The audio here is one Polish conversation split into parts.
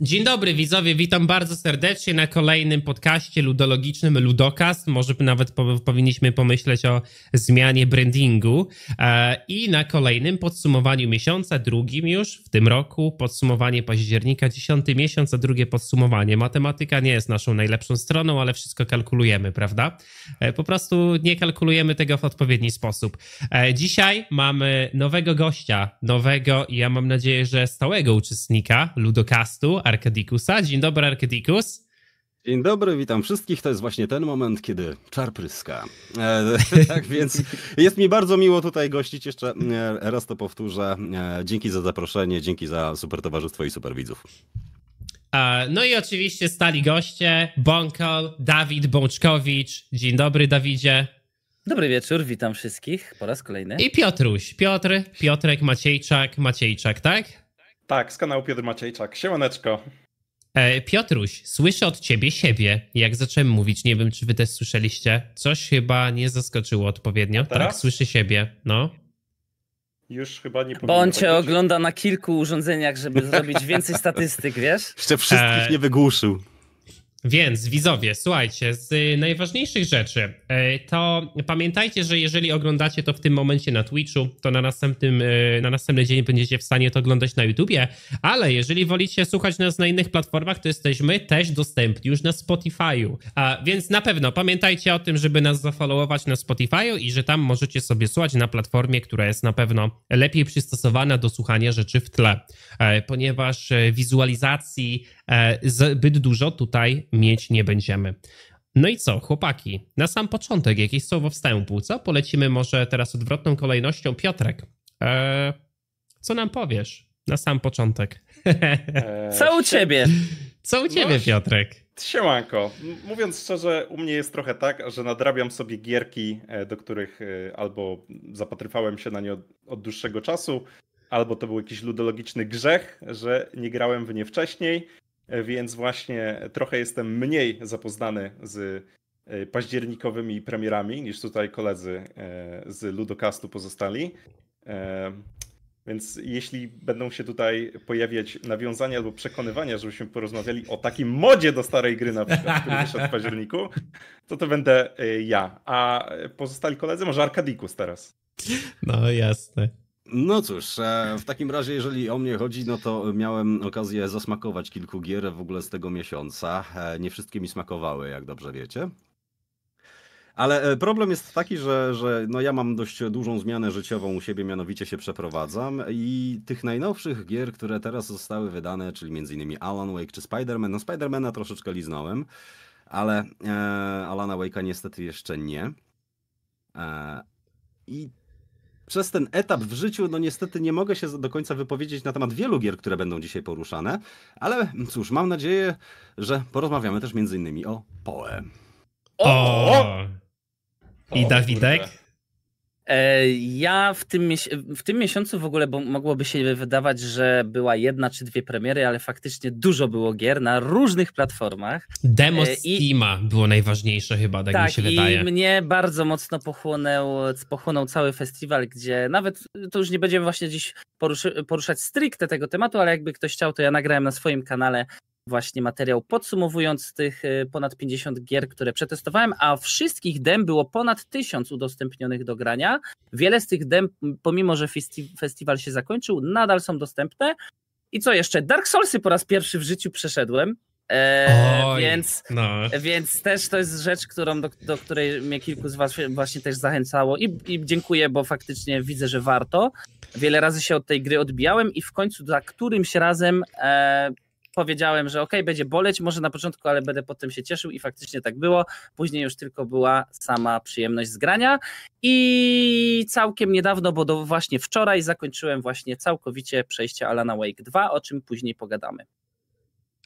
Dzień dobry widzowie, witam bardzo serdecznie na kolejnym podcaście ludologicznym Ludokast. Może nawet po, powinniśmy pomyśleć o zmianie brandingu. E, I na kolejnym podsumowaniu miesiąca, drugim już w tym roku, podsumowanie października, dziesiąty miesiąc, a drugie podsumowanie. Matematyka nie jest naszą najlepszą stroną, ale wszystko kalkulujemy, prawda? E, po prostu nie kalkulujemy tego w odpowiedni sposób. E, dzisiaj mamy nowego gościa, nowego i ja mam nadzieję, że stałego uczestnika Ludokastu Arkadikusa. Dzień dobry, Arkadikus. Dzień dobry, witam wszystkich. To jest właśnie ten moment, kiedy czar pryska. E, tak więc jest mi bardzo miło tutaj gościć. Jeszcze e, raz to powtórzę. E, dzięki za zaproszenie, dzięki za super towarzystwo i super widzów. E, no i oczywiście stali goście, Bonkol, Dawid Bączkowicz. Dzień dobry, Dawidzie. Dobry wieczór, witam wszystkich po raz kolejny. I Piotruś, Piotr, Piotrek Maciejczak, Maciejczak, tak? Tak, z kanału Piotr Maciejczak. Siemaneczko. E, Piotruś, słyszę od ciebie siebie. Jak zacząłem mówić, nie wiem, czy wy też słyszeliście. Coś chyba nie zaskoczyło odpowiednio. Tak, słyszę siebie, no. Już chyba nie Bo on cię ogląda na kilku urządzeniach, żeby zrobić więcej statystyk, wiesz? Jeszcze wszystkich e... nie wygłuszył. Więc widzowie, słuchajcie, z y, najważniejszych rzeczy y, to pamiętajcie, że jeżeli oglądacie to w tym momencie na Twitchu, to na, następnym, y, na następny dzień będziecie w stanie to oglądać na YouTubie, ale jeżeli wolicie słuchać nas na innych platformach, to jesteśmy też dostępni już na Spotify'u. więc na pewno pamiętajcie o tym, żeby nas zafollowować na Spotify'u i że tam możecie sobie słuchać na platformie, która jest na pewno lepiej przystosowana do słuchania rzeczy w tle, e, ponieważ e, wizualizacji E, zbyt dużo tutaj mieć nie będziemy. No i co, chłopaki, na sam początek jakieś słowo wstępu, co? Polecimy może teraz odwrotną kolejnością. Piotrek, e, co nam powiesz na sam początek? E, co u ciebie? Co u ciebie, no, Piotrek? Siemanko. Mówiąc szczerze, u mnie jest trochę tak, że nadrabiam sobie gierki, do których albo zapatrywałem się na nie od, od dłuższego czasu, albo to był jakiś ludologiczny grzech, że nie grałem w nie wcześniej więc właśnie trochę jestem mniej zapoznany z e, październikowymi premierami niż tutaj koledzy e, z Ludokastu pozostali. E, więc jeśli będą się tutaj pojawiać nawiązania albo przekonywania, żebyśmy porozmawiali o takim modzie do starej gry na przykład, w październiku, to to będę ja. A pozostali koledzy może Arkadikus teraz. No jasne. No cóż, e, w takim razie, jeżeli o mnie chodzi, no to miałem okazję zasmakować kilku gier w ogóle z tego miesiąca. E, nie wszystkie mi smakowały, jak dobrze wiecie. Ale e, problem jest taki, że, że no ja mam dość dużą zmianę życiową u siebie, mianowicie się przeprowadzam i tych najnowszych gier, które teraz zostały wydane, czyli m.in. Alan Wake czy Spider-Man, no Spider-Mana troszeczkę liznąłem, ale e, Alana Wake'a niestety jeszcze nie. E, I przez ten etap w życiu, no niestety nie mogę się do końca wypowiedzieć na temat wielu gier, które będą dzisiaj poruszane, ale cóż, mam nadzieję, że porozmawiamy też między innymi o Poe. O! o! I Dawidek? E, ja w tym, w tym miesiącu w ogóle bo mogłoby się wydawać, że była jedna czy dwie premiery, ale faktycznie dużo było gier na różnych platformach. Demo e, Steama I, było najważniejsze chyba, tak, tak mi się wydaje. i mnie bardzo mocno pochłonął, pochłonął cały festiwal, gdzie nawet, to już nie będziemy właśnie dziś poruszy, poruszać stricte tego tematu, ale jakby ktoś chciał, to ja nagrałem na swoim kanale właśnie materiał podsumowując tych y, ponad 50 gier, które przetestowałem, a wszystkich dem było ponad 1000 udostępnionych do grania. Wiele z tych dem, pomimo że festi festiwal się zakończył, nadal są dostępne. I co jeszcze? Dark Soulsy po raz pierwszy w życiu przeszedłem. E, Oj, więc, no. więc też to jest rzecz, którą, do, do, której mnie kilku z Was właśnie też zachęcało I, i dziękuję, bo faktycznie widzę, że warto. Wiele razy się od tej gry odbijałem i w końcu za którymś razem e, powiedziałem, że ok, będzie boleć może na początku, ale będę potem się cieszył i faktycznie tak było. Później już tylko była sama przyjemność zgrania i całkiem niedawno, bo do właśnie wczoraj zakończyłem właśnie całkowicie przejście Alana Wake 2, o czym później pogadamy.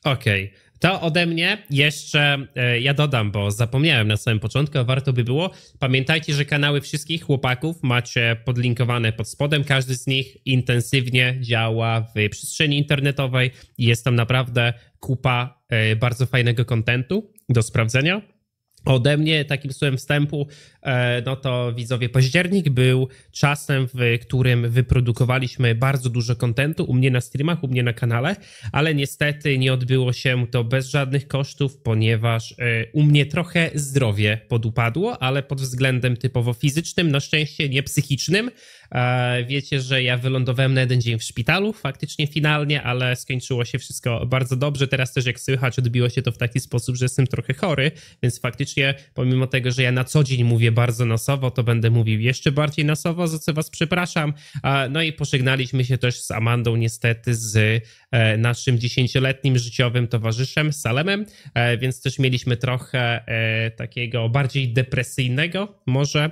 Okej. Okay. To ode mnie jeszcze e, ja dodam, bo zapomniałem na samym początku, a warto by było. Pamiętajcie, że kanały wszystkich chłopaków macie podlinkowane pod spodem. Każdy z nich intensywnie działa w przestrzeni internetowej. Jest tam naprawdę kupa e, bardzo fajnego kontentu do sprawdzenia. Ode mnie takim słowem wstępu, e, no to widzowie, październik był czasem, w którym wyprodukowaliśmy bardzo dużo kontentu u mnie na streamach, u mnie na kanale, ale niestety nie odbyło się to bez żadnych kosztów, ponieważ e, u mnie trochę zdrowie podupadło, ale pod względem typowo fizycznym, na szczęście nie psychicznym. E, wiecie, że ja wylądowałem na jeden dzień w szpitalu, faktycznie finalnie, ale skończyło się wszystko bardzo dobrze. Teraz też, jak słychać, odbiło się to w taki sposób, że jestem trochę chory, więc faktycznie faktycznie, pomimo tego, że ja na co dzień mówię bardzo nasowo, to będę mówił jeszcze bardziej nasowo, za co was przepraszam. No i pożegnaliśmy się też z Amandą niestety z e, naszym dziesięcioletnim życiowym towarzyszem Salemem, e, więc też mieliśmy trochę e, takiego bardziej depresyjnego może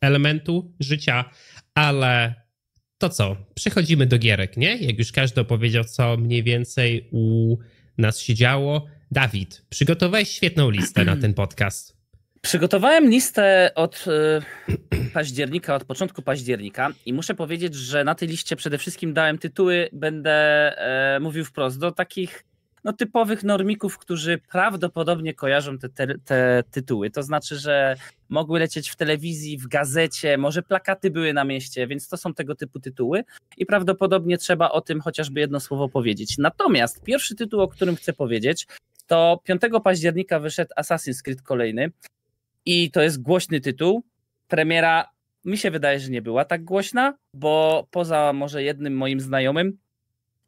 elementu życia, ale to co, przechodzimy do gierek, nie? Jak już każdy opowiedział, co mniej więcej u nas się działo, Dawid, przygotowałeś świetną listę na ten podcast. Przygotowałem listę od y, października, od początku października i muszę powiedzieć, że na tej liście przede wszystkim dałem tytuły, będę e, mówił wprost do takich no, typowych normików, którzy prawdopodobnie kojarzą te, te, te, tytuły. To znaczy, że mogły lecieć w telewizji, w gazecie, może plakaty były na mieście, więc to są tego typu tytuły i prawdopodobnie trzeba o tym chociażby jedno słowo powiedzieć. Natomiast pierwszy tytuł, o którym chcę powiedzieć, to 5 października wyszedł Assassin's Creed kolejny i to jest głośny tytuł. Premiera mi się wydaje, że nie była tak głośna, bo poza może jednym moim znajomym,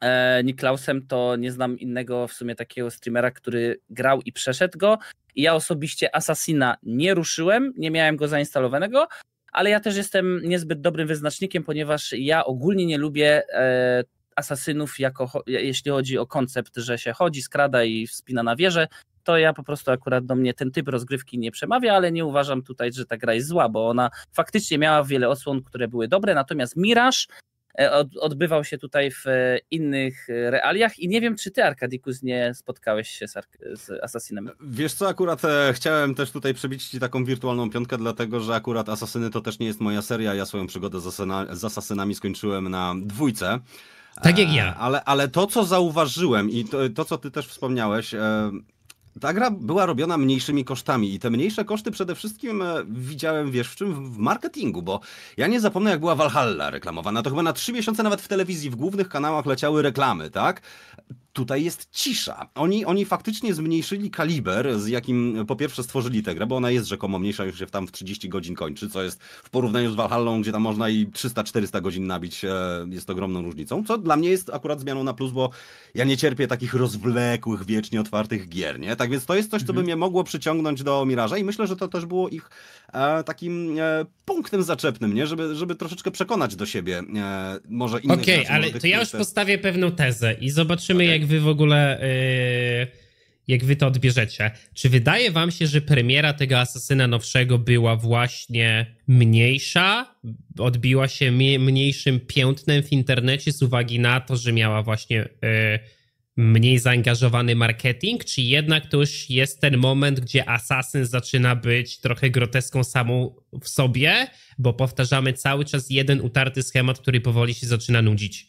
e, Niklausem, to nie znam innego w sumie takiego streamera, który grał i przeszedł go. I ja osobiście Assassina nie ruszyłem, nie miałem go zainstalowanego, ale ja też jestem niezbyt dobrym wyznacznikiem, ponieważ ja ogólnie nie lubię e, asasynów, jako, jeśli chodzi o koncept, że się chodzi, skrada i wspina na wieżę, to ja po prostu akurat do mnie ten typ rozgrywki nie przemawia, ale nie uważam tutaj, że ta gra jest zła, bo ona faktycznie miała wiele osłon, które były dobre, natomiast Mirage e, odbywał się tutaj w e, innych e, realiach i nie wiem, czy ty, Arkadikus, nie spotkałeś się z, z Assassinem. Wiesz co, akurat chciałem też tutaj przebić ci taką wirtualną piątkę, dlatego że akurat Asasyny to też nie jest moja seria, ja swoją przygodę z, Asasynami skończyłem na dwójce, tak jak ja. E, ale, ale to, co zauważyłem i to, to co ty też wspomniałeś, e, ta gra była robiona mniejszymi kosztami i te mniejsze koszty przede wszystkim e, widziałem, wiesz, w czym? W marketingu, bo ja nie zapomnę, jak była Valhalla reklamowana, to chyba na trzy miesiące nawet w telewizji, w głównych kanałach leciały reklamy, tak? tutaj jest cisza. Oni, oni faktycznie zmniejszyli kaliber, z jakim e, po pierwsze stworzyli tę grę, bo ona jest rzekomo mniejsza, już się tam w 30 godzin kończy, co jest w porównaniu z Valhallą, gdzie tam można i 300-400 godzin nabić, e, jest ogromną różnicą, co dla mnie jest akurat zmianą na plus, bo ja nie cierpię takich rozwlekłych, wiecznie otwartych gier, nie? Tak więc to jest coś, co by mhm. mnie mogło przyciągnąć do Miraża i myślę, że to też było ich e, takim punktem zaczepnym, nie? Żeby, żeby troszeczkę przekonać do siebie może innych. Okej, okay, ale to ja już postawię pewną tezę i zobaczymy, okay. jak wy w ogóle, y, jak wy to odbierzecie? Czy wydaje wam się, że premiera tego Asasyna nowszego była właśnie mniejsza? Odbiła się mniejszym piętnem w internecie z uwagi na to, że miała właśnie y, mniej zaangażowany marketing, czy jednak to już jest ten moment, gdzie Assassin zaczyna być trochę groteską samą w sobie, bo powtarzamy cały czas jeden utarty schemat, który powoli się zaczyna nudzić?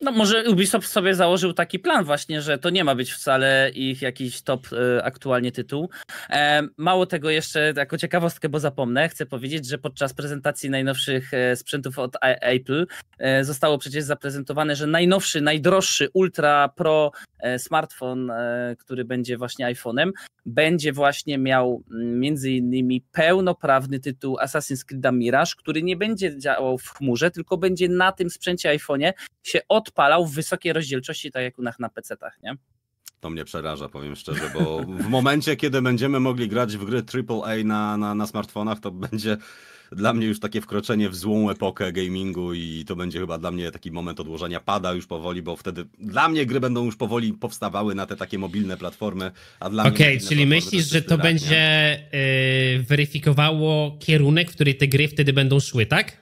No może Ubisoft sobie założył taki plan właśnie, że to nie ma być wcale ich jakiś top y, aktualnie tytuł. E, mało tego jeszcze, jako ciekawostkę, bo zapomnę, chcę powiedzieć, że podczas prezentacji najnowszych e, sprzętów od Apple e, zostało przecież zaprezentowane, że najnowszy, najdroższy Ultra Pro e, smartfon, e, który będzie właśnie iPhone'em, będzie właśnie miał mm, między innymi pełnoprawny tytuł Assassin's Creed Mirage, który nie będzie działał w chmurze, tylko będzie na tym sprzęcie iPhone'ie się od odpalał w wysokiej rozdzielczości, tak jak u nas na PC-tach, nie? To mnie przeraża, powiem szczerze, bo w momencie, kiedy będziemy mogli grać w gry AAA na, na, na smartfonach, to będzie dla mnie już takie wkroczenie w złą epokę gamingu i to będzie chyba dla mnie taki moment odłożenia pada już powoli, bo wtedy dla mnie gry będą już powoli powstawały na te takie mobilne platformy, a dla okay, mnie... Okej, czyli myślisz, to że to będzie yy, weryfikowało kierunek, w który te gry wtedy będą szły, tak?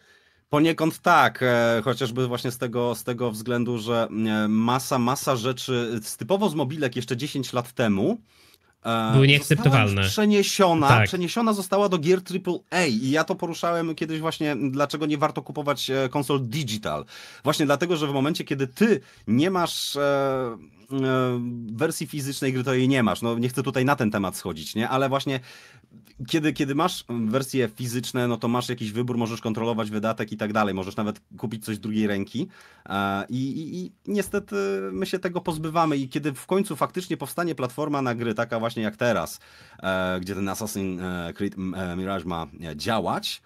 Poniekąd tak, e, chociażby właśnie z tego, z tego względu, że e, masa, masa rzeczy z typowo z mobilek jeszcze 10 lat temu e, były nieakceptowalne. Przeniesiona, tak. przeniesiona została do gier AAA i ja to poruszałem kiedyś właśnie, dlaczego nie warto kupować konsol digital. Właśnie dlatego, że w momencie, kiedy ty nie masz... wersji fizycznej gry to jej nie masz. No nie chcę tutaj na ten temat schodzić, nie? Ale właśnie kiedy, kiedy masz wersje fizyczne, no to masz jakiś wybór, możesz kontrolować wydatek i tak dalej, możesz nawet kupić coś drugiej ręki e, I, i, i niestety my się tego pozbywamy i kiedy w końcu faktycznie powstanie platforma na gry, taka właśnie jak teraz, e, gdzie ten Assassin's e, Creed Mirage ma działać,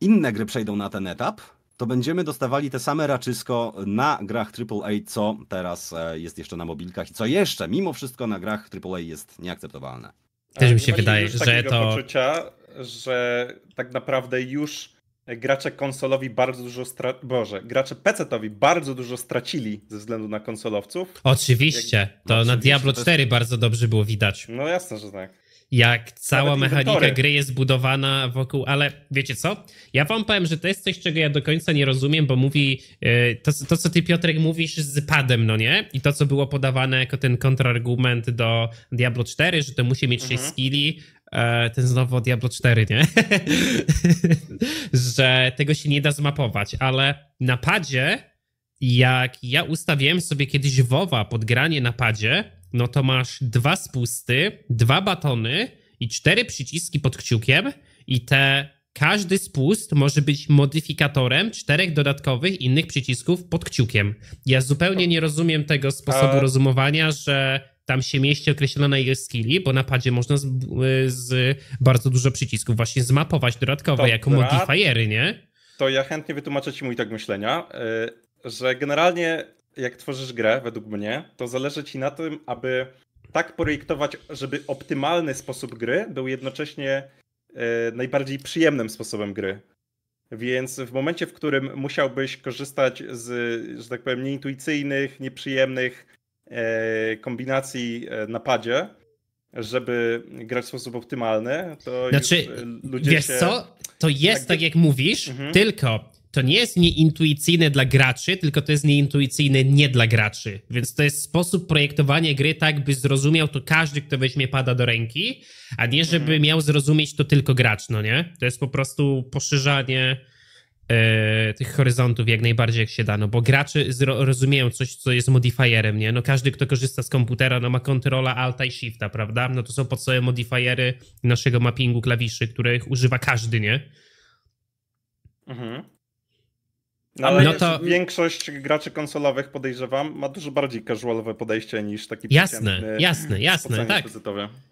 inne gry przejdą na ten etap, to będziemy dostawali te same raczysko na grach AAA, co teraz jest jeszcze na mobilkach i co jeszcze mimo wszystko na grach AAA jest nieakceptowalne. Też mi się wydaje, już że to. poczucia, że tak naprawdę już gracze konsolowi bardzo dużo stra... Boże, gracze pc owi bardzo dużo stracili ze względu na konsolowców. Oczywiście, Jak... to Oczywiście. na Diablo 4 jest... bardzo dobrze było widać. No jasne, że tak jak cała Nawet mechanika gry jest zbudowana wokół, ale wiecie co? Ja wam powiem, że to jest coś, czego ja do końca nie rozumiem, bo mówi e, to, to, co ty Piotrek mówisz z padem, no nie? I to, co było podawane jako ten kontrargument do Diablo 4, że to musi mieć 6 mhm. skilli, e, ten znowu Diablo 4, nie? że tego się nie da zmapować, ale na padzie, jak ja ustawiłem sobie kiedyś WoWa pod granie na padzie, no to masz dwa spusty, dwa batony i cztery przyciski pod kciukiem i te każdy spust może być modyfikatorem czterech dodatkowych innych przycisków pod kciukiem. Ja zupełnie nie rozumiem tego sposobu A... rozumowania, że tam się mieści określone jego skilli, bo na padzie można z, z, bardzo dużo przycisków właśnie zmapować dodatkowo to jako dra... modifiery, nie? To ja chętnie wytłumaczę ci mój tak myślenia, y, że generalnie jak tworzysz grę, według mnie, to zależy ci na tym, aby tak projektować, żeby optymalny sposób gry był jednocześnie e, najbardziej przyjemnym sposobem gry. Więc w momencie, w którym musiałbyś korzystać z, że tak powiem, nieintuicyjnych, nieprzyjemnych e, kombinacji e, napadzie, żeby grać w sposób optymalny, to znaczy, ludzie wiesz się... co? To jest tak, tak jak mówisz, mhm. tylko to nie jest nieintuicyjne dla graczy, tylko to jest nieintuicyjne nie dla graczy. Więc to jest sposób projektowania gry tak, by zrozumiał to każdy, kto weźmie pada do ręki, a nie żeby mhm. miał zrozumieć to tylko gracz, no nie? To jest po prostu poszerzanie e, tych horyzontów jak najbardziej jak się da, no bo gracze rozumieją coś, co jest modifierem, nie? No każdy, kto korzysta z komputera, no ma kontrola alta i shifta, prawda? No to są podstawowe modifiery naszego mappingu klawiszy, których używa każdy, nie? Mhm. No ale no to... większość graczy konsolowych, podejrzewam, ma dużo bardziej casualowe podejście niż taki Jasne, jasne, jasne, tak.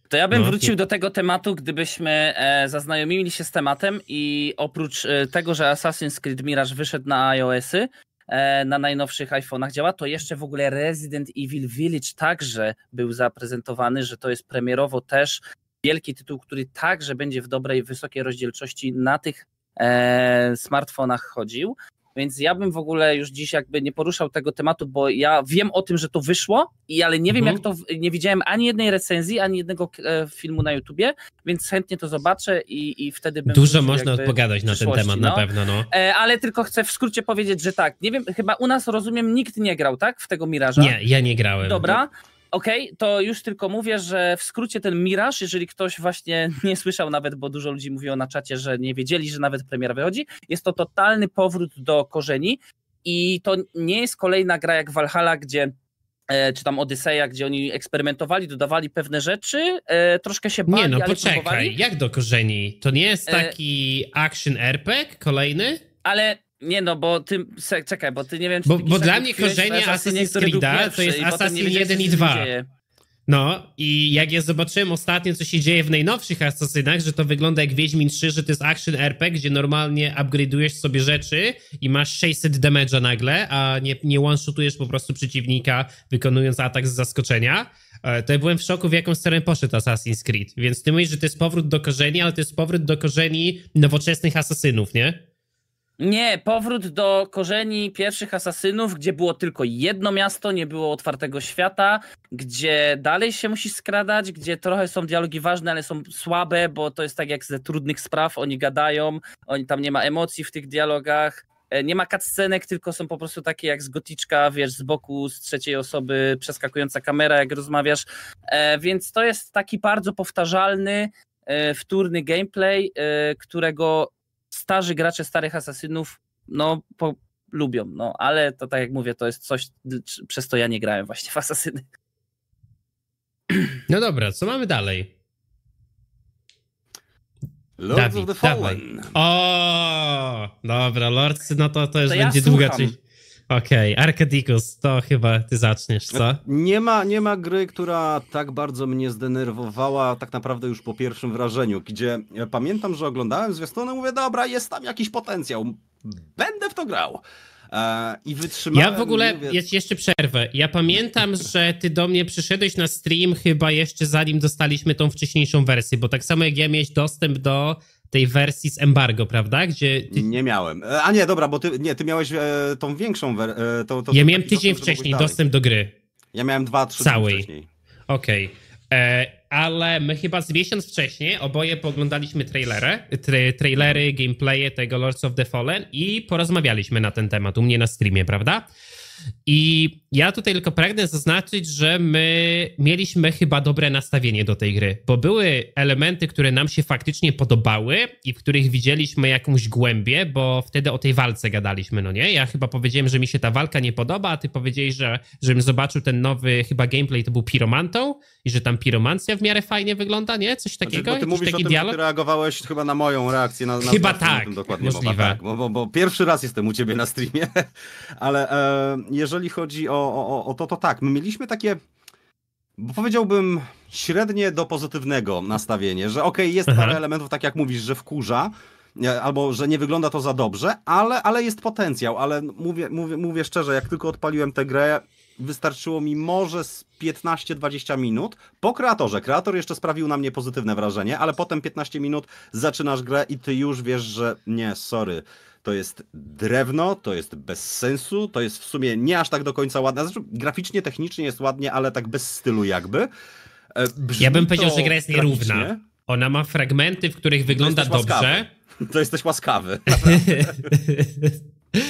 To ja bym no, wrócił do tego tematu, gdybyśmy e, zaznajomili się z tematem i oprócz e, tego, że Assassin's Creed Mirage wyszedł na iOSy, e, na najnowszych iPhone'ach działa, to jeszcze w ogóle Resident Evil Village także był zaprezentowany, że to jest premierowo też wielki tytuł, który także będzie w dobrej, wysokiej rozdzielczości na tych e, smartfonach chodził. Więc ja bym w ogóle już dziś jakby nie poruszał tego tematu, bo ja wiem o tym, że to wyszło, i ale nie wiem mhm. jak to, nie widziałem ani jednej recenzji, ani jednego e, filmu na YouTubie, więc chętnie to zobaczę i, i wtedy bym... Dużo można odpowiadać na ten temat no. na pewno, no. E, ale tylko chcę w skrócie powiedzieć, że tak, nie wiem, chyba u nas, rozumiem, nikt nie grał, tak, w tego Miraża? Nie, ja nie grałem. Dobra, Okej, okay, to już tylko mówię, że w skrócie ten Mirage, jeżeli ktoś właśnie nie słyszał nawet, bo dużo ludzi mówiło na czacie, że nie wiedzieli, że nawet premiera wychodzi, jest to totalny powrót do korzeni i to nie jest kolejna gra jak Valhalla, gdzie e, czy tam Odyseja, gdzie oni eksperymentowali, dodawali pewne rzeczy, e, troszkę się bali, Nie no, poczekaj, jak do korzeni? To nie jest e, taki action RPG kolejny? Ale nie no, bo ty, czekaj, bo ty nie wiem... Czy bo, bo dla tak mnie korzenie Assassin's Creed'a to jest Assassin 1 i 2. No i jak ja zobaczyłem ostatnio, co się dzieje w najnowszych Assassinach, że to wygląda jak Wiedźmin 3, że to jest action RP gdzie normalnie upgrade'ujesz sobie rzeczy i masz 600 damage'a nagle, a nie, nie one-shotujesz po prostu przeciwnika, wykonując atak z zaskoczenia, e, to ja byłem w szoku, w jaką stronę poszedł Assassin's Creed. Więc ty mówisz, że to jest powrót do korzeni, ale to jest powrót do korzeni nowoczesnych asasynów, nie? Nie, powrót do korzeni pierwszych asasynów, gdzie było tylko jedno miasto, nie było otwartego świata, gdzie dalej się musi skradać, gdzie trochę są dialogi ważne, ale są słabe, bo to jest tak jak ze trudnych spraw, oni gadają, oni tam nie ma emocji w tych dialogach. E, nie ma cutscenek, tylko są po prostu takie jak z goticzka, wiesz, z boku, z trzeciej osoby, przeskakująca kamera, jak rozmawiasz. E, więc to jest taki bardzo powtarzalny, e, wtórny gameplay, którego starzy gracze starych asasynów, no po, lubią, no ale to tak jak mówię, to jest coś, przez to ja nie grałem właśnie w asasyny. No dobra, co mamy dalej? Lords Dawid, of the Fallen. Dawaj. O, dobra, Lords, no to, to już to będzie ja długa część. Okej, okay. to chyba ty zaczniesz, co? Znaczy, nie ma, nie ma gry, która tak bardzo mnie zdenerwowała tak naprawdę już po pierwszym wrażeniu, gdzie e, pamiętam, że oglądałem i mówię, dobra, jest tam jakiś potencjał, będę w to grał. E, I wytrzymałem. Ja w ogóle mówię... jeszcze przerwę. Ja pamiętam, że ty do mnie przyszedłeś na stream chyba jeszcze zanim dostaliśmy tą wcześniejszą wersję, bo tak samo jak ja miałeś dostęp do tej wersji z embargo, prawda? Gdzie ty... Nie miałem. E, a nie, dobra, bo ty, nie, ty miałeś e, tą większą wersję. E, ja miałem tydzień dostęp, wcześniej dostęp do gry. Ja miałem dwa, trzy Całej. dni wcześniej. Okej. Okay. E, ale my chyba z miesiąc wcześniej oboje poglądaliśmy trailery, tra trailery, gameplaye tego Lords of the Fallen i porozmawialiśmy na ten temat u mnie na streamie, prawda? I ja tutaj tylko pragnę zaznaczyć, że my mieliśmy chyba dobre nastawienie do tej gry, bo były elementy, które nam się faktycznie podobały i w których widzieliśmy jakąś głębię, bo wtedy o tej walce gadaliśmy, no nie? Ja chyba powiedziałem, że mi się ta walka nie podoba, a ty powiedziałeś, że żebym zobaczył ten nowy chyba gameplay, to był piromantą i że tam piromancja w miarę fajnie wygląda, nie? Coś takiego? Znaczy, bo ty mówisz taki o tym, dialog? reagowałeś chyba na moją reakcję. Na, na chyba tak, możliwe. Bo, tak, bo, bo, bo, pierwszy raz jestem u ciebie na streamie, ale e, jeżeli chodzi o, o, o to, to tak, my mieliśmy takie bo powiedziałbym średnie do pozytywnego nastawienie, że okej, okay, jest Aha. parę elementów, tak jak mówisz, że wkurza, albo że nie wygląda to za dobrze, ale, ale jest potencjał, ale mówię, mówię, mówię szczerze, jak tylko odpaliłem tę grę, wystarczyło mi może z 15-20 minut po kreatorze. Kreator jeszcze sprawił na mnie pozytywne wrażenie, ale potem 15 minut zaczynasz grę i ty już wiesz, że nie, sorry. To jest drewno, to jest bez sensu, to jest w sumie nie aż tak do końca ładne. Znaczy, graficznie, technicznie jest ładnie, ale tak bez stylu jakby. E, brzmi ja bym powiedział, że gra jest nierówna. Ona ma fragmenty, w których wygląda dobrze. To jesteś łaskawy.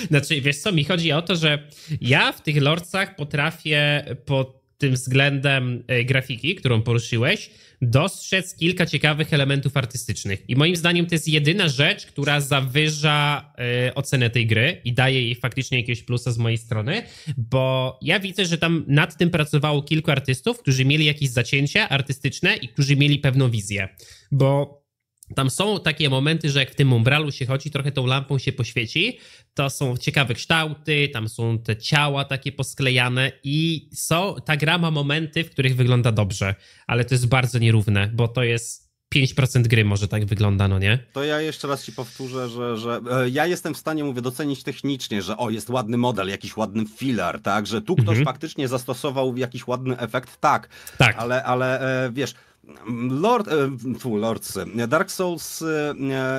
Znaczy, wiesz co, mi chodzi o to, że ja w tych lorcach potrafię pod tym względem e, grafiki, którą poruszyłeś, dostrzec kilka ciekawych elementów artystycznych. I moim zdaniem to jest jedyna rzecz, która zawyża y, ocenę tej gry i daje jej faktycznie jakieś plusa z mojej strony, bo ja widzę, że tam nad tym pracowało kilku artystów, którzy mieli jakieś zacięcia artystyczne i którzy mieli pewną wizję. Bo tam są takie momenty, że jak w tym umbralu się chodzi, trochę tą lampą się poświeci, to są ciekawe kształty, tam są te ciała takie posklejane i są, ta gra ma momenty, w których wygląda dobrze, ale to jest bardzo nierówne, bo to jest 5% gry może tak wygląda, no nie? To ja jeszcze raz ci powtórzę, że, że e, ja jestem w stanie, mówię, docenić technicznie, że o, jest ładny model, jakiś ładny filar, tak, że tu ktoś mhm. faktycznie zastosował jakiś ładny efekt, tak, tak. Ale, ale e, wiesz, Lord, tu e, Lords, e, Dark Souls e,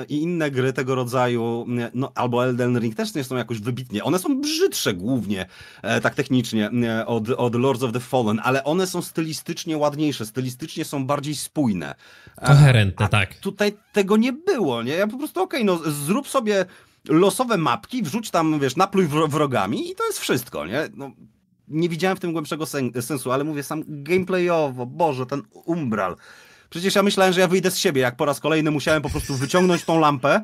i inne gry tego rodzaju, no, albo Elden Ring też nie są jakoś wybitnie. One są brzydsze głównie, tak technicznie, od, od Lords of the Fallen, ale one są stylistycznie ładniejsze, stylistycznie są bardziej spójne. Koherentne, tak. Tutaj tego nie było, nie? Ja po prostu, okej, okay, no zrób sobie losowe mapki, wrzuć tam, wiesz, napluj wrogami i to jest wszystko, nie? No, nie widziałem w tym głębszego sen sensu, ale mówię sam gameplayowo, Boże, ten umbral. Przecież ja myślałem, że ja wyjdę z siebie, jak po raz kolejny musiałem po prostu wyciągnąć tą lampę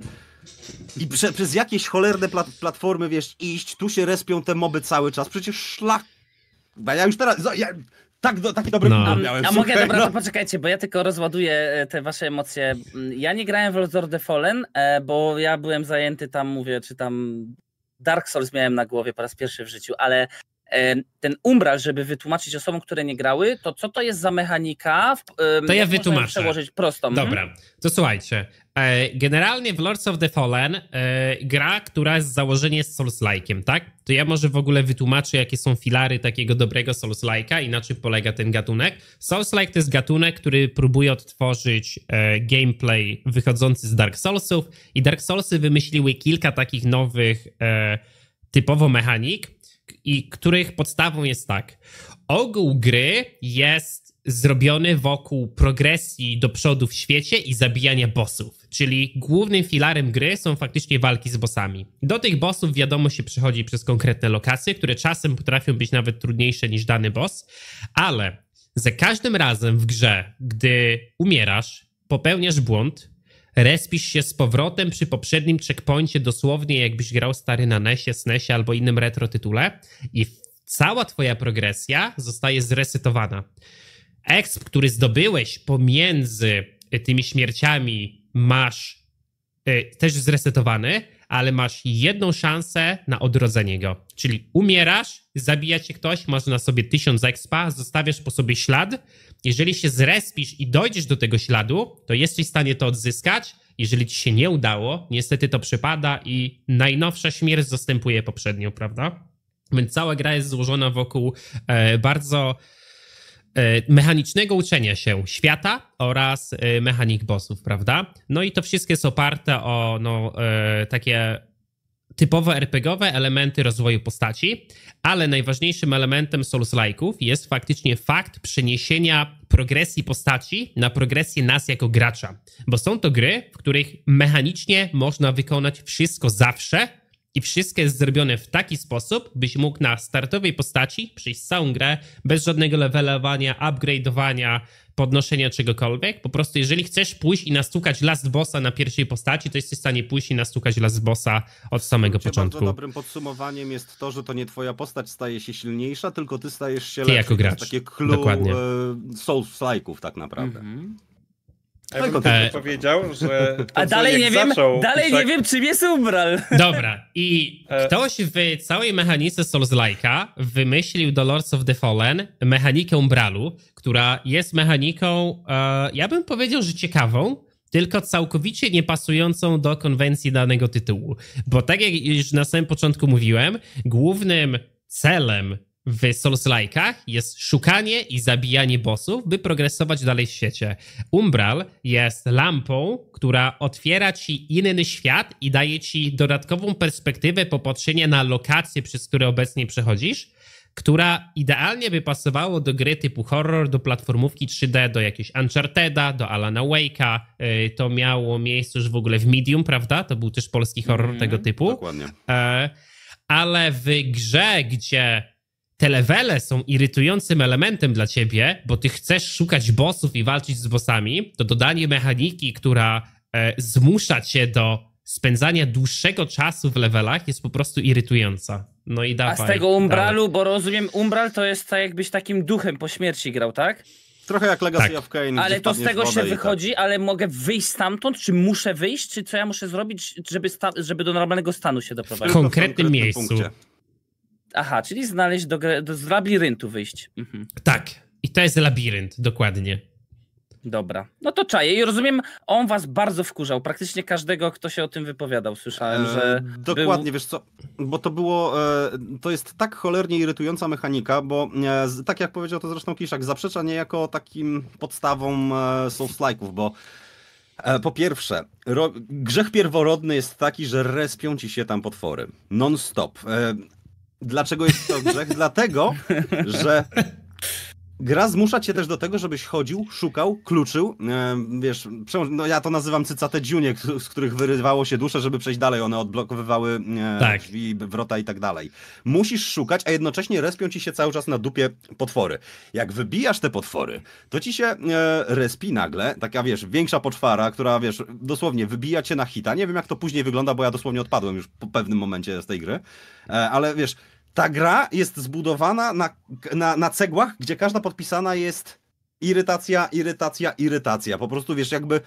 i prze, przez jakieś cholerne plat platformy, wiesz, iść, tu się respią te moby cały czas, przecież szlak... Ja już teraz... Ja... Tak, do, taki dobry no. miałem. A, ja mogę, dobra, no. to poczekajcie, bo ja tylko rozładuję e, te wasze emocje. Mm, ja nie grałem w Lord of the Fallen, e, bo ja byłem zajęty tam, mówię, czy tam Dark Souls miałem na głowie po raz pierwszy w życiu, ale ten umbral, żeby wytłumaczyć osobom, które nie grały, to co to jest za mechanika? To ja wytłumaczę. Przełożyć prostą. Dobra, mhm. to słuchajcie. E, generalnie w Lords of the Fallen e, gra, która jest założenie z Souls-like'iem, tak? To ja może w ogóle wytłumaczę, jakie są filary takiego dobrego Souls-like'a i na czym polega ten gatunek. Souls-like to jest gatunek, który próbuje odtworzyć e, gameplay wychodzący z Dark Soulsów i Dark Soulsy wymyśliły kilka takich nowych typowo mechanik, i których podstawą jest tak. Ogół gry jest zrobiony wokół progresji do przodu w świecie i zabijania bossów. Czyli głównym filarem gry są faktycznie walki z bossami. Do tych bossów wiadomo się przechodzi przez konkretne lokacje, które czasem potrafią być nawet trudniejsze niż dany boss, ale za każdym razem w grze, gdy umierasz, popełniasz błąd, respisz się z powrotem przy poprzednim checkpointie, dosłownie jakbyś grał stary na NESie, SNESie albo innym retro tytule i cała twoja progresja zostaje zresetowana. Exp, który zdobyłeś pomiędzy e, tymi śmierciami, masz y, też zresetowany, ale masz jedną szansę na odrodzenie go. Czyli umierasz, zabija cię ktoś, masz na sobie tysiąc expa, zostawiasz po sobie ślad jeżeli się zrespisz i dojdziesz do tego śladu, to jesteś w stanie to odzyskać. Jeżeli ci się nie udało, niestety to przypada i najnowsza śmierć zastępuje poprzednią, prawda? Więc cała gra jest złożona wokół e, bardzo e, mechanicznego uczenia się świata oraz e, mechanik bossów, prawda? No i to wszystko jest oparte o no, takie typowo RPGowe elementy rozwoju postaci, ale najważniejszym elementem Souls-like'ów jest faktycznie fakt przeniesienia progresji postaci na progresję nas jako gracza, bo są to gry, w których mechanicznie można wykonać wszystko zawsze, i wszystko jest zrobione w taki sposób, byś mógł na startowej postaci przejść całą grę bez żadnego levelowania, upgrade'owania, podnoszenia czegokolwiek. Po prostu jeżeli chcesz pójść i nastukać last bossa na pierwszej postaci, to jesteś w stanie pójść i nastukać last bossa od samego początku. Bardzo dobrym podsumowaniem jest to, że to nie twoja postać staje się silniejsza, tylko ty stajesz się ty lepszy. jako gracz. Takie clue Dokładnie. E, Souls-like'ów tak naprawdę. Mhm. Tylko e... powiedział, że. A dalej nie wiem, dalej tak... nie wiem, czym jest umbral. Dobra, i e... ktoś w całej mechanice Souls-like'a wymyślił do Lords of the Fallen mechanikę umbralu, która jest mechaniką, e, ja bym powiedział, że ciekawą, tylko całkowicie niepasującą do konwencji danego tytułu. Bo tak jak już na samym początku mówiłem, głównym celem w Souls-like'ach jest szukanie i zabijanie bossów, by progresować dalej w świecie. Umbral jest lampą, która otwiera ci inny świat i daje ci dodatkową perspektywę popatrzenia na lokacje, przez które obecnie przechodzisz, która idealnie by pasowało do gry typu horror, do platformówki 3D, do jakiegoś Uncharted'a, do Alana Wake'a. Y, to miało miejsce już w ogóle w Medium, prawda? To był też polski horror mm, tego typu. Dokładnie. E, ale w grze, gdzie te levele są irytującym elementem dla ciebie, bo ty chcesz szukać bossów i walczyć z bossami, to dodanie mechaniki, która e, zmusza cię do spędzania dłuższego czasu w levelach jest po prostu irytująca. No i dawaj. A z tego umbralu, bo rozumiem, umbral to jest tak jakbyś takim duchem po śmierci grał, tak? Trochę jak Legacy tak. of Kane. Ale to z tego się tak. wychodzi, tak. ale mogę wyjść stamtąd, czy muszę wyjść, czy co ja muszę zrobić, żeby, żeby do normalnego stanu się doprowadzić? W konkretnym, w konkretnym miejscu. Punkcie. Aha, czyli znaleźć do, do z labiryntu wyjść. Mhm. Tak, i to jest labirynt, dokładnie. Dobra, no to czaję i rozumiem, on was bardzo wkurzał, praktycznie każdego, kto się o tym wypowiadał, słyszałem, e, że... E, dokładnie, był... wiesz co, bo to było, e, to jest tak cholernie irytująca mechanika, bo e, z, tak jak powiedział to zresztą Kiszak, zaprzecza niejako takim podstawom e, Souls-like'ów, bo e, po pierwsze, grzech pierworodny jest taki, że respią ci się tam potwory. Non-stop. E, Dlaczego jest to grzech? Dlatego, że Gra zmusza cię też do tego, żebyś chodził, szukał, kluczył. wiesz, no ja to nazywam cycate dziunie, z których wyrywało się dusze, żeby przejść dalej. One odblokowywały tak. drzwi, wrota i tak dalej. Musisz szukać, a jednocześnie respią ci się cały czas na dupie potwory. Jak wybijasz te potwory, to ci się e, respi nagle, taka wiesz, większa poczwara, która wiesz, dosłownie wybija cię na hita. Nie wiem jak to później wygląda, bo ja dosłownie odpadłem już po pewnym momencie z tej gry. E, ale wiesz, ta gra jest zbudowana na, na, na cegłach, gdzie każda podpisana jest irytacja, irytacja, irytacja. Po prostu wiesz, jakby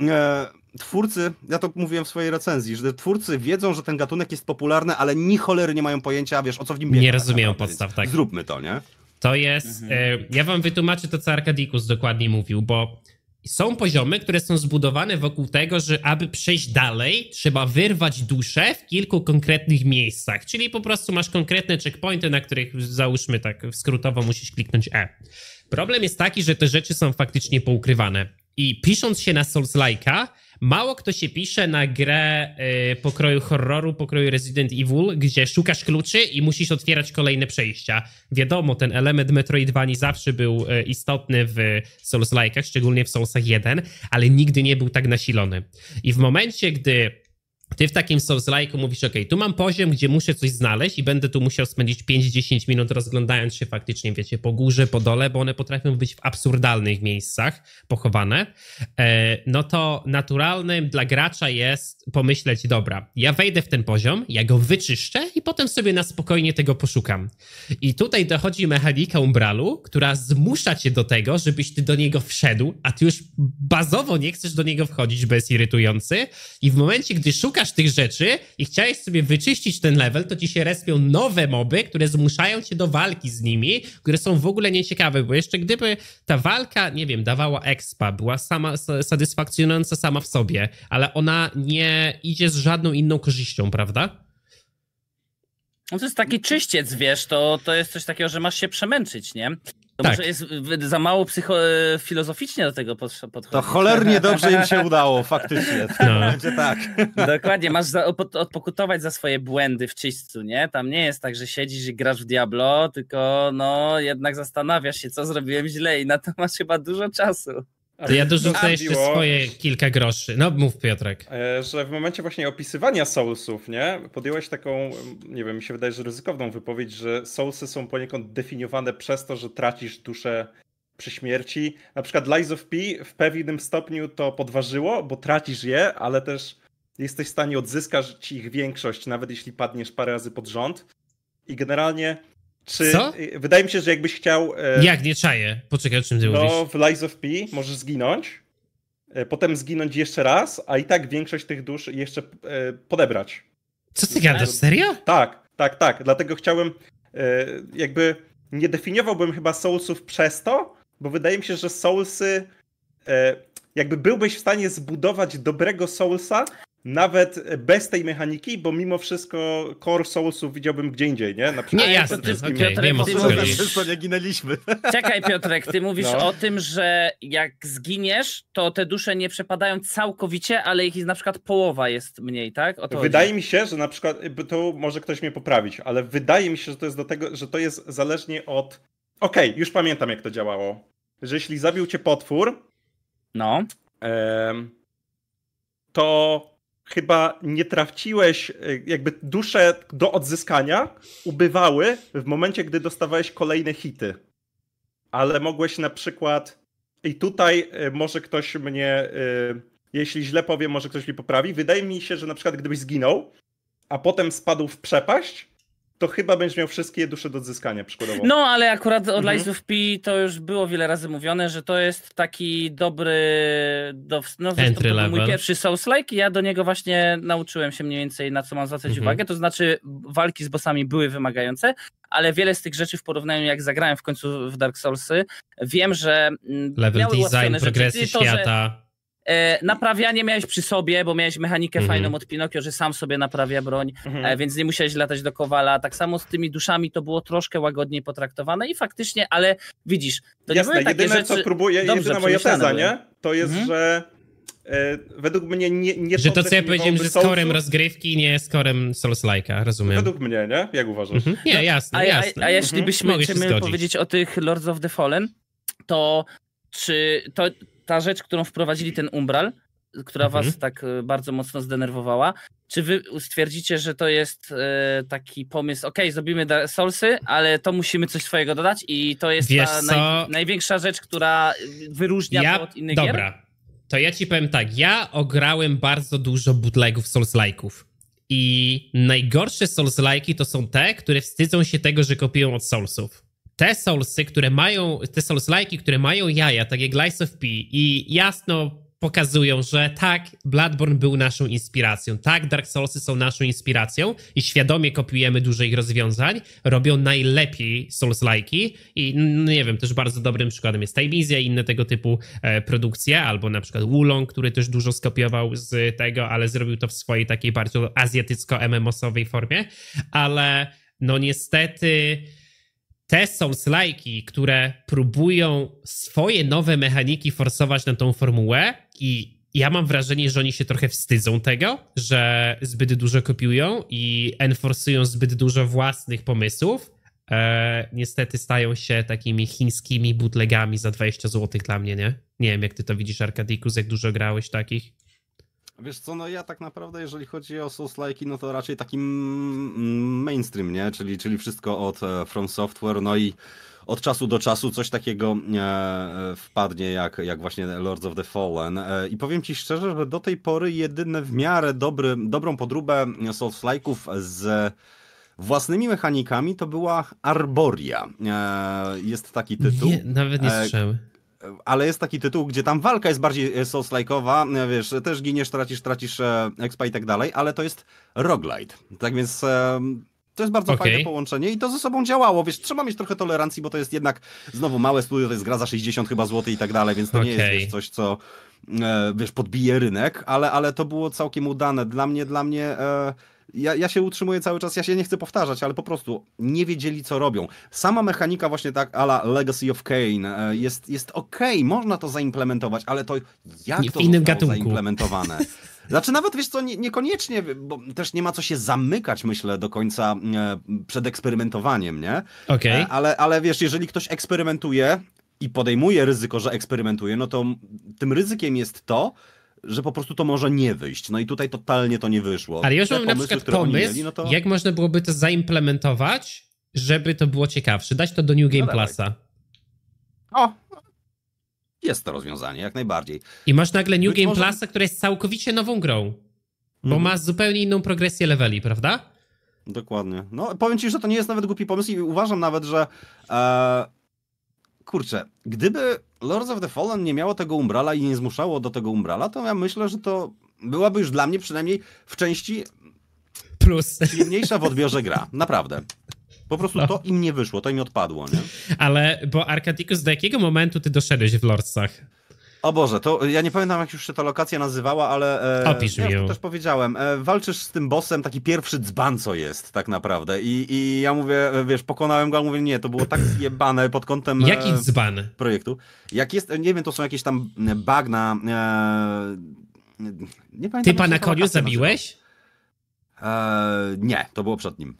e, twórcy, ja to mówiłem w swojej recenzji, że twórcy wiedzą, że ten gatunek jest popularny, ale ni cholery nie mają pojęcia, wiesz, o co w nim biega. Nie tak rozumieją podstaw, tak. Zróbmy to, nie? To jest. E, mhm. E, ja wam wytłumaczę to, co Arkadikus dokładnie mówił, bo są poziomy, które są zbudowane wokół tego, że aby przejść dalej, trzeba wyrwać duszę w kilku konkretnych miejscach. Czyli po prostu masz konkretne checkpointy, na których załóżmy tak skrótowo musisz kliknąć E. Problem jest taki, że te rzeczy są faktycznie poukrywane. I pisząc się na Souls-like'a, Mało kto się pisze na grę y, pokroju horroru, pokroju Resident Evil, gdzie szukasz kluczy i musisz otwierać kolejne przejścia. Wiadomo, ten element Metroidvanii zawsze był y, istotny w Souls-like'ach, szczególnie w Soulsach 1, ale nigdy nie był tak nasilony. I w momencie, gdy ty w takim Souls-like'u mówisz, ok, tu mam poziom, gdzie muszę coś znaleźć i będę tu musiał spędzić 5-10 minut rozglądając się faktycznie, wiecie, po górze, po dole, bo one potrafią być w absurdalnych miejscach pochowane. E, no to naturalnym dla gracza jest pomyśleć, dobra, ja wejdę w ten poziom, ja go wyczyszczę i potem sobie na spokojnie tego poszukam. I tutaj dochodzi mechanika umbralu, która zmusza cię do tego, żebyś ty do niego wszedł, a ty już bazowo nie chcesz do niego wchodzić, bo jest irytujący i w momencie, gdy szukasz szukasz tych rzeczy i chciałeś sobie wyczyścić ten level, to ci się respią nowe moby, które zmuszają cię do walki z nimi, które są w ogóle nieciekawe, bo jeszcze gdyby ta walka, nie wiem, dawała expa, była sama satysfakcjonująca sama w sobie, ale ona nie idzie z żadną inną korzyścią, prawda? No to jest taki czyściec, wiesz, to, to jest coś takiego, że masz się przemęczyć, nie? To tak. może jest y, y, za mało y, filozoficznie do tego podchodzić. To cholernie dobrze im się udało, faktycznie. No. Będzie tak. Dokładnie, masz za, odpokutować za swoje błędy w czyściu, nie? Tam nie jest tak, że siedzisz i grasz w Diablo, tylko no jednak zastanawiasz się, co zrobiłem źle i na to masz chyba dużo czasu. Ja ja dorzucę jeszcze swoje kilka groszy. No mów Piotrek. E, że w momencie właśnie opisywania Soulsów, nie? Podjąłeś taką, nie wiem, mi się wydaje, że ryzykowną wypowiedź, że Soulsy są poniekąd definiowane przez to, że tracisz duszę przy śmierci. Na przykład Lies of P w pewnym stopniu to podważyło, bo tracisz je, ale też jesteś w stanie odzyskać ich większość, nawet jeśli padniesz parę razy pod rząd. I generalnie czy Co? Wydaje mi się, że jakbyś chciał. E, Jak nie czaję? Poczekaj, o czym ty no, mówisz? No, w Lies of P możesz zginąć, e, potem zginąć jeszcze raz, a i tak większość tych dusz jeszcze e, podebrać. Co ty gadasz, znaczy, serio? Tak, tak, tak. Dlatego chciałem. E, jakby nie definiowałbym chyba Soulsów przez to, bo wydaje mi się, że Soulsy. E, jakby byłbyś w stanie zbudować dobrego Soulsa nawet bez tej mechaniki, bo mimo wszystko Core Soulsów widziałbym gdzie indziej, nie? Na przykład nie, jasne. Ty, okay, Piotrek, nie ma nie ginęliśmy. Czekaj Piotrek, ty mówisz no. o tym, że jak zginiesz, to te dusze nie przepadają całkowicie, ale ich na przykład połowa jest mniej, tak? wydaje chodzi. mi się, że na przykład, to może ktoś mnie poprawić, ale wydaje mi się, że to jest do tego, że to jest zależnie od... Okej, okay, już pamiętam jak to działało. Że jeśli zabił cię potwór... No. Em, to chyba nie trafiłeś, e, jakby dusze do odzyskania ubywały w momencie, gdy dostawałeś kolejne hity. Ale mogłeś na przykład. I tutaj e, może ktoś mnie, e, jeśli źle powiem, może ktoś mi poprawi. Wydaje mi się, że na przykład gdybyś zginął, a potem spadł w przepaść, to chyba będziesz miał wszystkie dusze do odzyskania przykładowo. No, ale akurat od mhm. Lies of P to już było wiele razy mówione, że to jest taki dobry do, no, Entry to level. mój pierwszy Souls-like ja do niego właśnie nauczyłem się mniej więcej na co mam zwracać mhm. uwagę, to znaczy walki z bossami były wymagające, ale wiele z tych rzeczy w porównaniu jak zagrałem w końcu w Dark Soulsy, wiem, że mm, Level design, progresy rzeczy, to, świata E, naprawianie miałeś przy sobie, bo miałeś mechanikę mhm. fajną od Pinokio, że sam sobie naprawia broń, mhm. e, więc nie musiałeś latać do kowala. Tak samo z tymi duszami to było troszkę łagodniej potraktowane i faktycznie, ale widzisz, to Jasne, nie były takie jedyne, rzeczy... co próbuję, Dobrze, jedyna moja teza, nie? To jest, mhm. że e, według mnie nie, nie Że to, co ja powiedziałem, że skorem rozgrywki nie jest skorem Souls-like'a, rozumiem. Według mnie, nie? Jak uważasz? Nie, no, jasne, a, jasne. A, a jeśli byśmy chcieli powiedzieć o tych Lords of the Fallen, to czy to ta rzecz, którą wprowadzili ten umbral, która mhm. was tak y, bardzo mocno zdenerwowała, czy wy stwierdzicie, że to jest y, taki pomysł, ok, zrobimy solsy, ale to musimy coś swojego dodać i to jest Wiesz ta naj, największa rzecz, która y, wyróżnia ja, to od innych dobra. Dobra, to ja ci powiem tak, ja ograłem bardzo dużo bootlegów Souls-like'ów i najgorsze Souls-like'i to są te, które wstydzą się tego, że kopiują od Soulsów te Soulsy, które mają, te souls które mają jaja, tak jak Lies of P i jasno pokazują, że tak, Bloodborne był naszą inspiracją, tak, Dark Soulsy są naszą inspiracją i świadomie kopiujemy dużo ich rozwiązań, robią najlepiej souls i no nie wiem, też bardzo dobrym przykładem jest Tajmizja i inne tego typu e, produkcje, albo na przykład Wulong, który też dużo skopiował z tego, ale zrobił to w swojej takiej bardzo azjatycko-MMOsowej formie, ale no niestety te Souls-like'i, które próbują swoje nowe mechaniki forsować na tą formułę i ja mam wrażenie, że oni się trochę wstydzą tego, że zbyt dużo kopiują i enforcują zbyt dużo własnych pomysłów. E, niestety stają się takimi chińskimi bootlegami za 20 zł dla mnie, nie? Nie wiem, jak ty to widzisz, Arkadikus, jak dużo grałeś takich. Wiesz co, no ja tak naprawdę, jeżeli chodzi o souls no to raczej taki mainstream, nie? Czyli, czyli wszystko od e, From Software, no i od czasu do czasu coś takiego e, wpadnie, jak, jak właśnie Lords of the Fallen. E, I powiem ci szczerze, że do tej pory jedyne w miarę dobry, dobrą podróbę Souls-like'ów z własnymi mechanikami to była Arboria. Jest taki tytuł. Nie, nawet nie słyszałem ale jest taki tytuł, gdzie tam walka jest bardziej e, souls e, wiesz, też giniesz, tracisz, tracisz e, expa i tak dalej, ale to jest roguelite. Tak więc to jest bardzo okay. fajne połączenie i to ze sobą działało, wiesz, trzeba mieć trochę tolerancji, bo to jest jednak znowu małe studio, to jest gra za 60 chyba złotych i tak dalej, więc to okay. nie jest wiesz, coś, co wiesz, podbije rynek, ale, ale to było całkiem udane. Dla mnie, dla mnie... E ja, ja się utrzymuję cały czas, ja się nie chcę powtarzać, ale po prostu nie wiedzieli, co robią. Sama mechanika właśnie tak ala Legacy of Kane jest, jest okej, okay, można to zaimplementować, ale to jak nie to w innym gatunku. zaimplementowane? Znaczy nawet, wiesz co, nie, niekoniecznie, bo też nie ma co się zamykać, myślę, do końca e, przed eksperymentowaniem, nie? Okej. Okay. E, ale, ale wiesz, jeżeli ktoś eksperymentuje i podejmuje ryzyko, że eksperymentuje, no to tym ryzykiem jest to, że po prostu to może nie wyjść. No i tutaj totalnie to nie wyszło. Ale już mam na przykład pomysł, mieli, no to... jak można byłoby to zaimplementować, żeby to było ciekawsze. Dać to do New Game no Plusa. O! Jest to rozwiązanie, jak najbardziej. I masz nagle New Być Game może... Plusa, która jest całkowicie nową grą. Bo mm. ma zupełnie inną progresję leveli, prawda? Dokładnie. No, powiem ci, że to nie jest nawet głupi pomysł i uważam nawet, że... E, kurczę, gdyby Lords of the Fallen nie miało tego umbrala i nie zmuszało do tego umbrala, to ja myślę, że to byłaby już dla mnie przynajmniej w części plus. Silniejsza w odbiorze gra, naprawdę. Po prostu no. to im nie wyszło, to im odpadło, nie? Ale, bo Arkadikus, do jakiego momentu ty doszedłeś w Lordsach? O Boże, to ja nie pamiętam jak już się ta lokacja nazywała, ale e, Opisz ja też powiedziałem, e, walczysz z tym bossem, taki pierwszy dzban co jest tak naprawdę I, i ja mówię, e, wiesz, pokonałem go, a mówię nie, to było tak zjebane pod kątem e, Jaki dzban? projektu. Jak jest, nie wiem, to są jakieś tam e, bagna, e, nie pamiętam. Ty pana koniu zabiłeś? nie, to było przed nim.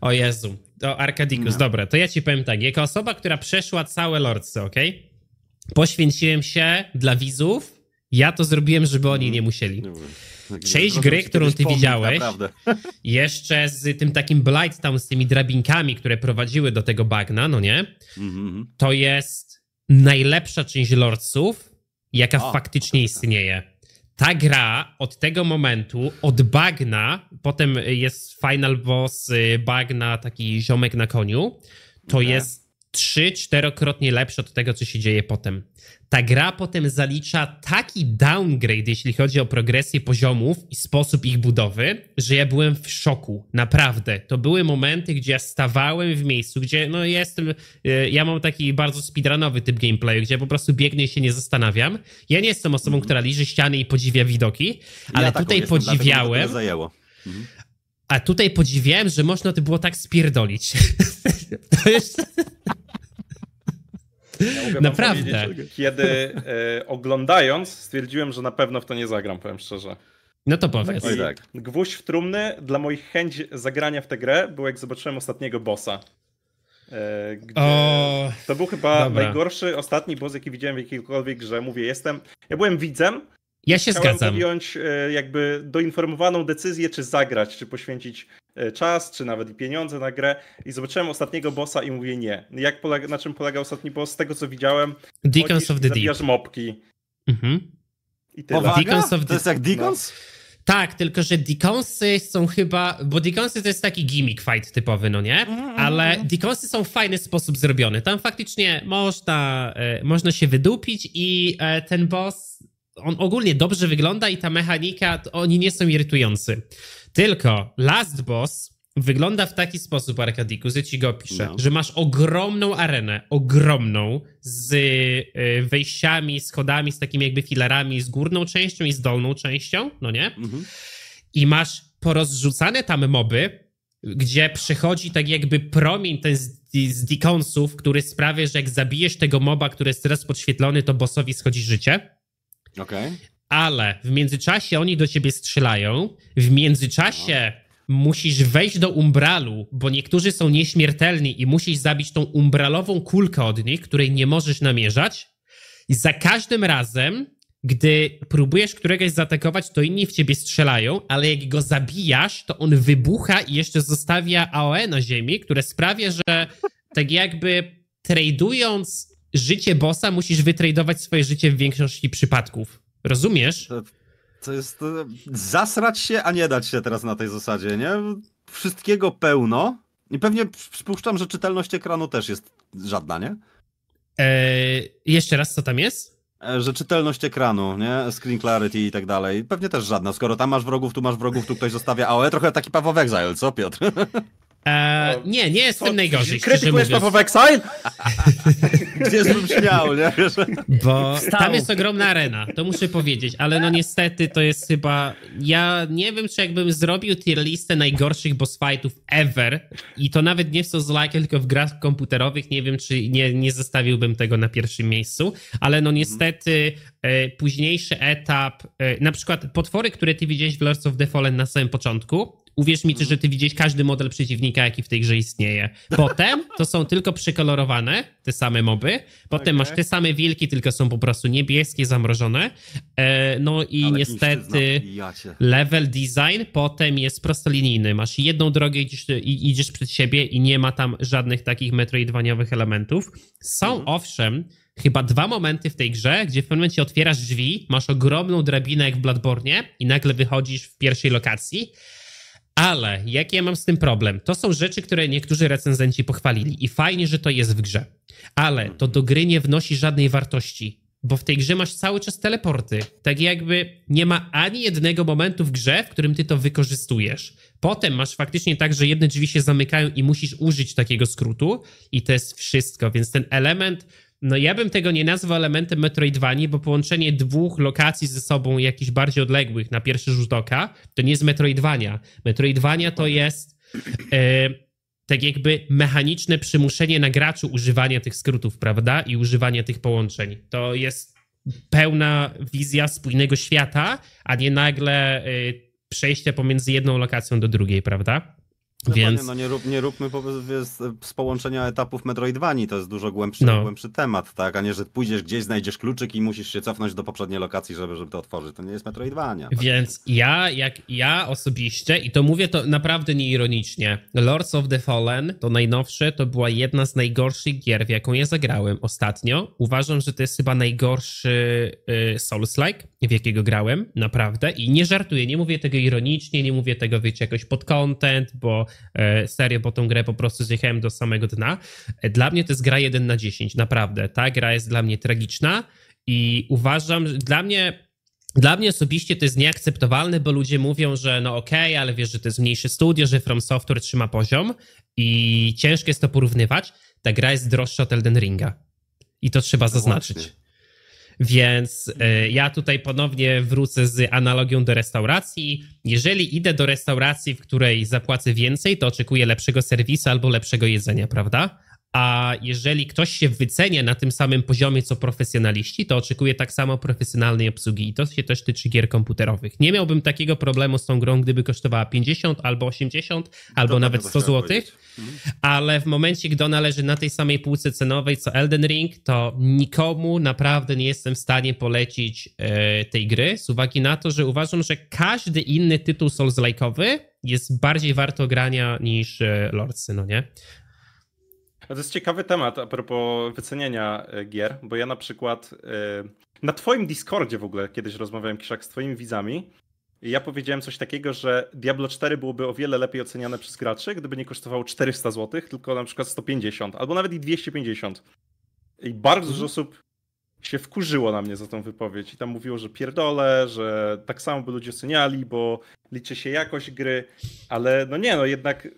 O Jezu, o Arkadikus, dobra, to ja ci powiem tak, jako osoba, która przeszła całe lordce, okej? Okay? poświęciłem się dla widzów. Ja to zrobiłem, żeby oni nie musieli. Część gry, którą ty widziałeś, jeszcze z tym takim Blight z tymi drabinkami, które prowadziły do tego bagna, no nie? Mhm, mhm. To jest najlepsza część Lordsów, jaka faktycznie istnieje. Ta gra od tego momentu, od bagna, potem jest final boss y, bagna, taki ziomek na koniu, to jest 3-4-krotnie lepsze od tego, co się dzieje potem. Ta gra potem zalicza taki downgrade, jeśli chodzi o progresję poziomów i sposób ich budowy, że ja byłem w szoku. Naprawdę. To były momenty, gdzie ja stawałem w miejscu, gdzie no jestem. E, ja mam taki bardzo speedrunowy typ gameplayu, gdzie ja po prostu biegnę się nie zastanawiam. Ja nie jestem osobą, mhm. która liży ściany i podziwia widoki, ale ja tutaj jestem, podziwiałem. zajęło. Mhm. A tutaj podziwiałem, że można to było tak spierdolić. to jest... Ja Naprawdę. Kiedy e, oglądając, stwierdziłem, że na pewno w to nie zagram, powiem szczerze. No to powiedz. Oj, tak. Gwóźdź w trumny dla moich chęć zagrania w tę grę był jak zobaczyłem ostatniego bossa. E, o... To był chyba Dobra. najgorszy ostatni boss, jaki widziałem w jakiejkolwiek grze. Mówię, jestem... Ja byłem widzem, ja się Chciałem zgadzam. podjąć e, jakby doinformowaną decyzję, czy zagrać, czy poświęcić e, czas, czy nawet pieniądze na grę. I zobaczyłem ostatniego bossa i mówię nie. Jak polega, na czym polega ostatni boss? Z tego co widziałem, Deacons of the zabijasz Deep. mopki. Mhm. I tyle. Deacons of the... To jest jak no. Deacons? No. Tak, tylko że Deaconsy są chyba. Bo Deaconsy to jest taki gimmick fight typowy, no nie? Mhm, mhm, Ale mhm. Deaconsy są w fajny sposób zrobione. Tam faktycznie można, e, można się wydupić i ten boss on ogólnie dobrze wygląda i ta mechanika, oni nie są irytujący. Tylko Last Boss wygląda w taki sposób, Arkadiku, że ci go piszę, no. że masz ogromną arenę, ogromną, z y, wejściami, schodami, z takimi jakby filarami, z górną częścią i z dolną częścią, no nie? Mhm. I masz porozrzucane tam moby, gdzie przychodzi tak jakby promień ten z, z Deaconsów, który sprawia, że jak zabijesz tego moba, który jest teraz podświetlony, to bossowi schodzi życie. Okay. Ale w międzyczasie oni do ciebie strzelają, w międzyczasie no. musisz wejść do umbralu, bo niektórzy są nieśmiertelni i musisz zabić tą umbralową kulkę od nich, której nie możesz namierzać. I za każdym razem, gdy próbujesz któregoś zaatakować, to inni w ciebie strzelają, ale jak go zabijasz, to on wybucha i jeszcze zostawia AOE na ziemi, które sprawia, że tak jakby tradując życie bossa musisz wytradować swoje życie w większości przypadków. Rozumiesz? To, to jest zasrać się, a nie dać się teraz na tej zasadzie, nie? Wszystkiego pełno. I pewnie przypuszczam, że czytelność ekranu też jest żadna, nie? Eee, jeszcze raz, co tam jest? E, że czytelność ekranu, nie? Screen clarity i tak dalej. Pewnie też żadna. Skoro tam masz wrogów, tu masz wrogów, tu ktoś zostawia AOE. Trochę taki pawłowek Exile, co Piotr? Eee, nie, nie jestem to, najgorzej. Krytykujesz Path of Exile? Gdzieżbym śmiał, nie? Bo tam jest ogromna arena, to muszę powiedzieć, ale no niestety to jest chyba... Ja nie wiem, czy jakbym zrobił tier listę najgorszych boss fightów ever i to nawet nie w Souls-like, tylko w grach komputerowych, nie wiem, czy nie, nie zostawiłbym tego na pierwszym miejscu, ale no niestety e, późniejszy etap, e, na przykład potwory, które ty widziałeś w Lords of the Fallen na samym początku, Uwierz mi, ty, mhm. że ty widzisz każdy model przeciwnika, jaki w tej grze istnieje. Potem to są tylko przykolorowane, te same moby. Potem okay. masz te same wilki, tylko są po prostu niebieskie, zamrożone. E, no i Ale niestety level design potem jest prostolinijny. Masz jedną drogę idziesz, idziesz przed siebie i nie ma tam żadnych takich metroidwaniowych elementów. Są mhm. owszem chyba dwa momenty w tej grze, gdzie w pewnym momencie otwierasz drzwi, masz ogromną drabinę jak w Bladbornie i nagle wychodzisz w pierwszej lokacji ale jaki ja mam z tym problem? To są rzeczy, które niektórzy recenzenci pochwalili i fajnie, że to jest w grze. Ale to do gry nie wnosi żadnej wartości, bo w tej grze masz cały czas teleporty. Tak jakby nie ma ani jednego momentu w grze, w którym ty to wykorzystujesz. Potem masz faktycznie tak, że jedne drzwi się zamykają i musisz użyć takiego skrótu i to jest wszystko, więc ten element no ja bym tego nie nazwał elementem Metroidvanii, bo połączenie dwóch lokacji ze sobą, jakichś bardziej odległych na pierwszy rzut oka, to nie jest Metroidvania. Metroidvania to jest e, tak jakby mechaniczne przymuszenie na graczu używania tych skrótów, prawda? I używania tych połączeń. To jest pełna wizja spójnego świata, a nie nagle e, przejście pomiędzy jedną lokacją do drugiej, prawda? Więc... No nie, rób, nie róbmy z połączenia etapów Metroidvanii, to jest dużo głębszy, no. głębszy temat, tak? A nie, że pójdziesz gdzieś, znajdziesz kluczyk i musisz się cofnąć do poprzedniej lokacji, żeby, żeby to otworzyć. To nie jest Metroidvania. Tak? Więc ja, jak ja osobiście, i to mówię to naprawdę nieironicznie, Lords of the Fallen, to najnowsze, to była jedna z najgorszych gier, w jaką ja zagrałem ostatnio. Uważam, że to jest chyba najgorszy y, Souls-like, w jakiego grałem, naprawdę. I nie żartuję, nie mówię tego ironicznie, nie mówię tego, wiecie, jakoś pod content, bo E, serię, bo tą grę po prostu zjechałem do samego dna. E, dla mnie to jest gra 1 na 10, naprawdę. Ta gra jest dla mnie tragiczna i uważam, że dla mnie dla mnie osobiście to jest nieakceptowalne, bo ludzie mówią, że no okej, okay, ale wiesz, że to jest mniejsze studio, że From Software trzyma poziom i ciężko jest to porównywać. Ta gra jest droższa od Elden Ringa. I to trzeba zaznaczyć. Więc e, mhm. ja tutaj ponownie wrócę z analogią do restauracji. Jeżeli idę do restauracji, w której zapłacę więcej, to oczekuję lepszego serwisu albo lepszego jedzenia, prawda? a jeżeli ktoś się wycenia na tym samym poziomie co profesjonaliści, to oczekuje tak samo profesjonalnej obsługi i to się też tyczy gier komputerowych. Nie miałbym takiego problemu z tą grą, gdyby kosztowała 50 albo 80 albo to nawet 100 zł, mhm. ale w momencie, gdy ona leży na tej samej półce cenowej co Elden Ring, to nikomu naprawdę nie jestem w stanie polecić e, tej gry z uwagi na to, że uważam, że każdy inny tytuł Souls-like'owy jest bardziej warto grania niż e, Lordsy, no nie? to jest ciekawy temat a propos wyceniania e, gier, bo ja na przykład e, na twoim Discordzie w ogóle kiedyś rozmawiałem, Kiszak, z twoimi widzami i ja powiedziałem coś takiego, że Diablo 4 byłoby o wiele lepiej oceniane przez graczy, gdyby nie kosztowało 400 zł, tylko na przykład 150 albo nawet i 250. I bardzo dużo mhm. osób się wkurzyło na mnie za tą wypowiedź i tam mówiło, że pierdolę, że tak samo by ludzie oceniali, bo liczy się jakość gry, ale no nie, no jednak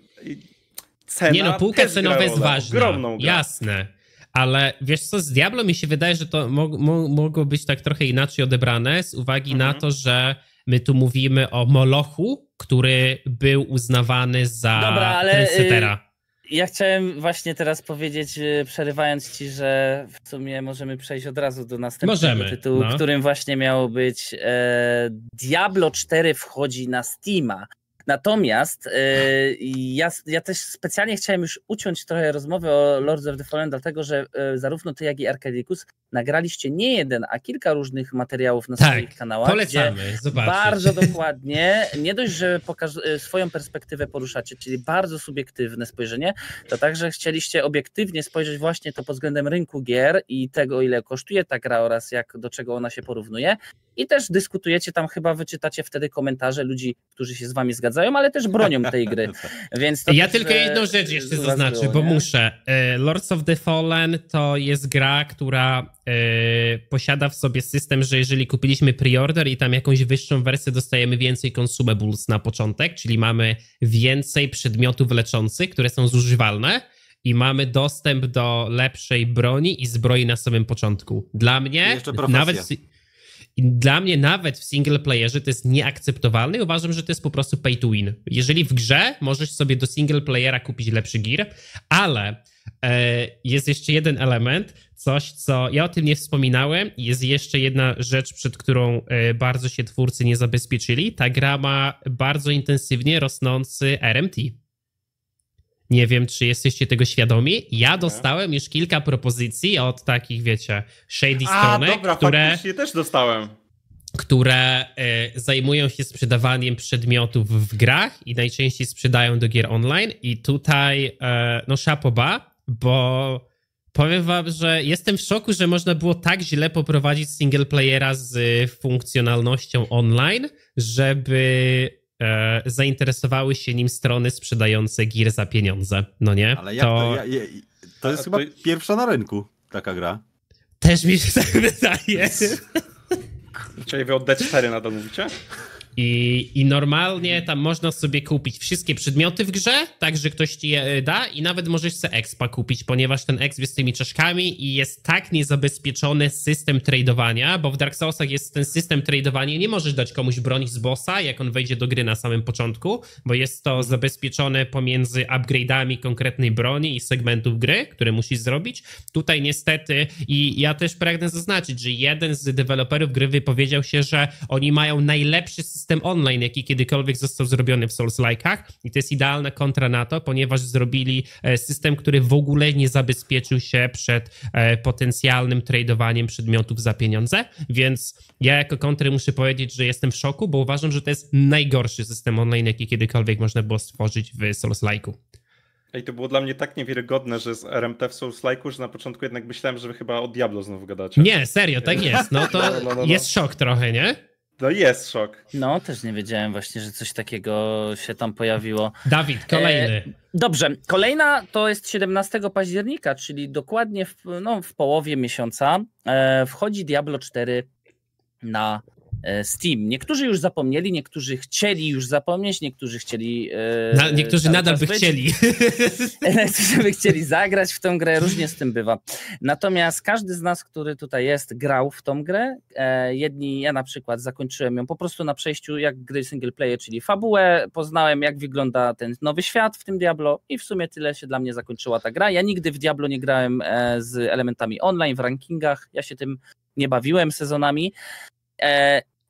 cena Nie no, półka cenowa jest ważna. Ogromną grę. Jasne. Ale wiesz co, z Diablo mi się wydaje, że to mo mo mogło być tak trochę inaczej odebrane z uwagi mhm. na to, że my tu mówimy o Molochu, który był uznawany za Dobra, ale y, ja chciałem właśnie teraz powiedzieć, y, przerywając ci, że w sumie możemy przejść od razu do następnego możemy, tytułu, no. którym właśnie miało być e, Diablo 4 wchodzi na Steama. Natomiast e, ja, ja też specjalnie chciałem już uciąć trochę rozmowę o Lords of the Fallen, dlatego że e, zarówno ty, jak i Arcadicus nagraliście nie jeden, a kilka różnych materiałów na tak, swoich kanałach. Polecamy, zobaczcie. Bardzo dokładnie. Nie dość, że pokaż- e, swoją perspektywę poruszacie, czyli bardzo subiektywne spojrzenie, to także chcieliście obiektywnie spojrzeć właśnie to pod względem rynku gier i tego, ile kosztuje ta gra oraz jak do czego ona się porównuje. I też dyskutujecie tam, chyba wyczytacie wtedy komentarze ludzi, którzy się z wami zgadzają przeszkadzają, ale też bronią tej gry. Więc ja też, tylko jedną rzecz jeszcze zaznaczę, bo muszę. E, Lords of the Fallen to jest gra, która e, posiada w sobie system, że jeżeli kupiliśmy preorder i tam jakąś wyższą wersję, dostajemy więcej consumables na początek, czyli mamy więcej przedmiotów leczących, które są zużywalne i mamy dostęp do lepszej broni i zbroi na samym początku. Dla mnie, nawet i dla mnie nawet w single playerze to jest nieakceptowalne i uważam, że to jest po prostu pay to win. Jeżeli w grze możesz sobie do single playera kupić lepszy gear, ale e, jest jeszcze jeden element, coś co ja o tym nie wspominałem, jest jeszcze jedna rzecz, przed którą e, bardzo się twórcy nie zabezpieczyli. Ta gra ma bardzo intensywnie rosnący RMT. Nie wiem, czy jesteście tego świadomi. Ja dostałem już kilka propozycji od takich, wiecie, shady strony, stronek, dobra, które... Ja też dostałem. Które y, zajmują się sprzedawaniem przedmiotów w grach i najczęściej sprzedają do gier online. I tutaj, y, no, szapoba, bo powiem wam, że jestem w szoku, że można było tak źle poprowadzić singleplayera z funkcjonalnością online, żeby e, zainteresowały się nim strony sprzedające gier za pieniądze, no nie? Ale jak to, to, ja, ja, to jest to, chyba to... pierwsza na rynku taka gra. Też mi się tak wydaje. Czyli wy od D4 nadal mówicie? I, I normalnie tam można sobie kupić wszystkie przedmioty w grze, tak, że ktoś ci je y, da i nawet możesz sobie expa kupić, ponieważ ten exp jest tymi czaszkami i jest tak niezabezpieczony system tradowania, bo w Dark Soulsach jest ten system tradowania, nie możesz dać komuś broni z bossa, jak on wejdzie do gry na samym początku, bo jest to zabezpieczone pomiędzy upgrade'ami konkretnej broni i segmentów gry, które musisz zrobić. Tutaj niestety i ja też pragnę zaznaczyć, że jeden z deweloperów gry wypowiedział się, że oni mają najlepszy system system online, jaki kiedykolwiek został zrobiony w Souls-like'ach i to jest idealna kontra na to, ponieważ zrobili e, system, który w ogóle nie zabezpieczył się przed e, potencjalnym tradowaniem przedmiotów za pieniądze, więc ja jako kontry muszę powiedzieć, że jestem w szoku, bo uważam, że to jest najgorszy system online, jaki kiedykolwiek można było stworzyć w Souls-like'u. I to było dla mnie tak niewiarygodne, że z RMT w Souls-like'u, że na początku jednak myślałem, że wy chyba o Diablo znowu gadacie. Nie, serio, tak jest. No to no, no, no, no. jest szok trochę, nie? No jest szok. No, też nie wiedziałem właśnie, że coś takiego się tam pojawiło. Dawid, kolejny. E, dobrze, kolejna to jest 17 października, czyli dokładnie w, no, w połowie miesiąca e, wchodzi Diablo 4 na E, Steam. Niektórzy już zapomnieli, niektórzy chcieli już zapomnieć, niektórzy chcieli. E, na, niektórzy nadal by być. chcieli. niektórzy by chcieli zagrać w tę grę, różnie z tym bywa. Natomiast każdy z nas, który tutaj jest, grał w tą grę. E, jedni, ja na przykład zakończyłem ją po prostu na przejściu jak gry single player, czyli fabułę. Poznałem, jak wygląda ten nowy świat w tym Diablo i w sumie tyle się dla mnie zakończyła ta gra. Ja nigdy w Diablo nie grałem z elementami online, w rankingach. Ja się tym nie bawiłem sezonami.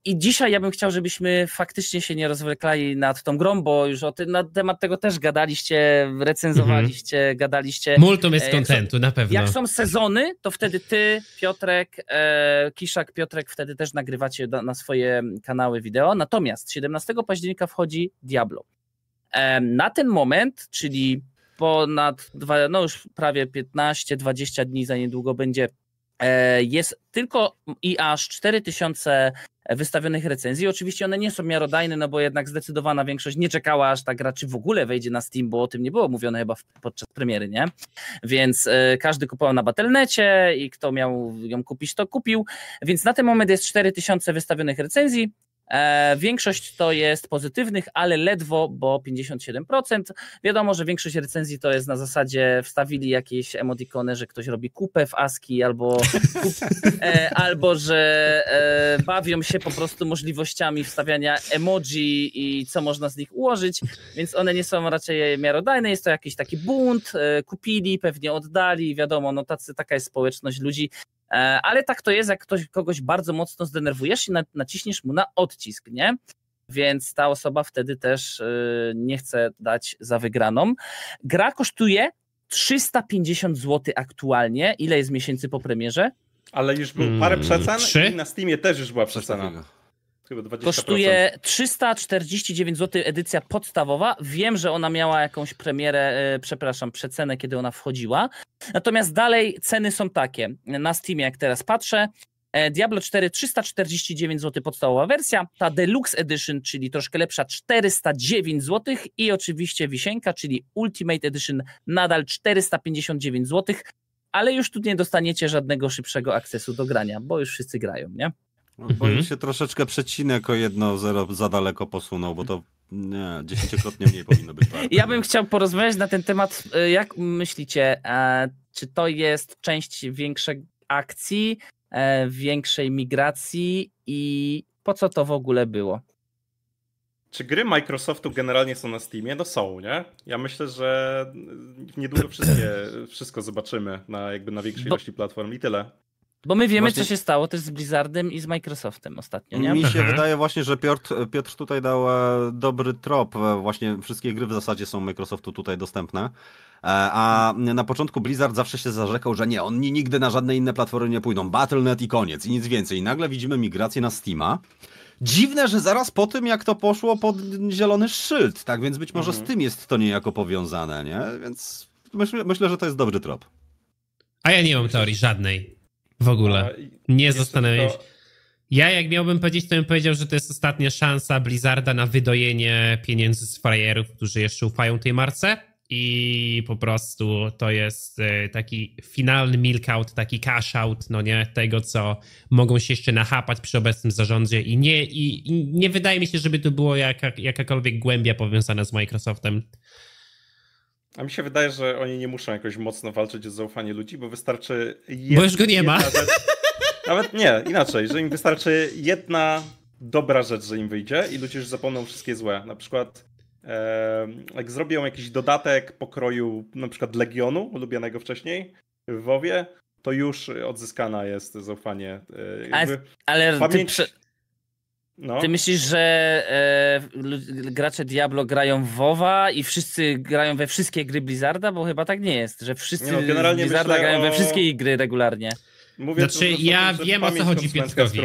I dzisiaj ja bym chciał, żebyśmy faktycznie się nie rozwlekali nad tą grą, bo już o tym, na temat tego też gadaliście, recenzowaliście, mm -hmm. gadaliście. Multum jest e, kontentu, na pewno. Jak są sezony, to wtedy ty, Piotrek, e, Kiszak, Piotrek, wtedy też nagrywacie do, na swoje kanały wideo. Natomiast 17 października wchodzi Diablo. E, na ten moment, czyli ponad dwa, no już prawie 15-20 dni, za niedługo będzie E, jest tylko i aż 4000 wystawionych recenzji. Oczywiście one nie są miarodajne, no bo jednak zdecydowana większość nie czekała, aż ta gra czy w ogóle wejdzie na Steam, bo o tym nie było mówione chyba podczas premiery, nie? Więc e, każdy kupował na Battle.necie i kto miał ją kupić, to kupił. Więc na ten moment jest 4000 wystawionych recenzji, E, większość to jest pozytywnych, ale ledwo, bo 57%. Wiadomo, że większość recenzji to jest na zasadzie wstawili jakieś emotikony, że ktoś robi kupę w ASCII albo, e, albo że e, bawią się po prostu możliwościami wstawiania emoji i co można z nich ułożyć, więc one nie są raczej miarodajne. Jest to jakiś taki bunt, kupili, pewnie oddali, wiadomo, no tacy, taka jest społeczność ludzi, E, ale tak to jest, jak ktoś, kogoś bardzo mocno zdenerwujesz i naciśniesz mu na odcisk, nie? Więc ta osoba wtedy też e, nie chce dać za wygraną. Gra kosztuje 350 zł aktualnie. Ile jest miesięcy po premierze? Ale już był hmm, parę przecen Trzy? i na Steamie też już była przecena. Chyba 20%. Kosztuje 349 zł edycja podstawowa. Wiem, że ona miała jakąś premierę, e, przepraszam, przecenę, kiedy ona wchodziła. Natomiast dalej ceny są takie. Na Steamie, jak teraz patrzę, e, Diablo 4 349 zł podstawowa wersja, ta Deluxe Edition, czyli troszkę lepsza 409 zł i oczywiście wisienka, czyli Ultimate Edition nadal 459 zł, ale już tu nie dostaniecie żadnego szybszego akcesu do grania, bo już wszyscy grają, nie? No, bo mhm. się troszeczkę przecinek o jedno zero za daleko posunął, bo to nie, dziesięciokrotnie mniej powinno być. Ja bym chciał porozmawiać na ten temat. E, jak myślicie, e, czy to jest część większej akcji, e, większej migracji i po co to w ogóle było? Czy gry Microsoftu generalnie są na Steamie? No są, nie? Ja myślę, że niedługo wszystkie, wszystko zobaczymy na jakby na większej ilości platform i tyle. Bo my wiemy, właśnie... co się stało też z Blizzardem i z Microsoftem ostatnio. Nie? Mi się mhm. wydaje właśnie, że Piotr, Piotr tutaj dał e, dobry trop. E, właśnie wszystkie gry w zasadzie są Microsoftu tutaj dostępne. E, a na początku Blizzard zawsze się zarzekał, że nie, oni nigdy na żadne inne platformy nie pójdą. Battle.net i koniec, i nic więcej. I nagle widzimy migrację na Steama. Dziwne, że zaraz po tym, jak to poszło pod zielony szyld, tak? Więc być może mhm. z tym jest to niejako powiązane, nie? Więc myślę, że to jest dobry trop. A ja nie mam teorii żadnej. W ogóle. Nie zastanawiam się. Ja jak miałbym powiedzieć, to bym powiedział, że to jest ostatnia szansa Blizzarda na wydojenie pieniędzy z frajerów, którzy jeszcze ufają tej marce i po prostu to jest e, taki finalny milkout, taki cash out, no nie, tego co mogą się jeszcze nachapać przy obecnym zarządzie i nie, i, i nie wydaje mi się, żeby tu było jaka, jakakolwiek głębia powiązana z Microsoftem. A mi się wydaje, że oni nie muszą jakoś mocno walczyć o zaufanie ludzi, bo wystarczy. bo już go nie ma. Rzecz, nawet nie, inaczej, że im wystarczy jedna dobra rzecz, że im wyjdzie i ludzie już zapomną wszystkie złe. Na przykład jak zrobią jakiś dodatek pokroju na przykład Legionu, lubianego wcześniej w WoWie, to już odzyskana jest zaufanie. E, ale, ale pamięć... ty, no. Ty myślisz, że e, gracze Diablo grają w WoWa i wszyscy grają we wszystkie gry Blizzarda? Bo chyba tak nie jest, że wszyscy no, generalnie Blizzarda grają o... we wszystkie gry regularnie. Mówię znaczy, ja wiem o co chodzi Piotrkowi.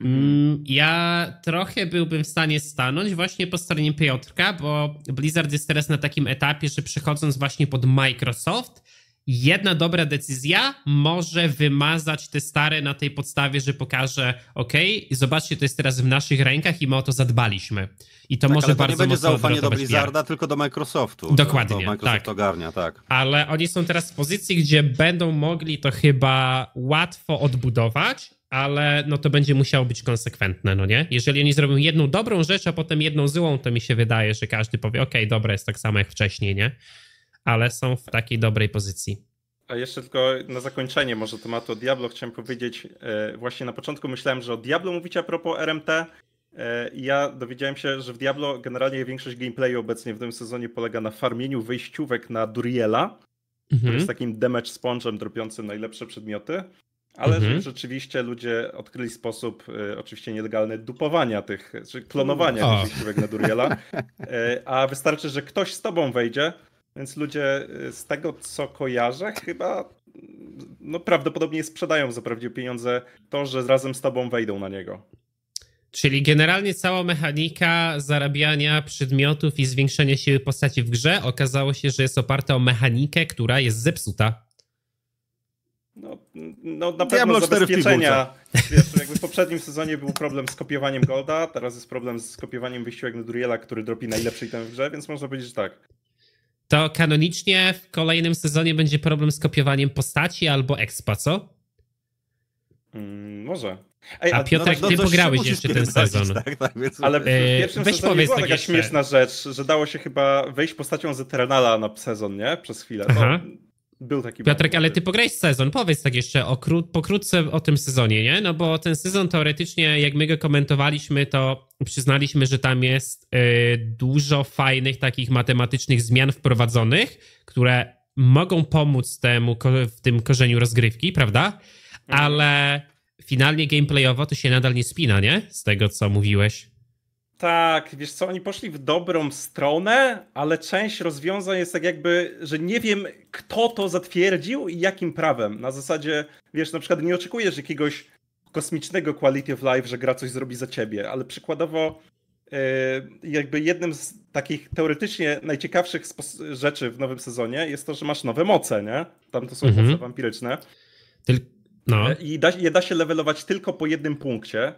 Mm, ja trochę byłbym w stanie stanąć właśnie po stronie Piotrka, bo Blizzard jest teraz na takim etapie, że przechodząc właśnie pod Microsoft, jedna dobra decyzja może wymazać te stare na tej podstawie, że pokaże, ok, zobaczcie, to jest teraz w naszych rękach i my o to zadbaliśmy. I to tak, może ale to bardzo nie będzie zaufanie do Blizzarda, PR. tylko do Microsoftu. Tak, Dokładnie. To, to Microsoft tak. ogarnia, tak. Ale oni są teraz w pozycji, gdzie będą mogli to chyba łatwo odbudować, ale no to będzie musiało być konsekwentne, no nie? Jeżeli oni zrobią jedną dobrą rzecz, a potem jedną złą, to mi się wydaje, że każdy powie, ok, dobra, jest tak samo jak wcześniej, nie? ale są w takiej dobrej pozycji. A jeszcze tylko na zakończenie może tematu o Diablo chciałem powiedzieć. E, właśnie na początku myślałem, że o Diablo mówicie a propos RMT. E, ja dowiedziałem się, że w Diablo generalnie większość gameplayu obecnie w tym sezonie polega na farmieniu wyjściówek na Duriela, mhm. który jest takim damage sponge'em dropiącym najlepsze przedmioty. Ale mhm. rzeczywiście ludzie odkryli sposób y, oczywiście nielegalny dupowania tych, czy klonowania tych wyjściówek na Duriela. Y, a wystarczy, że ktoś z tobą wejdzie, więc ludzie y, z tego, co kojarzę, chyba no prawdopodobnie sprzedają za prawdziwe pieniądze to, że razem z tobą wejdą na niego. Czyli generalnie cała mechanika zarabiania przedmiotów i zwiększenia siły postaci w grze okazało się, że jest oparta o mechanikę, która jest zepsuta. No, no na pewno Diablo zabezpieczenia. Wiesz, jakby w poprzednim sezonie był problem z kopiowaniem Golda, teraz jest problem z kopiowaniem wyścigu Nudriela, który dropi najlepszy item w grze, więc można powiedzieć tak to kanonicznie w kolejnym sezonie będzie problem z kopiowaniem postaci albo expa, co? Mm, może. Ej, a Piotrek, no, no, no ty pograłeś jeszcze ten sezon. Tak, tak, więc... Ale e, w pierwszym Weź sezonie była taka śmieszna rzecz, że dało się chyba wejść postacią z Eternala na sezon, nie? Przez chwilę. No, był taki... Piotrek, ale ty pograłeś sezon, powiedz tak jeszcze o kró- pokrótce o tym sezonie, nie? No bo ten sezon teoretycznie, jak my go komentowaliśmy, to przyznaliśmy, że tam jest yy, dużo fajnych takich matematycznych zmian wprowadzonych, które mogą pomóc temu, w tym korzeniu rozgrywki, prawda? Mhm. Ale finalnie gameplayowo to się nadal nie spina, nie? Z tego, co mówiłeś. Tak, wiesz co, oni poszli w dobrą stronę, ale część rozwiązań jest tak jakby, że nie wiem kto to zatwierdził i jakim prawem. Na zasadzie, wiesz, na przykład nie oczekujesz jakiegoś kosmicznego quality of life, że gra coś zrobi za ciebie, ale przykładowo e, jakby jednym z takich teoretycznie najciekawszych rzeczy w nowym sezonie jest to, że masz nowe moce, nie? Tam to są mhm. moce wampiryczne. Tyl no. E, I da, je da się levelować tylko po jednym punkcie.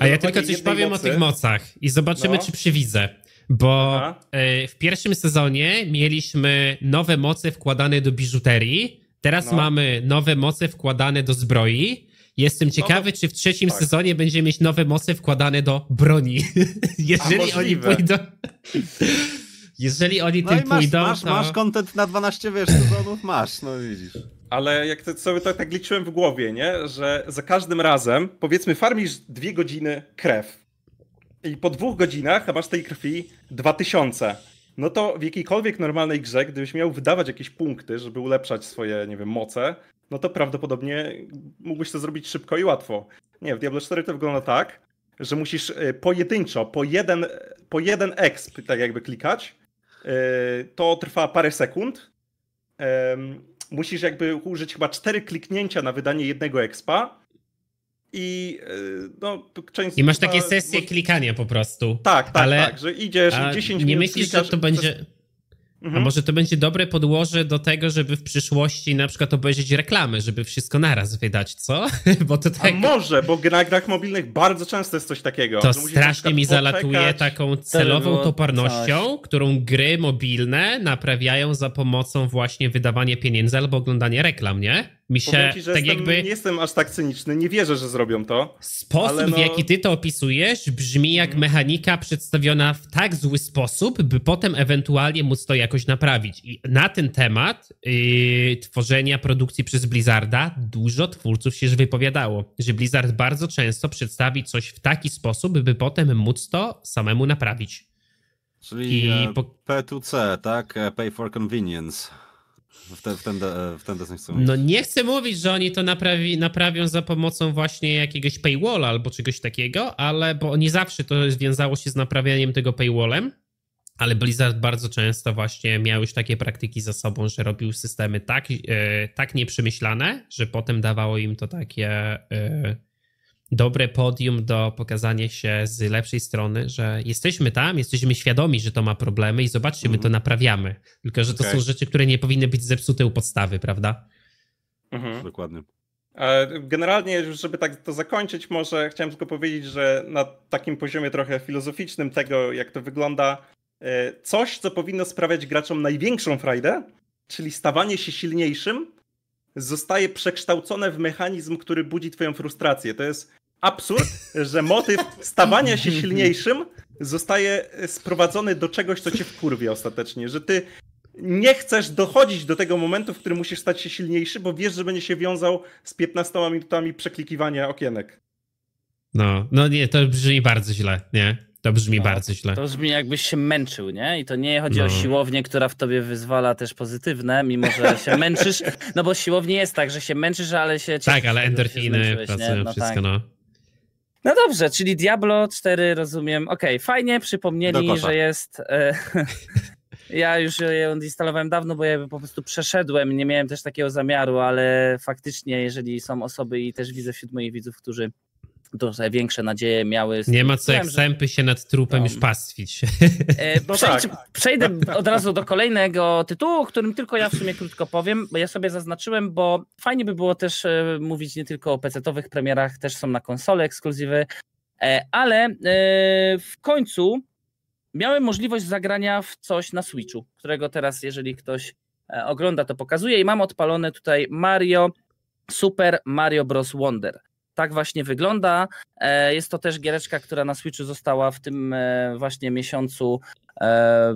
A ja tylko coś powiem mocy. o tych mocach i zobaczymy, no. czy przywidzę. Bo e, w pierwszym sezonie mieliśmy nowe moce wkładane do biżuterii, teraz no. mamy nowe moce wkładane do zbroi. Jestem no ciekawy, no, czy w trzecim tak. sezonie będzie mieć nowe moce wkładane do broni. Jeżeli oni pójdą. Jeżeli oni no tym masz, pójdą. Masz, to... masz content na 12 wiesz, sezonów, masz, no widzisz ale jak to sobie to tak, tak liczyłem w głowie, nie? Że za każdym razem, powiedzmy, farmisz dwie godziny krew. I po dwóch godzinach masz tej krwi dwa tysiące. No to w jakiejkolwiek normalnej grze, gdybyś miał wydawać jakieś punkty, żeby ulepszać swoje, nie wiem, moce, no to prawdopodobnie mógłbyś to zrobić szybko i łatwo. Nie, w Diablo 4 to wygląda tak, że musisz e, pojedynczo, po jeden, po jeden exp tak jakby klikać. E, to trwa parę sekund musisz jakby użyć chyba cztery kliknięcia na wydanie jednego expa. I e, no, część I masz takie sesje klikania po prostu. Tak, tak, ale... tak, że idziesz, A 10 nie minut myślisz, klikasz, że to będzie... Mhm. A może to będzie dobre podłoże do tego, żeby w przyszłości na przykład obejrzeć reklamy, żeby wszystko naraz wydać, co? bo to tak... A może, bo na grach mobilnych bardzo często jest coś takiego. To strasznie mi zalatuje poczekać. taką celową toparnością, coś. którą gry mobilne naprawiają za pomocą właśnie wydawania pieniędzy albo oglądania reklam, nie? mi się ci, że tak jestem, jakby... Nie jestem aż tak cyniczny, nie wierzę, że zrobią to. Sposób, no... w jaki ty to opisujesz, brzmi jak mhm. mechanika przedstawiona w tak zły sposób, by potem ewentualnie móc to jakoś naprawić. I na ten temat yy, tworzenia produkcji przez Blizzarda dużo twórców się już wypowiadało, że Blizzard bardzo często przedstawi coś w taki sposób, by potem móc to samemu naprawić. Czyli I e, P2C, tak? E, Pay for convenience. W ten, w ten, e, w ten chcę No nie chcę mówić, że oni to naprawi, naprawią za pomocą właśnie jakiegoś paywalla albo czegoś takiego, ale bo nie zawsze to związało się z naprawianiem tego paywallem, ale Blizzard bardzo często właśnie miał już takie praktyki za sobą, że robił systemy tak, yy, tak nieprzemyślane, że potem dawało im to takie... Yy, dobre podium do pokazania się z lepszej strony, że jesteśmy tam, jesteśmy świadomi, że to ma problemy i zobaczcie, my to mhm. naprawiamy. Tylko, że to okay. są rzeczy, które nie powinny być zepsute u podstawy, prawda? Mhm. Dokładnie. Generalnie, żeby tak to zakończyć, może chciałem tylko powiedzieć, że na takim poziomie trochę filozoficznym tego, jak to wygląda, e, coś, co powinno sprawiać graczom największą frajdę, czyli stawanie się silniejszym, zostaje przekształcone w mechanizm, który budzi twoją frustrację. To jest absurd, że motyw stawania się silniejszym zostaje sprowadzony do czegoś, co cię wkurwie ostatecznie, że ty nie chcesz dochodzić do tego momentu, w którym musisz stać się silniejszy, bo wiesz, że będzie się wiązał z 15 minutami przeklikiwania okienek. No, no nie, to brzmi bardzo źle, nie? To brzmi no, bardzo źle. To brzmi jakbyś się męczył, nie? I to nie chodzi no. o siłownię, która w tobie wyzwala też pozytywne, mimo że się męczysz. No bo siłownie jest tak, że się męczysz, ale się. tak, ale endorfiny pracują, no wszystko, tak. no. No dobrze, czyli Diablo 4 rozumiem. Okej, okay, fajnie, przypomnieli, że jest. E, ja już ją instalowałem dawno, bo ja po prostu przeszedłem. Nie miałem też takiego zamiaru, ale faktycznie, jeżeli są osoby i też widzę wśród moich widzów, którzy trochę większe nadzieje miały. Nie ma co jak że... sępy się nad trupem no. już pastwić. E, e, bo przejdź, tak. przejdę od razu do kolejnego tytułu, o którym tylko ja w sumie krótko powiem, bo ja sobie zaznaczyłem, bo fajnie by było też e, mówić nie tylko o PC-owych premierach, też są na konsole ekskluzywy, e, ale e, w końcu miałem możliwość zagrania w coś na Switchu, którego teraz, jeżeli ktoś e, ogląda, to pokazuje i mam odpalone tutaj Mario Super Mario Bros. Wonder tak właśnie wygląda. E, jest to też giereczka, która na Switchu została w tym e, właśnie miesiącu e,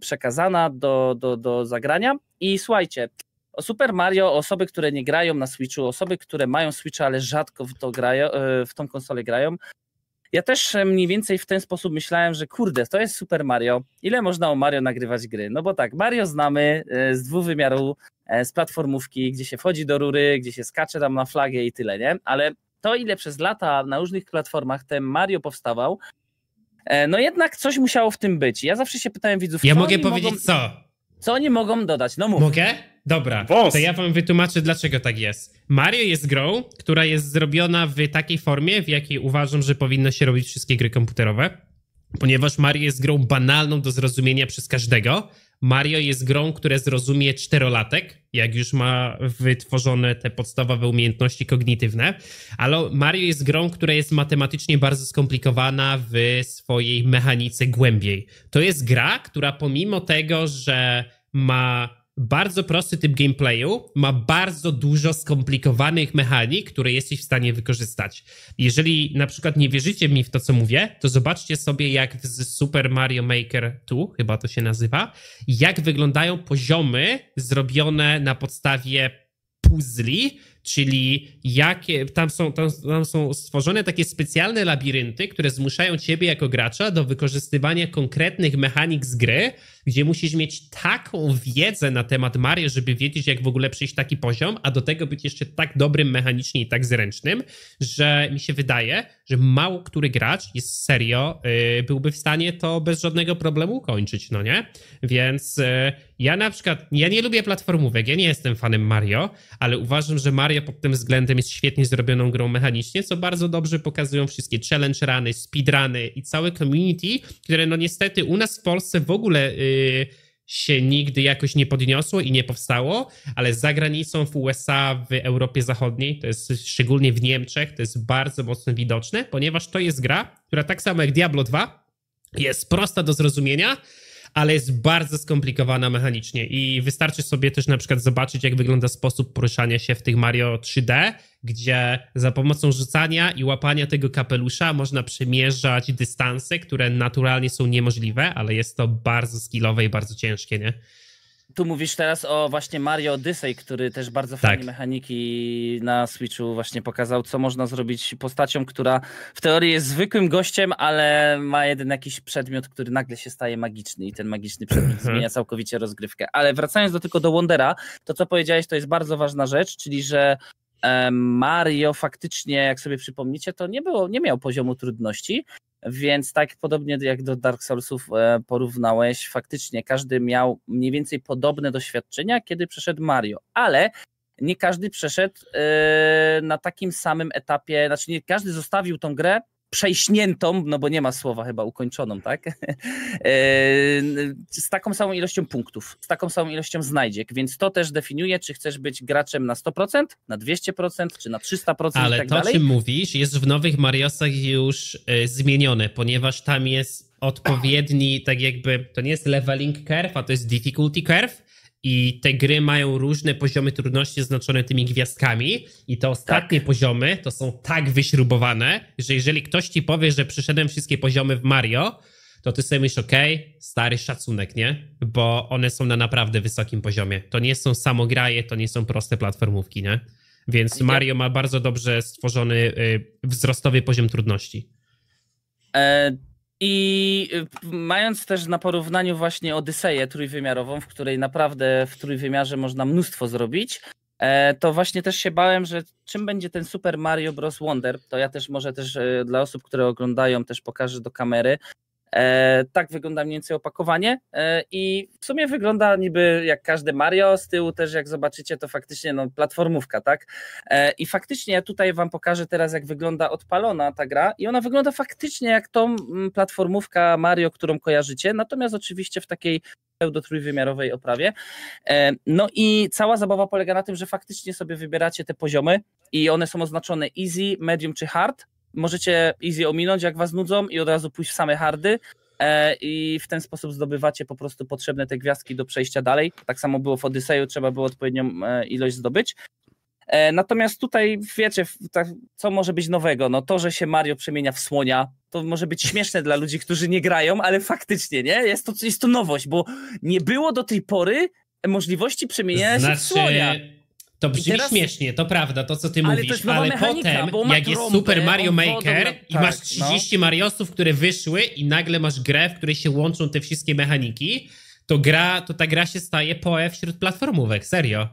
przekazana do, do, do zagrania. I słuchajcie, o Super Mario, osoby, które nie grają na Switchu, osoby, które mają Switcha, ale rzadko w, to grają, w tą konsolę grają. Ja też mniej więcej w ten sposób myślałem, że kurde, to jest Super Mario. Ile można o Mario nagrywać gry? No bo tak, Mario znamy z dwuwymiaru E, z platformówki, gdzie się wchodzi do rury, gdzie się skacze tam na flagę i tyle, nie? Ale to, ile przez lata na różnych platformach ten Mario powstawał, e, no jednak coś musiało w tym być. Ja zawsze się pytałem widzów, Ja mogę powiedzieć mogą, co? Co oni mogą dodać? No mów. Mogę? Dobra, Boss. to ja wam wytłumaczę, dlaczego tak jest. Mario jest grą, która jest zrobiona w takiej formie, w jakiej uważam, że powinno się robić wszystkie gry komputerowe, ponieważ Mario jest grą banalną do zrozumienia przez każdego, Mario jest grą, które zrozumie czterolatek, jak już ma wytworzone te podstawowe umiejętności kognitywne, ale Mario jest grą, która jest matematycznie bardzo skomplikowana w swojej mechanice głębiej. To jest gra, która pomimo tego, że ma bardzo prosty typ gameplayu ma bardzo dużo skomplikowanych mechanik, które jesteś w stanie wykorzystać. Jeżeli na przykład nie wierzycie mi w to, co mówię, to zobaczcie sobie, jak w Super Mario Maker 2, chyba to się nazywa, jak wyglądają poziomy zrobione na podstawie puzli, czyli jakie, tam są, tam, tam, są stworzone takie specjalne labirynty, które zmuszają ciebie jako gracza do wykorzystywania konkretnych mechanik z gry, gdzie musisz mieć taką wiedzę na temat Mario, żeby wiedzieć, jak w ogóle przejść taki poziom, a do tego być jeszcze tak dobrym mechanicznie i tak zręcznym, że mi się wydaje, że mało który gracz jest serio, yy, byłby w stanie to bez żadnego problemu ukończyć, no nie? Więc yy, ja na przykład, ja nie lubię platformówek, ja nie jestem fanem Mario, ale uważam, że Mario pod tym względem jest świetnie zrobioną grą mechanicznie, co bardzo dobrze pokazują wszystkie challenge speed speedruny i całe community, które no niestety u nas w Polsce w ogóle yy, się nigdy jakoś nie podniosło i nie powstało, ale za granicą w USA, w Europie Zachodniej, to jest szczególnie w Niemczech, to jest bardzo mocno widoczne, ponieważ to jest gra, która tak samo jak Diablo 2 jest prosta do zrozumienia, ale jest bardzo skomplikowana mechanicznie i wystarczy sobie też na przykład zobaczyć, jak wygląda sposób poruszania się w tych Mario 3D, gdzie za pomocą rzucania i łapania tego kapelusza można przemierzać dystanse, które naturalnie są niemożliwe, ale jest to bardzo skillowe i bardzo ciężkie, nie? tu mówisz teraz o właśnie Mario Odyssey, który też bardzo tak. fajne mechaniki na Switchu właśnie pokazał, co można zrobić postacią, która w teorii jest zwykłym gościem, ale ma jeden jakiś przedmiot, który nagle się staje magiczny i ten magiczny przedmiot mhm. zmienia całkowicie rozgrywkę. Ale wracając do tylko do Wondera, to co powiedziałeś, to jest bardzo ważna rzecz, czyli że Mario faktycznie, jak sobie przypomnicie, to nie, było, nie miał poziomu trudności więc tak podobnie jak do Dark Soulsów e, porównałeś, faktycznie każdy miał mniej więcej podobne doświadczenia, kiedy przeszedł Mario, ale nie każdy przeszedł e, na takim samym etapie, znaczy nie każdy zostawił tą grę przejśniętą, no bo nie ma słowa chyba ukończoną, tak? E, z taką samą ilością punktów, z taką samą ilością znajdziek, więc to też definiuje, czy chcesz być graczem na 100%, na 200%, czy na 300% Ale i tak to, dalej. czym mówisz, jest w nowych Mariosach już y, zmienione, ponieważ tam jest odpowiedni, tak jakby, to nie jest leveling curve, a to jest difficulty curve, i te gry mają różne poziomy trudności znaczone tymi gwiazdkami i te ostatnie tak. poziomy to są tak wyśrubowane, że jeżeli ktoś ci powie, że przeszedłem wszystkie poziomy w Mario, to ty sobie myślisz, okej, okay, stary szacunek, nie? Bo one są na naprawdę wysokim poziomie. To nie są samograje, to nie są proste platformówki, nie? Więc Mario ma bardzo dobrze stworzony y, wzrostowy poziom trudności. E, i y, mając też na porównaniu właśnie Odyseję trójwymiarową, w której naprawdę w trójwymiarze można mnóstwo zrobić, e, to właśnie też się bałem, że czym będzie ten Super Mario Bros. Wonder, to ja też może też e, dla osób, które oglądają, też pokażę do kamery. E, tak wygląda mniej więcej opakowanie e, i w sumie wygląda niby jak każdy Mario, z tyłu też jak zobaczycie to faktycznie no, platformówka, tak? E, I faktycznie ja tutaj wam pokażę teraz jak wygląda odpalona ta gra i ona wygląda faktycznie jak tą mm, platformówka Mario, którą kojarzycie, natomiast oczywiście w takiej do trójwymiarowej oprawie. No i cała zabawa polega na tym, że faktycznie sobie wybieracie te poziomy i one są oznaczone easy, medium czy hard możecie easy ominąć, jak was nudzą i od razu pójść w same hardy e, i w ten sposób zdobywacie po prostu potrzebne te gwiazdki do przejścia dalej. Tak samo było w Odyseju, trzeba było odpowiednią e, ilość zdobyć. E, natomiast tutaj wiecie, tak, co może być nowego? No to, że się Mario przemienia w słonia, to może być śmieszne dla ludzi, którzy nie grają, ale faktycznie, nie? Jest to, jest to nowość, bo nie było do tej pory możliwości przemieniać znaczy... się w znaczy, słonia. To brzmi teraz... śmiesznie, to prawda, to co ty ale mówisz, ale potem, jak jest Super Mario Maker na... Tak, i masz 30 no. Mariosów, które wyszły i nagle masz grę, w której się łączą te wszystkie mechaniki, to gra, to ta gra się staje poe wśród platformówek, serio.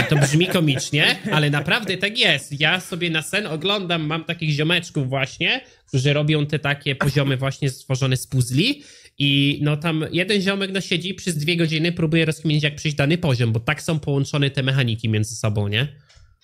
I to brzmi komicznie, ale naprawdę tak jest. Ja sobie na sen oglądam, mam takich ziomeczków właśnie, którzy robią te takie poziomy właśnie stworzone z puzli i no tam jeden ziomek no siedzi przez dwie godziny próbuje rozkminić jak przejść dany poziom, bo tak są połączone te mechaniki między sobą, nie?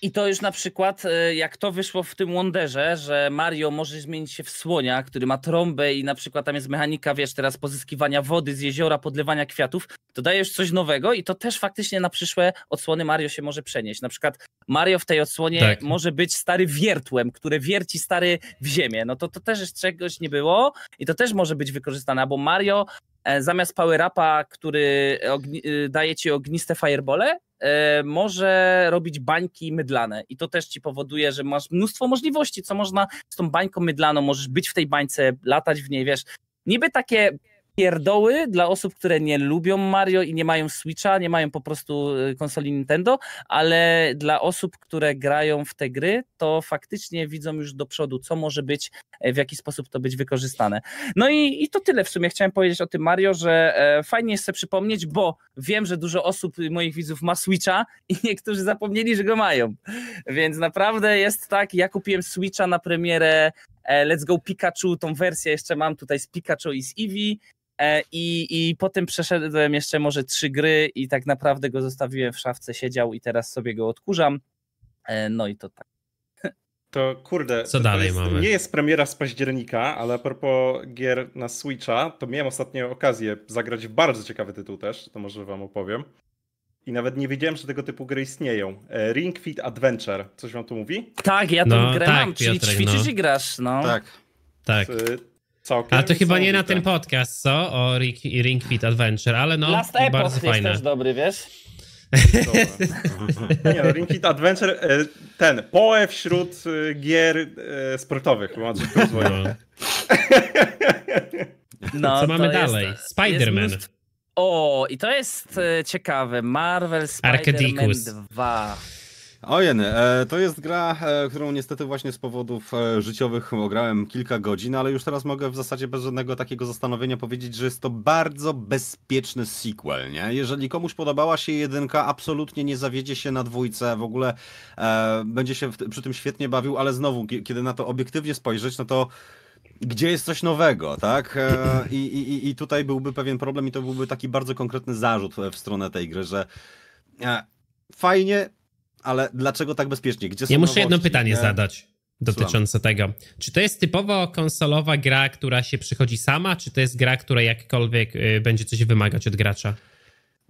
I to już na przykład, e, jak to wyszło w tym Wonderze, że Mario może zmienić się w słonia, który ma trąbę i na przykład tam jest mechanika, wiesz, teraz pozyskiwania wody z jeziora, podlewania kwiatów, to dajesz coś nowego i to też faktycznie na przyszłe odsłony Mario się może przenieść. Na przykład Mario w tej odsłonie tak. może być stary wiertłem, które wierci stary w ziemię. No to, to też czegoś nie było i to też może być wykorzystane, bo Mario e, zamiast power-upa, który e, daje ci ogniste firebole, E, może robić bańki mydlane i to też ci powoduje, że masz mnóstwo możliwości, co można z tą bańką mydlaną, możesz być w tej bańce, latać w niej, wiesz, niby takie pierdoły dla osób, które nie lubią Mario i nie mają Switcha, nie mają po prostu y, konsoli Nintendo, ale dla osób, które grają w te gry, to faktycznie widzą już do przodu, co może być, e, w jaki sposób to być wykorzystane. No i, i to tyle w sumie chciałem powiedzieć o tym Mario, że e, fajnie jest sobie przypomnieć, bo wiem, że dużo osób y, moich widzów ma Switcha i niektórzy zapomnieli, że go mają. Więc naprawdę jest tak, ja kupiłem Switcha na premierę E, let's Go Pikachu, tą wersję jeszcze mam tutaj z Pikachu i z Eevee. E, I, I potem przeszedłem jeszcze może trzy gry i tak naprawdę go zostawiłem w szafce, siedział i teraz sobie go odkurzam. E, no i to tak. To kurde, co to dalej jest, mamy? Nie jest premiera z października, ale a propos gier na Switcha, to miałem ostatnio okazję zagrać w bardzo ciekawy tytuł też, to może wam opowiem. I nawet nie wiedziałem, że tego typu gry istnieją. E, Ring Fit Adventure, coś wam tu mówi? Tak, ja no, tą no, grę tak, mam, czyli ćwiczysz no. i grasz, no. Tak. Tak. E, całkiem A to chyba nie na ten podcast, co? O Ring, Ring Fit Adventure, ale no, Last bardzo Epoch fajne. jest też dobry, wiesz? Dobra. Nie, no, Ring Fit Adventure, e, ten, poe wśród gier sportowych, no. no. Co mamy dalej? Spider-Man. O, i to jest e, ciekawe. Marvel Spider-Man 2. Ojen, e, to jest gra, e, którą niestety właśnie z powodów życiowych ograłem kilka godzin, ale już teraz mogę w zasadzie bez żadnego takiego zastanowienia powiedzieć, że jest to bardzo bezpieczny sequel, nie? Jeżeli komuś podobała się jedynka, absolutnie nie zawiedzie się na dwójce, w ogóle e, będzie się przy tym świetnie bawił, ale znowu, kiedy na to obiektywnie spojrzeć, no to gdzie jest coś nowego, tak? E, I, i, I tutaj byłby pewien problem i to byłby taki bardzo konkretny zarzut e, w stronę tej gry, że e, fajnie, ale dlaczego tak bezpiecznie? Gdzie są Ja muszę jedno pytanie zadać dotyczące Słucham. tego. Czy to jest typowo konsolowa gra, która się przychodzi sama, czy to jest gra, która jakkolwiek y, będzie coś wymagać od gracza?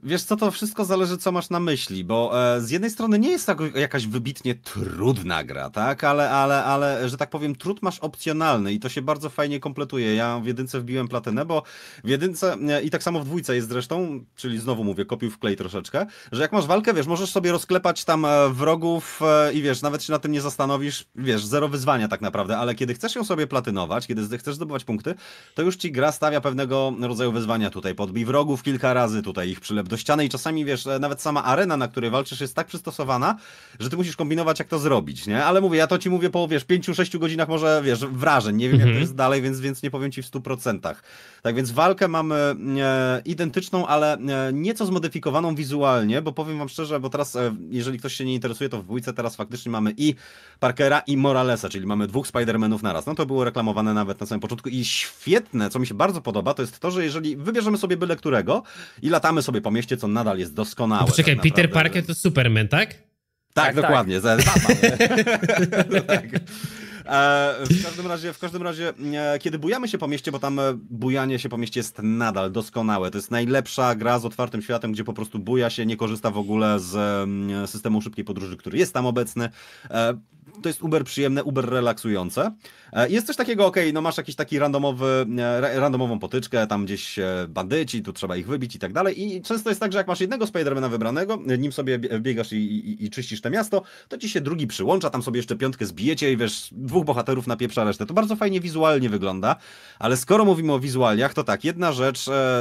Wiesz co, to wszystko zależy, co masz na myśli, bo e, z jednej strony nie jest to tak jakaś wybitnie trudna gra, tak? Ale, ale, ale, że tak powiem, trud masz opcjonalny i to się bardzo fajnie kompletuje. Ja w jedynce wbiłem platynę, bo w jedynce e, i tak samo w dwójce jest zresztą, czyli znowu mówię, kopiuj w klej troszeczkę, że jak masz walkę, wiesz, możesz sobie rozklepać tam e, wrogów e, i wiesz, nawet się na tym nie zastanowisz, wiesz, zero wyzwania tak naprawdę, ale kiedy chcesz ją sobie platynować, kiedy chcesz zdobywać punkty, to już ci gra stawia pewnego rodzaju wyzwania tutaj. Podbij wrogów kilka razy, tutaj ich przylep do ściany i czasami, wiesz, nawet sama arena, na której walczysz jest tak przystosowana, że ty musisz kombinować, jak to zrobić, nie? Ale mówię, ja to ci mówię po, wiesz, 5-6 godzinach może, wiesz, wrażeń, nie wiem, mhm. jak to mhm. jest dalej, więc, więc nie powiem ci w 100%. Tak więc walkę mamy e, e, identyczną, ale e, nieco zmodyfikowaną wizualnie, bo powiem wam szczerze, bo teraz, e, jeżeli ktoś się nie interesuje, to w bójce teraz faktycznie mamy i Parkera, i Moralesa, czyli mamy dwóch Spider-Manów naraz. No to było reklamowane nawet na samym początku i świetne, co mi się bardzo podoba, to jest to, że jeżeli wybierzemy sobie byle którego i latamy sobie po mieście, co nadal jest doskonałe. No, czekaj, tak Peter Parker to Superman, tak? Tak, tak, tak. dokładnie. No tak. tak. W każdym razie, w każdym razie, e, kiedy bujamy się po mieście, bo tam e, bujanie się po mieście jest nadal doskonałe. To jest najlepsza gra z otwartym światem, gdzie po prostu buja się, nie korzysta w ogóle z mm, systemu szybkiej podróży, który jest tam obecny to jest uber przyjemne, uber relaksujące. E, jest coś takiego, ok, no masz jakiś taki randomowy, e, randomową potyczkę, tam gdzieś e, bandyci, tu trzeba ich wybić i tak dalej. I często jest tak, że jak masz jednego Spidermana wybranego, nim sobie biegasz i, i, i czyścisz to miasto, to ci się drugi przyłącza, tam sobie jeszcze piątkę zbijecie i wiesz, dwóch bohaterów na pieprza resztę. To bardzo fajnie wizualnie wygląda, ale skoro mówimy o wizualiach, to tak, jedna rzecz,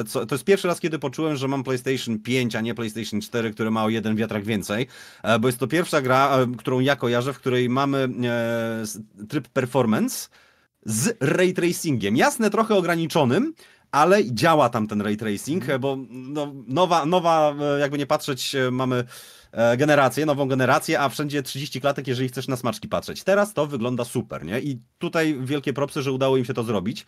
co, to jest pierwszy raz, kiedy poczułem, że mam PlayStation 5, a nie PlayStation 4, które ma o jeden wiatrak więcej, bo jest to pierwsza gra, którą ja kojarzę, w której mam mamy e, tryb performance z ray tracingiem. Jasne, trochę ograniczonym, ale działa tam ten ray tracing, mhm. bo no, nowa, nowa, e, jakby nie patrzeć, e, mamy generację, nową generację, a wszędzie 30 klatek, jeżeli chcesz na smaczki patrzeć. Teraz to wygląda super, nie? I tutaj wielkie propsy, że udało im się to zrobić.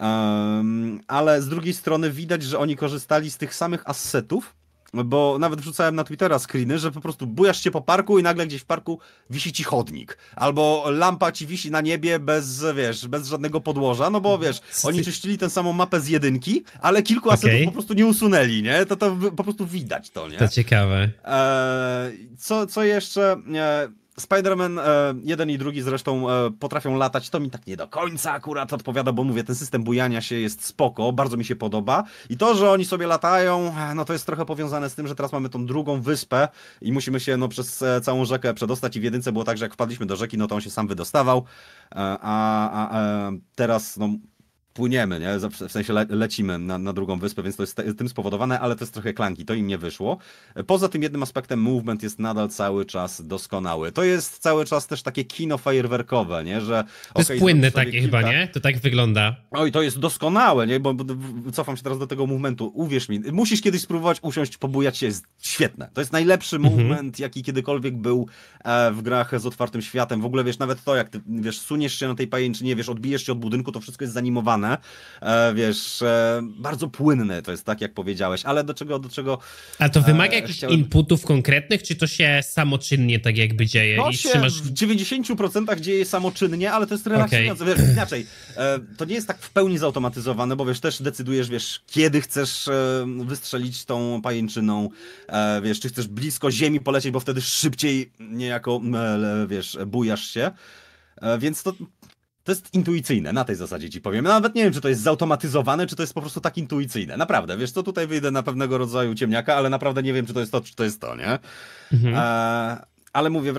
Um, ale z drugiej strony widać, że oni korzystali z tych samych assetów, bo nawet wrzucałem na Twittera screeny, że po prostu bujasz się po parku i nagle gdzieś w parku wisi ci chodnik. Albo lampa ci wisi na niebie bez, wiesz, bez żadnego podłoża, no bo wiesz, oni czyścili tę samą mapę z jedynki, ale kilku okay. asetów po prostu nie usunęli, nie? To, to po prostu widać to, nie? To ciekawe. Eee, co, co jeszcze... Eee, Spider-Man e, jeden i drugi zresztą e, potrafią latać, to mi tak nie do końca akurat odpowiada, bo mówię, ten system bujania się jest spoko, bardzo mi się podoba i to, że oni sobie latają, e, no to jest trochę powiązane z tym, że teraz mamy tą drugą wyspę i musimy się no przez całą rzekę przedostać i w jedynce było tak, że jak wpadliśmy do rzeki, no to on się sam wydostawał, a, a, a teraz no płyniemy, nie? w sensie le lecimy na, na, drugą wyspę, więc to jest tym spowodowane, ale to jest trochę klanki, to im nie wyszło. Poza tym jednym aspektem movement jest nadal cały czas doskonały. To jest cały czas też takie kino fajerwerkowe, nie? Że, to okay, jest płynne takie kilka... chyba, nie? To tak wygląda. Oj, to jest doskonałe, nie? Bo, bo, cofam się teraz do tego movementu. Uwierz mi, musisz kiedyś spróbować usiąść, pobujać się, jest świetne. To jest najlepszy mhm. movement, jaki kiedykolwiek był e, w grach z otwartym światem. W ogóle wiesz, nawet to, jak ty, wiesz, suniesz się na tej pajęczynie, wiesz, odbijesz się od budynku, to wszystko jest zanimowane E, wiesz, e, bardzo płynne to jest, tak jak powiedziałeś, ale do czego, do czego... A to wymaga e, jakichś chciałem... inputów konkretnych, czy to się samoczynnie tak jakby dzieje? To I się trzymasz... w 90% dzieje samoczynnie, ale to jest relaksujące, okay. wiesz, inaczej, to nie jest tak w pełni zautomatyzowane, bo wiesz, też decydujesz, wiesz, kiedy chcesz wystrzelić tą pajęczyną, wiesz, czy chcesz blisko ziemi polecieć, bo wtedy szybciej niejako, wiesz, bujasz się. Więc to to jest intuicyjne, na tej zasadzie ci powiem. Nawet nie wiem, czy to jest zautomatyzowane, czy to jest po prostu tak intuicyjne. Naprawdę, wiesz co, tutaj wyjdę na pewnego rodzaju ciemniaka, ale naprawdę nie wiem, czy to jest to, czy to jest to, nie? Mhm. E, ale mówię,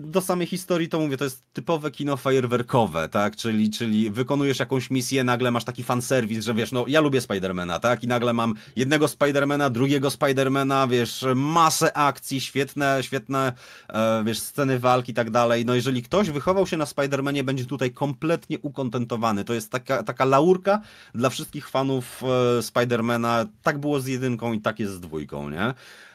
do samej historii to mówię, to jest typowe kino fajerwerkowe, tak? Czyli, czyli wykonujesz jakąś misję, nagle masz taki fanserwis, że wiesz, no ja lubię Spidermana, tak? I nagle mam jednego Spidermana, drugiego Spidermana, wiesz, masę akcji, świetne, świetne, e, wiesz, sceny walki i tak dalej. No jeżeli ktoś wychował się na Spidermanie, będzie tutaj kompletnie ukontentowany. To jest taka, taka laurka dla wszystkich fanów e, Spidermana. Tak było z jedynką i tak jest z dwójką, nie?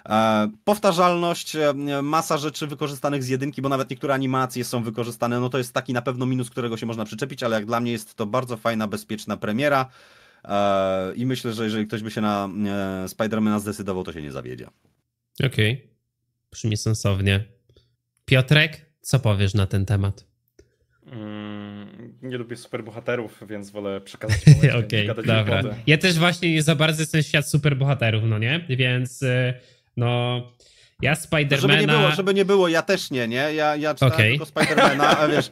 E, powtarzalność, e, masa rzeczy wykorzystanych z jedynki, bo nawet niektóre animacje są wykorzystane, no to jest taki na pewno minus, którego się można przyczepić, ale jak dla mnie jest to bardzo fajna, bezpieczna premiera e, i myślę, że jeżeli ktoś by się na Spidermana zdecydował, to się nie zawiedzie. Okej, okay. brzmi sensownie. Piotrek, co powiesz na ten temat? Mm, nie lubię superbohaterów, więc wolę przekazać Okej, okay, dobra. Ja też właśnie nie za bardzo jestem świat superbohaterów, no nie? Więc... Y no, ja Spidermana... No, żeby nie było, żeby nie było, ja też nie, nie? Ja, ja czytałem okay. tylko Spidermana, a wiesz,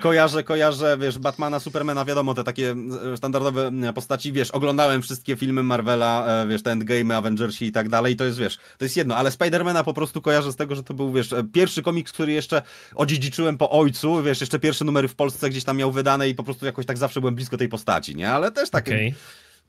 kojarzę, kojarzę, wiesz, Batmana, Supermana, wiadomo, te takie e, standardowe e, postaci, wiesz, oglądałem wszystkie filmy Marvela, e, wiesz, te Endgame, Avengersi i tak dalej, to jest, wiesz, to jest jedno, ale Spidermana po prostu kojarzę z tego, że to był, wiesz, pierwszy komiks, który jeszcze odziedziczyłem po ojcu, wiesz, jeszcze pierwsze numery w Polsce gdzieś tam miał wydane i po prostu jakoś tak zawsze byłem blisko tej postaci, nie? Ale też takie... Okay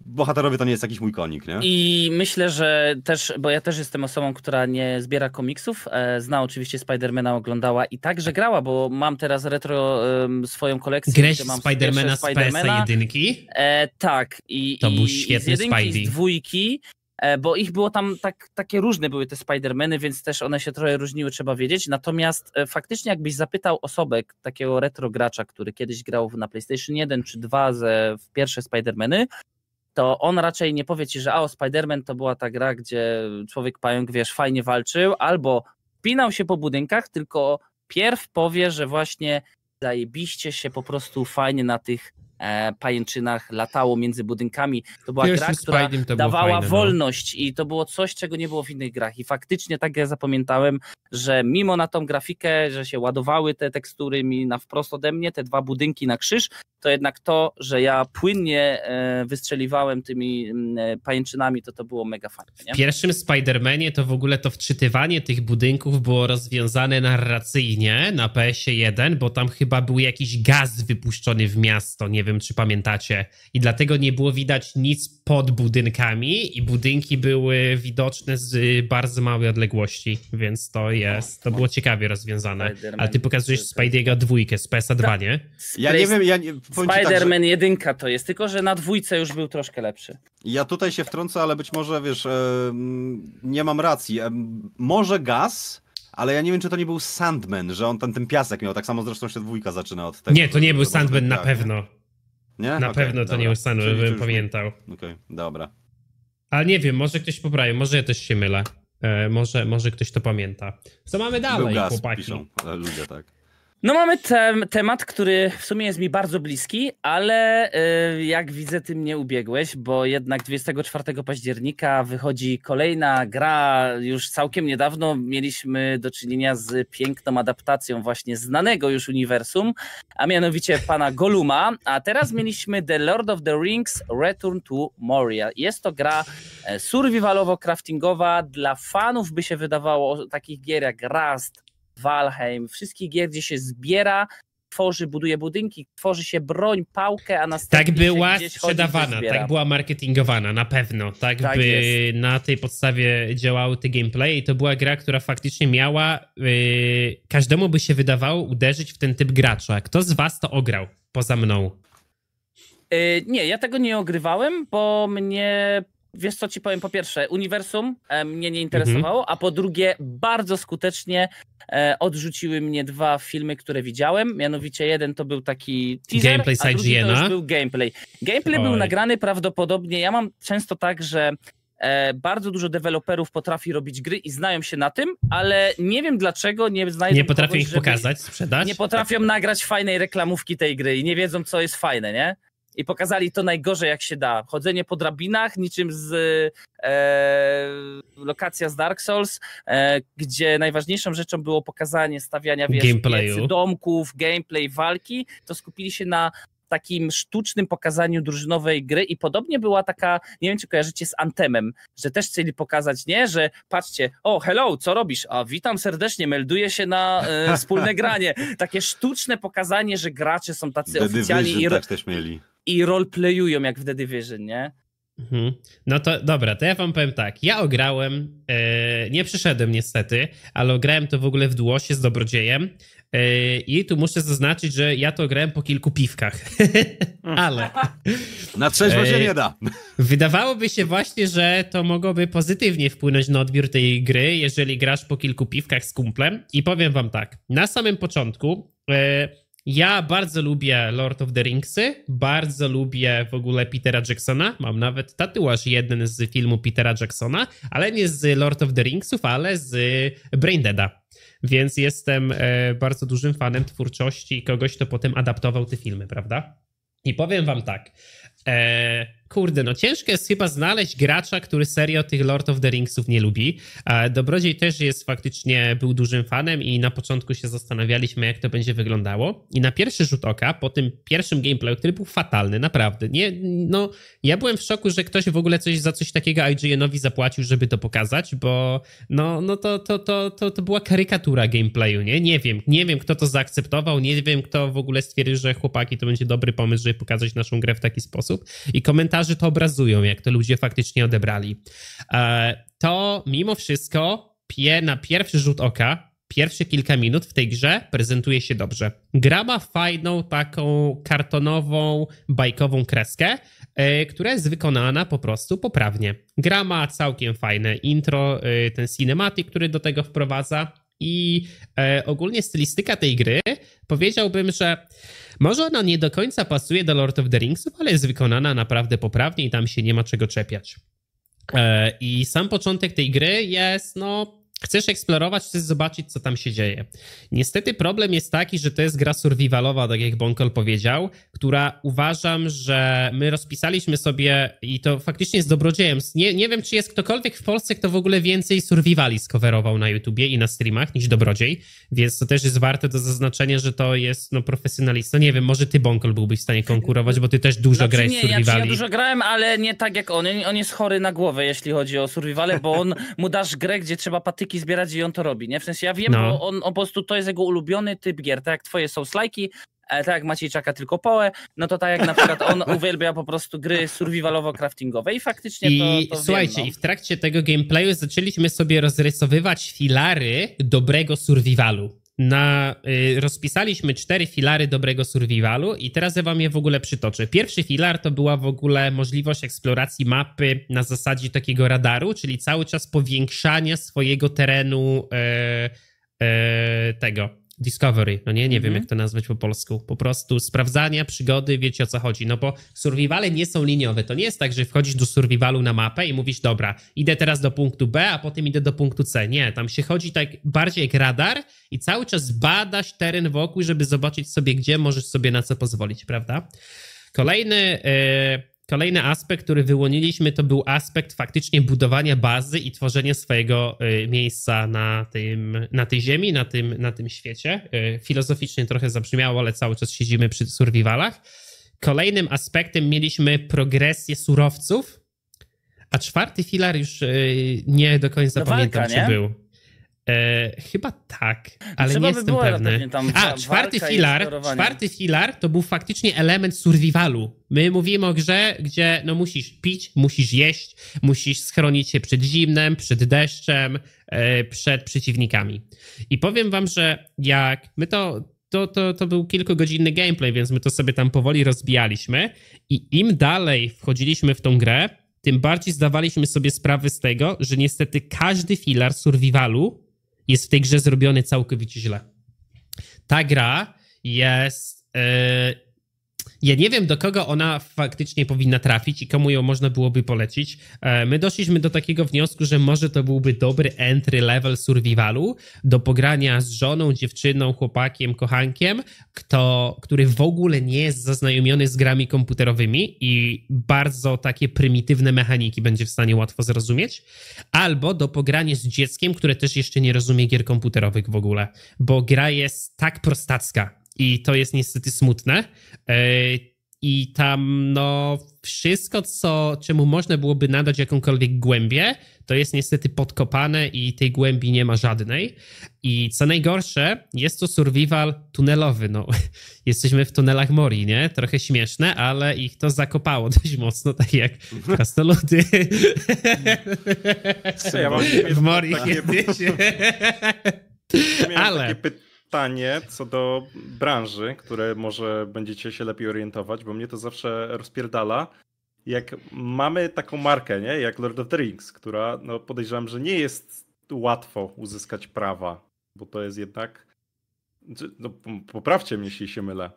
bohaterowie to nie jest jakiś mój konik, nie? I myślę, że też, bo ja też jestem osobą, która nie zbiera komiksów, e, zna oczywiście Spidermana, oglądała i także grała, bo mam teraz retro swoją kolekcję. Grałeś Spidermana z PS1? jedynki? E, tak. I, to i, był świetny i z jedynki, Spidey. z dwójki e, bo ich było tam tak, takie różne były te Spidermany, więc też one się trochę różniły, trzeba wiedzieć. Natomiast e, faktycznie jakbyś zapytał osobę, takiego retrogracza, który kiedyś grał na PlayStation 1 czy 2 ze w pierwsze Spidermany, to on raczej nie powie ci, że a, o Spider-Man to była ta gra, gdzie człowiek-pająk, wiesz, fajnie walczył, albo pinał się po budynkach, tylko pierw powie, że właśnie zajebiście się po prostu fajnie na tych E, pajęczynach latało między budynkami. To była Pierwszy gra, która dawała fajne, no. wolność no. i to było coś, czego nie było w innych grach. I faktycznie tak ja zapamiętałem, że mimo na tą grafikę, że się ładowały te tekstury mi na wprost ode mnie, te dwa budynki na krzyż, to jednak to, że ja płynnie e, wystrzeliwałem tymi mm, e, pajęczynami, to to było mega fajne. Nie? W pierwszym Spider-Manie to w ogóle to wczytywanie tych budynków było rozwiązane narracyjnie na PS1, bo tam chyba był jakiś gaz wypuszczony w miasto, nie wiem czy pamiętacie. I dlatego nie było widać nic pod budynkami i budynki były widoczne z y, bardzo małej odległości, więc to jest, to było ciekawie rozwiązane. Ale ty pokazujesz Spidey'ego dwójkę z PSA 2 tak. nie? Ja nie wiem, ja nie... Tak, Spider-Man tak, jedynka to jest, tylko że na dwójce już był troszkę lepszy. Ja tutaj się wtrącę, ale być może, wiesz, nie mam racji. Może gaz, ale ja nie wiem, czy to nie był Sandman, że on ten, ten piasek miał. Tak samo zresztą się dwójka zaczyna od tego. Nie, to nie był Sandman na tak, pewno. Nie? Na okay, pewno to dobra. nie ustanę, bym pamiętał. Okej, okay, dobra. Ale nie wiem, może ktoś poprawi, może ja też się mylę. E, może, może ktoś to pamięta. Co mamy dalej, Był gaz, chłopaki? Piszą, ludzie tak. No mamy te, temat, który w sumie jest mi bardzo bliski, ale y, jak widzę, ty mnie ubiegłeś, bo jednak 24 października wychodzi kolejna gra. Już całkiem niedawno mieliśmy do czynienia z piękną adaptacją właśnie znanego już uniwersum, a mianowicie pana Goluma. A teraz mieliśmy The Lord of the Rings Return to Moria. Jest to gra e, survivalowo-craftingowa dla fanów, by się wydawało, takich gier jak Rust, Valheim, wszystkich gier, gdzie się zbiera, tworzy, buduje budynki, tworzy się broń, pałkę, a następnie Tak była sprzedawana, tak była marketingowana, na pewno. Tak, tak by jest. na tej podstawie działały te gameplay i to była gra, która faktycznie miała, yy, każdemu by się wydawało uderzyć w ten typ gracza. Kto z was to ograł? Poza mną. Y, nie, ja tego nie ogrywałem, bo mnie wiesz co ci powiem, po pierwsze, uniwersum e, mnie nie interesowało, mhm. a po drugie, bardzo skutecznie e, odrzuciły mnie dwa filmy, które widziałem. Mianowicie jeden to był taki teaser, gameplay a drugi to już był gameplay. Gameplay Oj. był nagrany prawdopodobnie, ja mam często tak, że e, bardzo dużo deweloperów potrafi robić gry i znają się na tym, ale nie wiem dlaczego nie znajdą Nie potrafią kogoś, ich pokazać, sprzedać? Nie potrafią tak. nagrać fajnej reklamówki tej gry i nie wiedzą, co jest fajne, nie? i pokazali to najgorzej jak się da. Chodzenie po drabinach, niczym z e, lokacja z Dark Souls, e, gdzie najważniejszą rzeczą było pokazanie stawiania wiesz, piecy, domków, gameplay, walki, to skupili się na takim sztucznym pokazaniu drużynowej gry i podobnie była taka, nie wiem czy kojarzycie z Antemem, że też chcieli pokazać, nie, że patrzcie, o hello, co robisz? A witam serdecznie, melduję się na e, wspólne granie. Takie sztuczne pokazanie, że gracze są tacy The oficjalni. i... Tak też mieli i roleplayują jak w The Division, nie? Mhm. No to dobra, to ja wam powiem tak. Ja ograłem, e, nie przyszedłem niestety, ale ograłem to w ogóle w Dłosie z Dobrodziejem. E, I tu muszę zaznaczyć, że ja to ograłem po kilku piwkach. ale. Na trzeźwo e, się nie da. Wydawałoby się właśnie, że to mogłoby pozytywnie wpłynąć na odbiór tej gry, jeżeli grasz po kilku piwkach z kumplem. I powiem wam tak. Na samym początku. Ja bardzo lubię Lord of the Ringsy, bardzo lubię w ogóle Petera Jacksona. Mam nawet tatuaż jeden z filmu Petera Jacksona, ale nie z Lord of the Ringsów, ale z Braindeada. Więc jestem e, bardzo dużym fanem twórczości i kogoś, kto potem adaptował te filmy, prawda? I powiem wam tak. E kurde, no ciężko jest chyba znaleźć gracza, który serio tych Lord of the Ringsów nie lubi. Dobrodziej też jest faktycznie, był dużym fanem i na początku się zastanawialiśmy, jak to będzie wyglądało. I na pierwszy rzut oka, po tym pierwszym gameplayu, który był fatalny, naprawdę, nie, no, ja byłem w szoku, że ktoś w ogóle coś za coś takiego IGN-owi zapłacił, żeby to pokazać, bo no, no to, to, to, to, to była karykatura gameplayu, nie? Nie wiem, nie wiem, kto to zaakceptował, nie wiem, kto w ogóle stwierdził, że chłopaki, to będzie dobry pomysł, żeby pokazać naszą grę w taki sposób. I komentarze komentarzy to obrazują, jak to ludzie faktycznie odebrali. E, to mimo wszystko na pierwszy rzut oka, pierwsze kilka minut w tej grze prezentuje się dobrze. Gra ma fajną taką kartonową, bajkową kreskę, e, która jest wykonana po prostu poprawnie. Gra ma całkiem fajne intro, e, ten cinematic, który do tego wprowadza i ogólnie stylistyka tej gry powiedziałbym, że może ona nie do końca pasuje do Lord of the Rings, ale jest wykonana naprawdę poprawnie i tam się nie ma czego czepiać. E, I sam początek tej gry jest, no, Chcesz eksplorować, chcesz zobaczyć, co tam się dzieje. Niestety problem jest taki, że to jest gra survivalowa, tak jak Bonkol powiedział, która uważam, że my rozpisaliśmy sobie i to faktycznie jest dobrodziejem. Nie, nie wiem, czy jest ktokolwiek w Polsce, kto w ogóle więcej survivali skowerował na YouTubie i na streamach niż dobrodziej, więc to też jest warte do zaznaczenia, że to jest no, profesjonalista. Nie wiem, może ty, Bonkol, byłbyś w stanie konkurować, bo ty też dużo znaczy, grałeś survivali. Ja, ja dużo grałem, ale nie tak jak on. On jest chory na głowę, jeśli chodzi o survivale, bo on mu dasz grę, gdzie trzeba patyki statystyki zbierać i on to robi, nie? W sensie ja wiem, no. bo on, on, po prostu to jest jego ulubiony typ gier, tak jak twoje są slajki, e, tak jak Maciej czeka tylko połę, no to tak jak na przykład on uwielbia po prostu gry survivalowo-craftingowe i faktycznie I, to, to Słuchajcie, wiem, no. i w trakcie tego gameplayu zaczęliśmy sobie rozrysowywać filary dobrego survivalu na, y, rozpisaliśmy cztery filary dobrego survivalu i teraz ja wam je w ogóle przytoczę. Pierwszy filar to była w ogóle możliwość eksploracji mapy na zasadzie takiego radaru, czyli cały czas powiększania swojego terenu y, y, tego Discovery, no nie, nie wiem mhm. jak to nazwać po polsku. Po prostu sprawdzania, przygody, wiecie o co chodzi. No bo survivale nie są liniowe. To nie jest tak, że wchodzisz do survivalu na mapę i mówisz, dobra, idę teraz do punktu B, a potem idę do punktu C. Nie, tam się chodzi tak bardziej jak radar i cały czas badasz teren wokół, żeby zobaczyć sobie, gdzie możesz sobie na co pozwolić, prawda? Kolejny. Yy Kolejny aspekt, który wyłoniliśmy, to był aspekt faktycznie budowania bazy i tworzenia swojego y, miejsca na, tym, na tej ziemi, na tym, na tym świecie. Y, filozoficznie trochę zabrzmiało, ale cały czas siedzimy przy survivalach. Kolejnym aspektem mieliśmy progresję surowców, a czwarty filar już y, nie do końca no pamiętam, walka, czy był. E, chyba tak, ale Trzeba nie by jestem pewny. A, czwarty filar, czwarty filar to był faktycznie element survivalu. My mówimy o grze, gdzie no musisz pić, musisz jeść, musisz schronić się przed zimnem, przed deszczem, e, przed przeciwnikami. I powiem wam, że jak my to to, to, to był kilkugodzinny gameplay, więc my to sobie tam powoli rozbijaliśmy. I im dalej wchodziliśmy w tą grę, tym bardziej zdawaliśmy sobie sprawę z tego, że niestety każdy filar survivalu jest w tej grze zrobiony całkowicie źle. Ta gra jest y, ja nie wiem, do kogo ona faktycznie powinna trafić i komu ją można byłoby polecić. E, my doszliśmy do takiego wniosku, że może to byłby dobry entry level survivalu do pogrania z żoną, dziewczyną, chłopakiem, kochankiem, kto, który w ogóle nie jest zaznajomiony z grami komputerowymi i bardzo takie prymitywne mechaniki będzie w stanie łatwo zrozumieć. Albo do pogrania z dzieckiem, które też jeszcze nie rozumie gier komputerowych w ogóle, bo gra jest tak prostacka, i to jest niestety smutne. E, I tam, no, wszystko, co, czemu można byłoby nadać jakąkolwiek głębię, to jest niestety podkopane i tej głębi nie ma żadnej. I co najgorsze, jest to survival tunelowy. No, jesteśmy w tunelach mori, nie? Trochę śmieszne, ale ich to zakopało dość mocno, tak jak krasnoludy. Co ja mam w mori kiedyś. ale... Takie pytanie co do branży, które może będziecie się lepiej orientować, bo mnie to zawsze rozpierdala. Jak mamy taką markę, nie? Jak Lord of the Rings, która no podejrzewam, że nie jest łatwo uzyskać prawa, bo to jest jednak. Znaczy, no, poprawcie mnie, jeśli się mylę.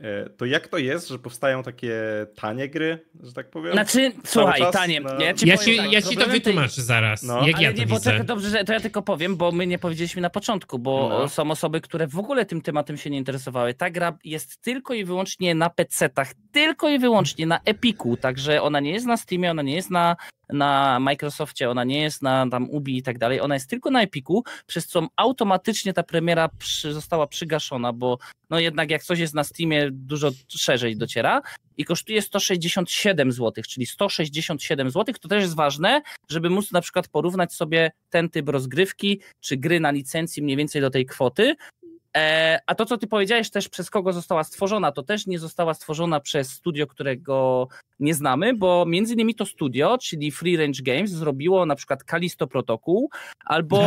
E, to jak to jest, że powstają takie tanie gry, że tak powiem? Znaczy, słuchaj, tanie. No. Ja ci, ja tak, ja ci to wytłumaczę tej... zaraz. No. Jak Ale ja to nie, widzę. Bo to, dobrze, że to ja tylko powiem, bo my nie powiedzieliśmy na początku, bo no. są osoby, które w ogóle tym tematem się nie interesowały. Ta gra jest tylko i wyłącznie na PC-tach, tylko i wyłącznie na Epiku, także ona nie jest na Steamie, ona nie jest na na Microsoftie, ona nie jest na tam Ubi i tak dalej, ona jest tylko na Epiku, przez co automatycznie ta premiera przy, została przygaszona, bo no jednak jak coś jest na Steamie, dużo szerzej dociera i kosztuje 167 zł, czyli 167 zł, to też jest ważne, żeby móc na przykład porównać sobie ten typ rozgrywki, czy gry na licencji mniej więcej do tej kwoty, E, a to, co ty powiedziałeś też, przez kogo została stworzona, to też nie została stworzona przez studio, którego nie znamy, bo między innymi to studio, czyli Free Range Games, zrobiło na przykład Kalisto Protokół, albo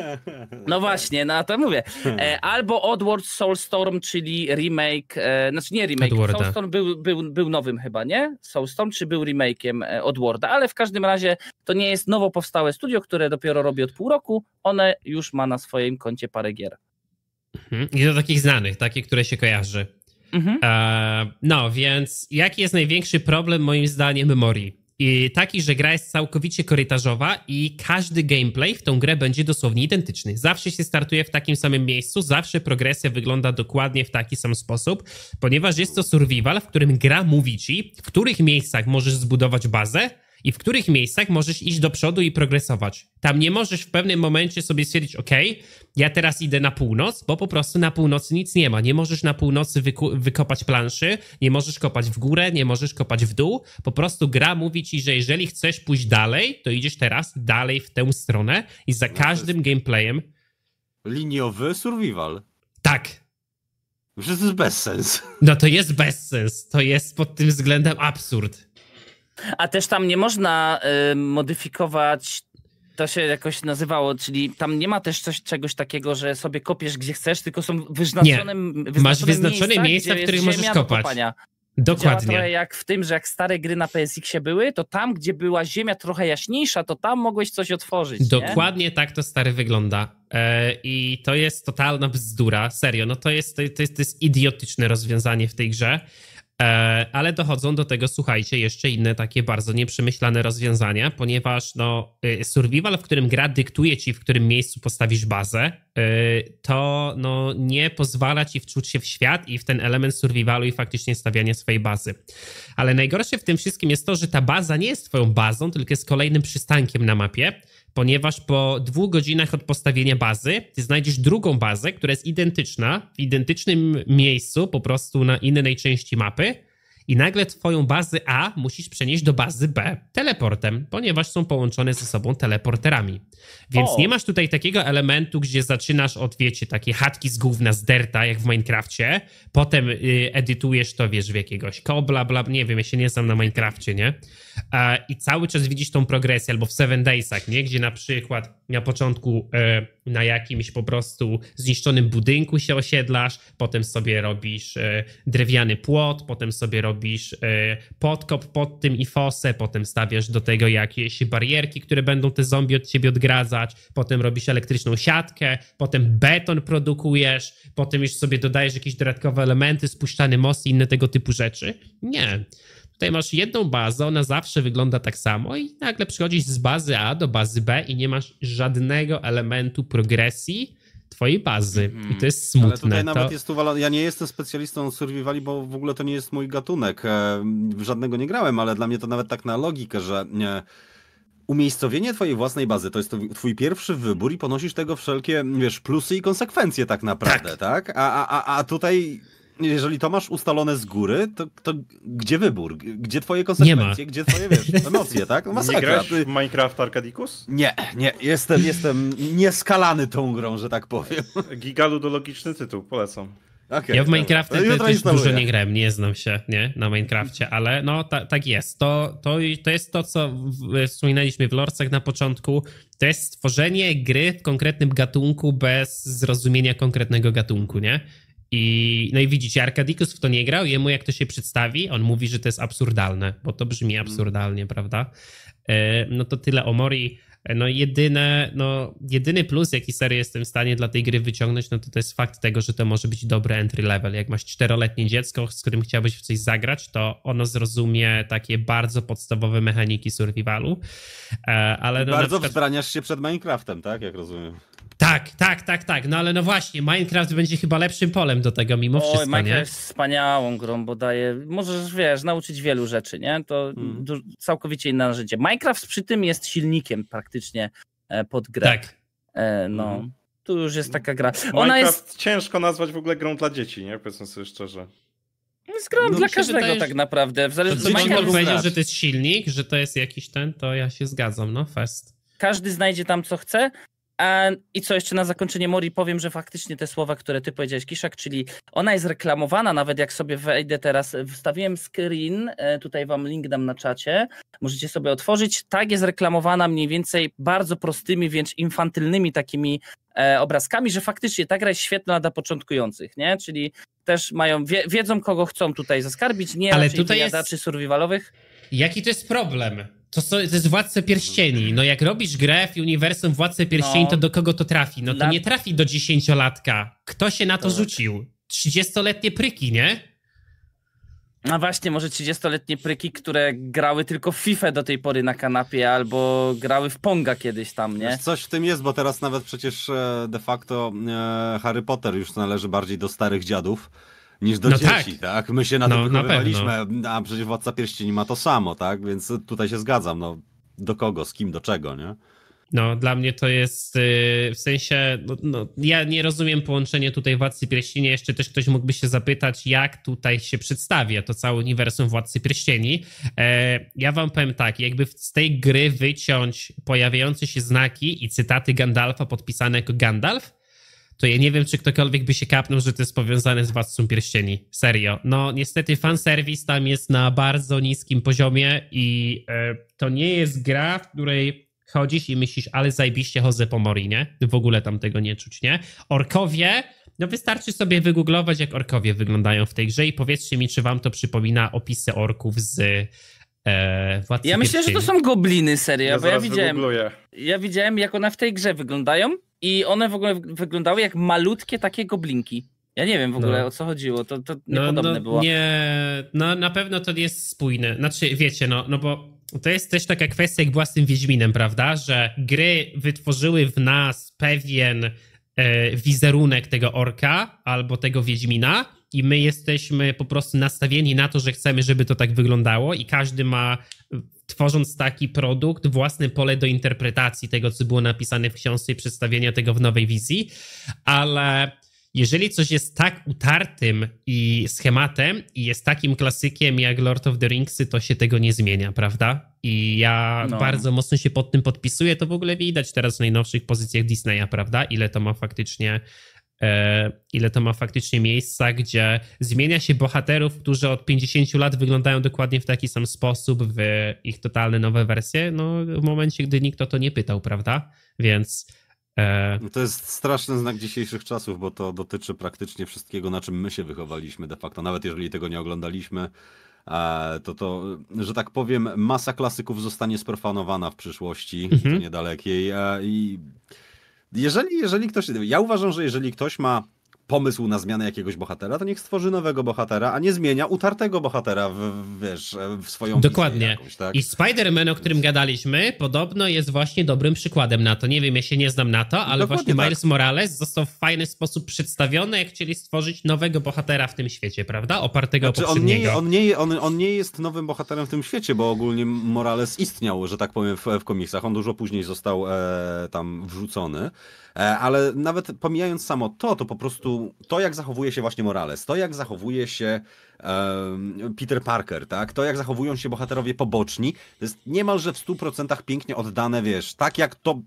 e, no właśnie, no to mówię, e, albo Oddworld Soulstorm, czyli remake, znaczy nie remake, Edwarda. Soulstorm był, był, był nowym chyba, nie? Soulstorm, czy był remake'iem Oddworlda, ale w każdym razie to nie jest nowo powstałe studio, które dopiero robi od pół roku, one już ma na swoim koncie parę gier. Mhm. I do takich znanych, takie, które się kojarzy. Mhm. E, no, więc jaki jest największy problem moim zdaniem memorii? I taki, że gra jest całkowicie korytarzowa i każdy gameplay w tą grę będzie dosłownie identyczny. Zawsze się startuje w takim samym miejscu, zawsze progresja wygląda dokładnie w taki sam sposób, ponieważ jest to survival, w którym gra mówi ci, w których miejscach możesz zbudować bazę, i w których miejscach możesz iść do przodu i progresować. Tam nie możesz w pewnym momencie sobie stwierdzić, ok, ja teraz idę na północ, bo po prostu na północy nic nie ma. Nie możesz na północy wykopać planszy, nie możesz kopać w górę, nie możesz kopać w dół. Po prostu gra mówi ci, że jeżeli chcesz pójść dalej, to idziesz teraz dalej w tę stronę i za no każdym gameplayem. Liniowy survival. Tak, że to jest bezsens. No to jest bezsens. To jest pod tym względem absurd. A też tam nie można y, modyfikować, to się jakoś nazywało, czyli tam nie ma też coś, czegoś takiego, że sobie kopiesz gdzie chcesz, tylko są wyznaczone, wyznaczone Masz wyznaczone miejsca, miejsca w których możesz kopać. Dokładnie. Działa trochę jak w tym, że jak stare gry na PSX-ie były, to tam, gdzie była ziemia trochę jaśniejsza, to tam mogłeś coś otworzyć. Dokładnie nie? tak to stary wygląda. E, I to jest totalna bzdura, serio. No to jest, to, jest, to jest idiotyczne rozwiązanie w tej grze. E, ale dochodzą do tego, słuchajcie, jeszcze inne takie bardzo nieprzemyślane rozwiązania, ponieważ no, y, survival, w którym gra dyktuje ci, w którym miejscu postawisz bazę, y, to no, nie pozwala ci wczuć się w świat i w ten element survivalu i faktycznie stawiania swojej bazy. Ale najgorsze w tym wszystkim jest to, że ta baza nie jest twoją bazą, tylko jest kolejnym przystankiem na mapie ponieważ po dwóch godzinach od postawienia bazy ty znajdziesz drugą bazę, która jest identyczna, w identycznym miejscu, po prostu na innej części mapy, i nagle twoją bazę A musisz przenieść do bazy B teleportem, ponieważ są połączone ze sobą teleporterami. Więc o. nie masz tutaj takiego elementu, gdzie zaczynasz od, wiecie, takie chatki z gówna, z derta, jak w Minecrafcie, potem y, edytujesz to, wiesz, w jakiegoś kobla, bla, nie wiem, ja się nie znam na Minecrafcie, nie? I cały czas widzisz tą progresję, albo w Seven Daysach, nie? Gdzie na przykład na początku... Y, na jakimś po prostu zniszczonym budynku się osiedlasz, potem sobie robisz e, drewniany płot, potem sobie robisz e, podkop pod tym i fosę, potem stawiasz do tego jakieś barierki, które będą te zombie od ciebie odgradzać, potem robisz elektryczną siatkę, potem beton produkujesz, potem już sobie dodajesz jakieś dodatkowe elementy, spuszczany most i inne tego typu rzeczy. Nie. Tutaj masz jedną bazę, ona zawsze wygląda tak samo i nagle przychodzisz z bazy A do bazy B i nie masz żadnego elementu progresji twojej bazy. Mm. I to jest mhm. smutne. Ale tutaj to... nawet jest uwalone. Ja nie jestem specjalistą survivali, bo w ogóle to nie jest mój gatunek. E, żadnego nie grałem, ale dla mnie to nawet tak na logikę, że umiejscowienie twojej własnej bazy to jest twój pierwszy wybór i ponosisz tego wszelkie, wiesz, plusy i konsekwencje tak naprawdę, tak? tak? A, a, a tutaj jeżeli to masz ustalone z góry, to, to gdzie wybór? Gdzie twoje konsekwencje? Gdzie twoje wiesz, emocje, tak? Masakra. Nie grasz w Minecraft Arcadicus? Nie, nie. Jestem, jestem nieskalany tą grą, że tak powiem. Gigaludologiczny tytuł, polecam. Okay, ja w Minecrafcie też dużo nie grałem, nie znam się nie, na Minecrafcie, ale no ta, tak jest. To, to, to jest to, co wspominaliśmy w Lorcach na początku. To jest stworzenie gry w konkretnym gatunku bez zrozumienia konkretnego gatunku, nie? I, no i widzicie, Arkadikus w to nie grał, jemu jak to się przedstawi, on mówi, że to jest absurdalne, bo to brzmi mhm. absurdalnie, mm. prawda? E, no to tyle o Mori. E, no jedyne, no jedyny plus, jaki serio jestem w stanie dla tej gry wyciągnąć, no to to jest fakt tego, że to może być dobry entry level. Jak masz czteroletnie dziecko, z którym chciałbyś w coś zagrać, to ono zrozumie takie bardzo podstawowe mechaniki survivalu. E, ale no, bardzo przykład... wzbraniasz się przed Minecraftem, tak? Jak rozumiem. Tak, tak, tak, tak. No ale no właśnie, Minecraft będzie chyba lepszym polem do tego mimo o, wszystko, Minecraft nie? jest wspaniałą grą, bo daje... Możesz, wiesz, nauczyć wielu rzeczy, nie? To hmm. całkowicie inne narzędzie. Minecraft przy tym jest silnikiem praktycznie e, pod grę. Tak. E, no... Hmm. Tu już jest taka gra. Minecraft Ona jest ciężko nazwać w ogóle grą dla dzieci, nie? Powiedzmy sobie szczerze. No jest grą no, dla każdego tak naprawdę. W zależności od tego, powiedział, że to jest silnik, że to jest jakiś ten, to ja się zgadzam, no fest. Każdy znajdzie tam co chce, i co jeszcze na zakończenie Mori powiem, że faktycznie te słowa, które ty powiedziałeś, Kiszak, czyli ona jest reklamowana, nawet jak sobie wejdę teraz, wstawiłem screen, e, tutaj wam link dam na czacie, możecie sobie otworzyć. Tak jest reklamowana mniej więcej bardzo prostymi, więc infantylnymi takimi e, obrazkami, że faktycznie ta gra jest świetna dla początkujących, nie? Czyli też mają, wiedzą kogo chcą tutaj zaskarbić, nie Ale raczej tutaj jest... survivalowych. Jaki to jest problem? To, to jest Władce Pierścieni. No jak robisz grę w uniwersum Władcy Pierścieni, no, to do kogo to trafi? No to nie trafi do dziesięciolatka. Kto się na to tak. rzucił? Trzydziestoletnie pryki, nie? No właśnie, może 30-letnie pryki, które grały tylko w FIFA do tej pory na kanapie, albo grały w Ponga kiedyś tam, nie? Coś w tym jest, bo teraz nawet przecież e, de facto e, Harry Potter już należy bardziej do starych dziadów niż do no dzieci, tak. tak. My się na no, tym wychowywaliśmy, a przecież Władca Pierścieni ma to samo, tak? Więc tutaj się zgadzam, no do kogo, z kim, do czego, nie? No, dla mnie to jest yy, w sensie, no, no, ja nie rozumiem połączenie tutaj Władcy Pierścieni. Jeszcze też ktoś mógłby się zapytać, jak tutaj się przedstawia to całe uniwersum Władcy Pierścieni. E, ja wam powiem tak, jakby z tej gry wyciąć pojawiające się znaki i cytaty Gandalfa podpisane jako Gandalf, to ja nie wiem, czy ktokolwiek by się kapnął, że to jest powiązane z Władcą Pierścieni. Serio. No niestety fanserwis tam jest na bardzo niskim poziomie i e, to nie jest gra, w której chodzisz i myślisz, ale zajbiście chodzę po Morinie. W ogóle tam tego nie czuć, nie? Orkowie no wystarczy sobie wygooglować, jak orkowie wyglądają w tej grze i powiedzcie mi, czy wam to przypomina opisy orków z E, ja myślę, że to są gobliny, serio, ja bo ja widziałem, wygoogluję. ja widziałem, jak one w tej grze wyglądają i one w ogóle wyglądały jak malutkie takie goblinki. Ja nie wiem w ogóle no. o co chodziło, to, to no, niepodobne no, no, było. Nie, no na pewno to nie jest spójne. Znaczy, wiecie, no, no bo to jest też taka kwestia jak własnym Wiedźminem, prawda? Że gry wytworzyły w nas pewien e, wizerunek tego orka albo tego Wiedźmina, i my jesteśmy po prostu nastawieni na to, że chcemy, żeby to tak wyglądało i każdy ma, tworząc taki produkt, własne pole do interpretacji tego, co było napisane w książce i przedstawienia tego w nowej wizji, ale jeżeli coś jest tak utartym i schematem i jest takim klasykiem jak Lord of the Ringsy, to się tego nie zmienia, prawda? I ja no. bardzo mocno się pod tym podpisuję. To w ogóle widać teraz w najnowszych pozycjach Disneya, prawda? Ile to ma faktycznie E, ile to ma faktycznie miejsca, gdzie zmienia się bohaterów, którzy od 50 lat wyglądają dokładnie w taki sam sposób, w ich totalne nowe wersje, no w momencie, gdy nikt o to nie pytał, prawda? Więc e, no to jest straszny znak dzisiejszych czasów, bo to dotyczy praktycznie wszystkiego, na czym my się wychowaliśmy de facto. Nawet jeżeli tego nie oglądaliśmy, e, to to, że tak powiem, masa klasyków zostanie sprofanowana w przyszłości, mhm. niedalekiej. I jeżeli, jeżeli ktoś. Ja uważam, że jeżeli ktoś ma pomysł na zmianę jakiegoś bohatera, to niech stworzy nowego bohatera, a nie zmienia utartego bohatera w, wiesz, e, w swoją Dokładnie. Jakąś, tak? I Spider-Man, o którym gadaliśmy, podobno jest właśnie dobrym przykładem na to. Nie wiem, ja się nie znam na to, ale Dokładnie właśnie tak. Miles Morales został w fajny sposób przedstawiony, jak chcieli stworzyć nowego bohatera w tym świecie, prawda? Opartego znaczy, o on nie, on, nie, on, on nie jest nowym bohaterem w tym świecie, bo ogólnie Morales istniał, że tak powiem, w, w komiksach. On dużo później został e, tam wrzucony. E, ale nawet pomijając samo to, to po prostu to, jak zachowuje się właśnie Morales, to, jak zachowuje się um, Peter Parker, tak? To, jak zachowują się bohaterowie poboczni, to jest niemalże w 100% pięknie oddane, wiesz, tak jak to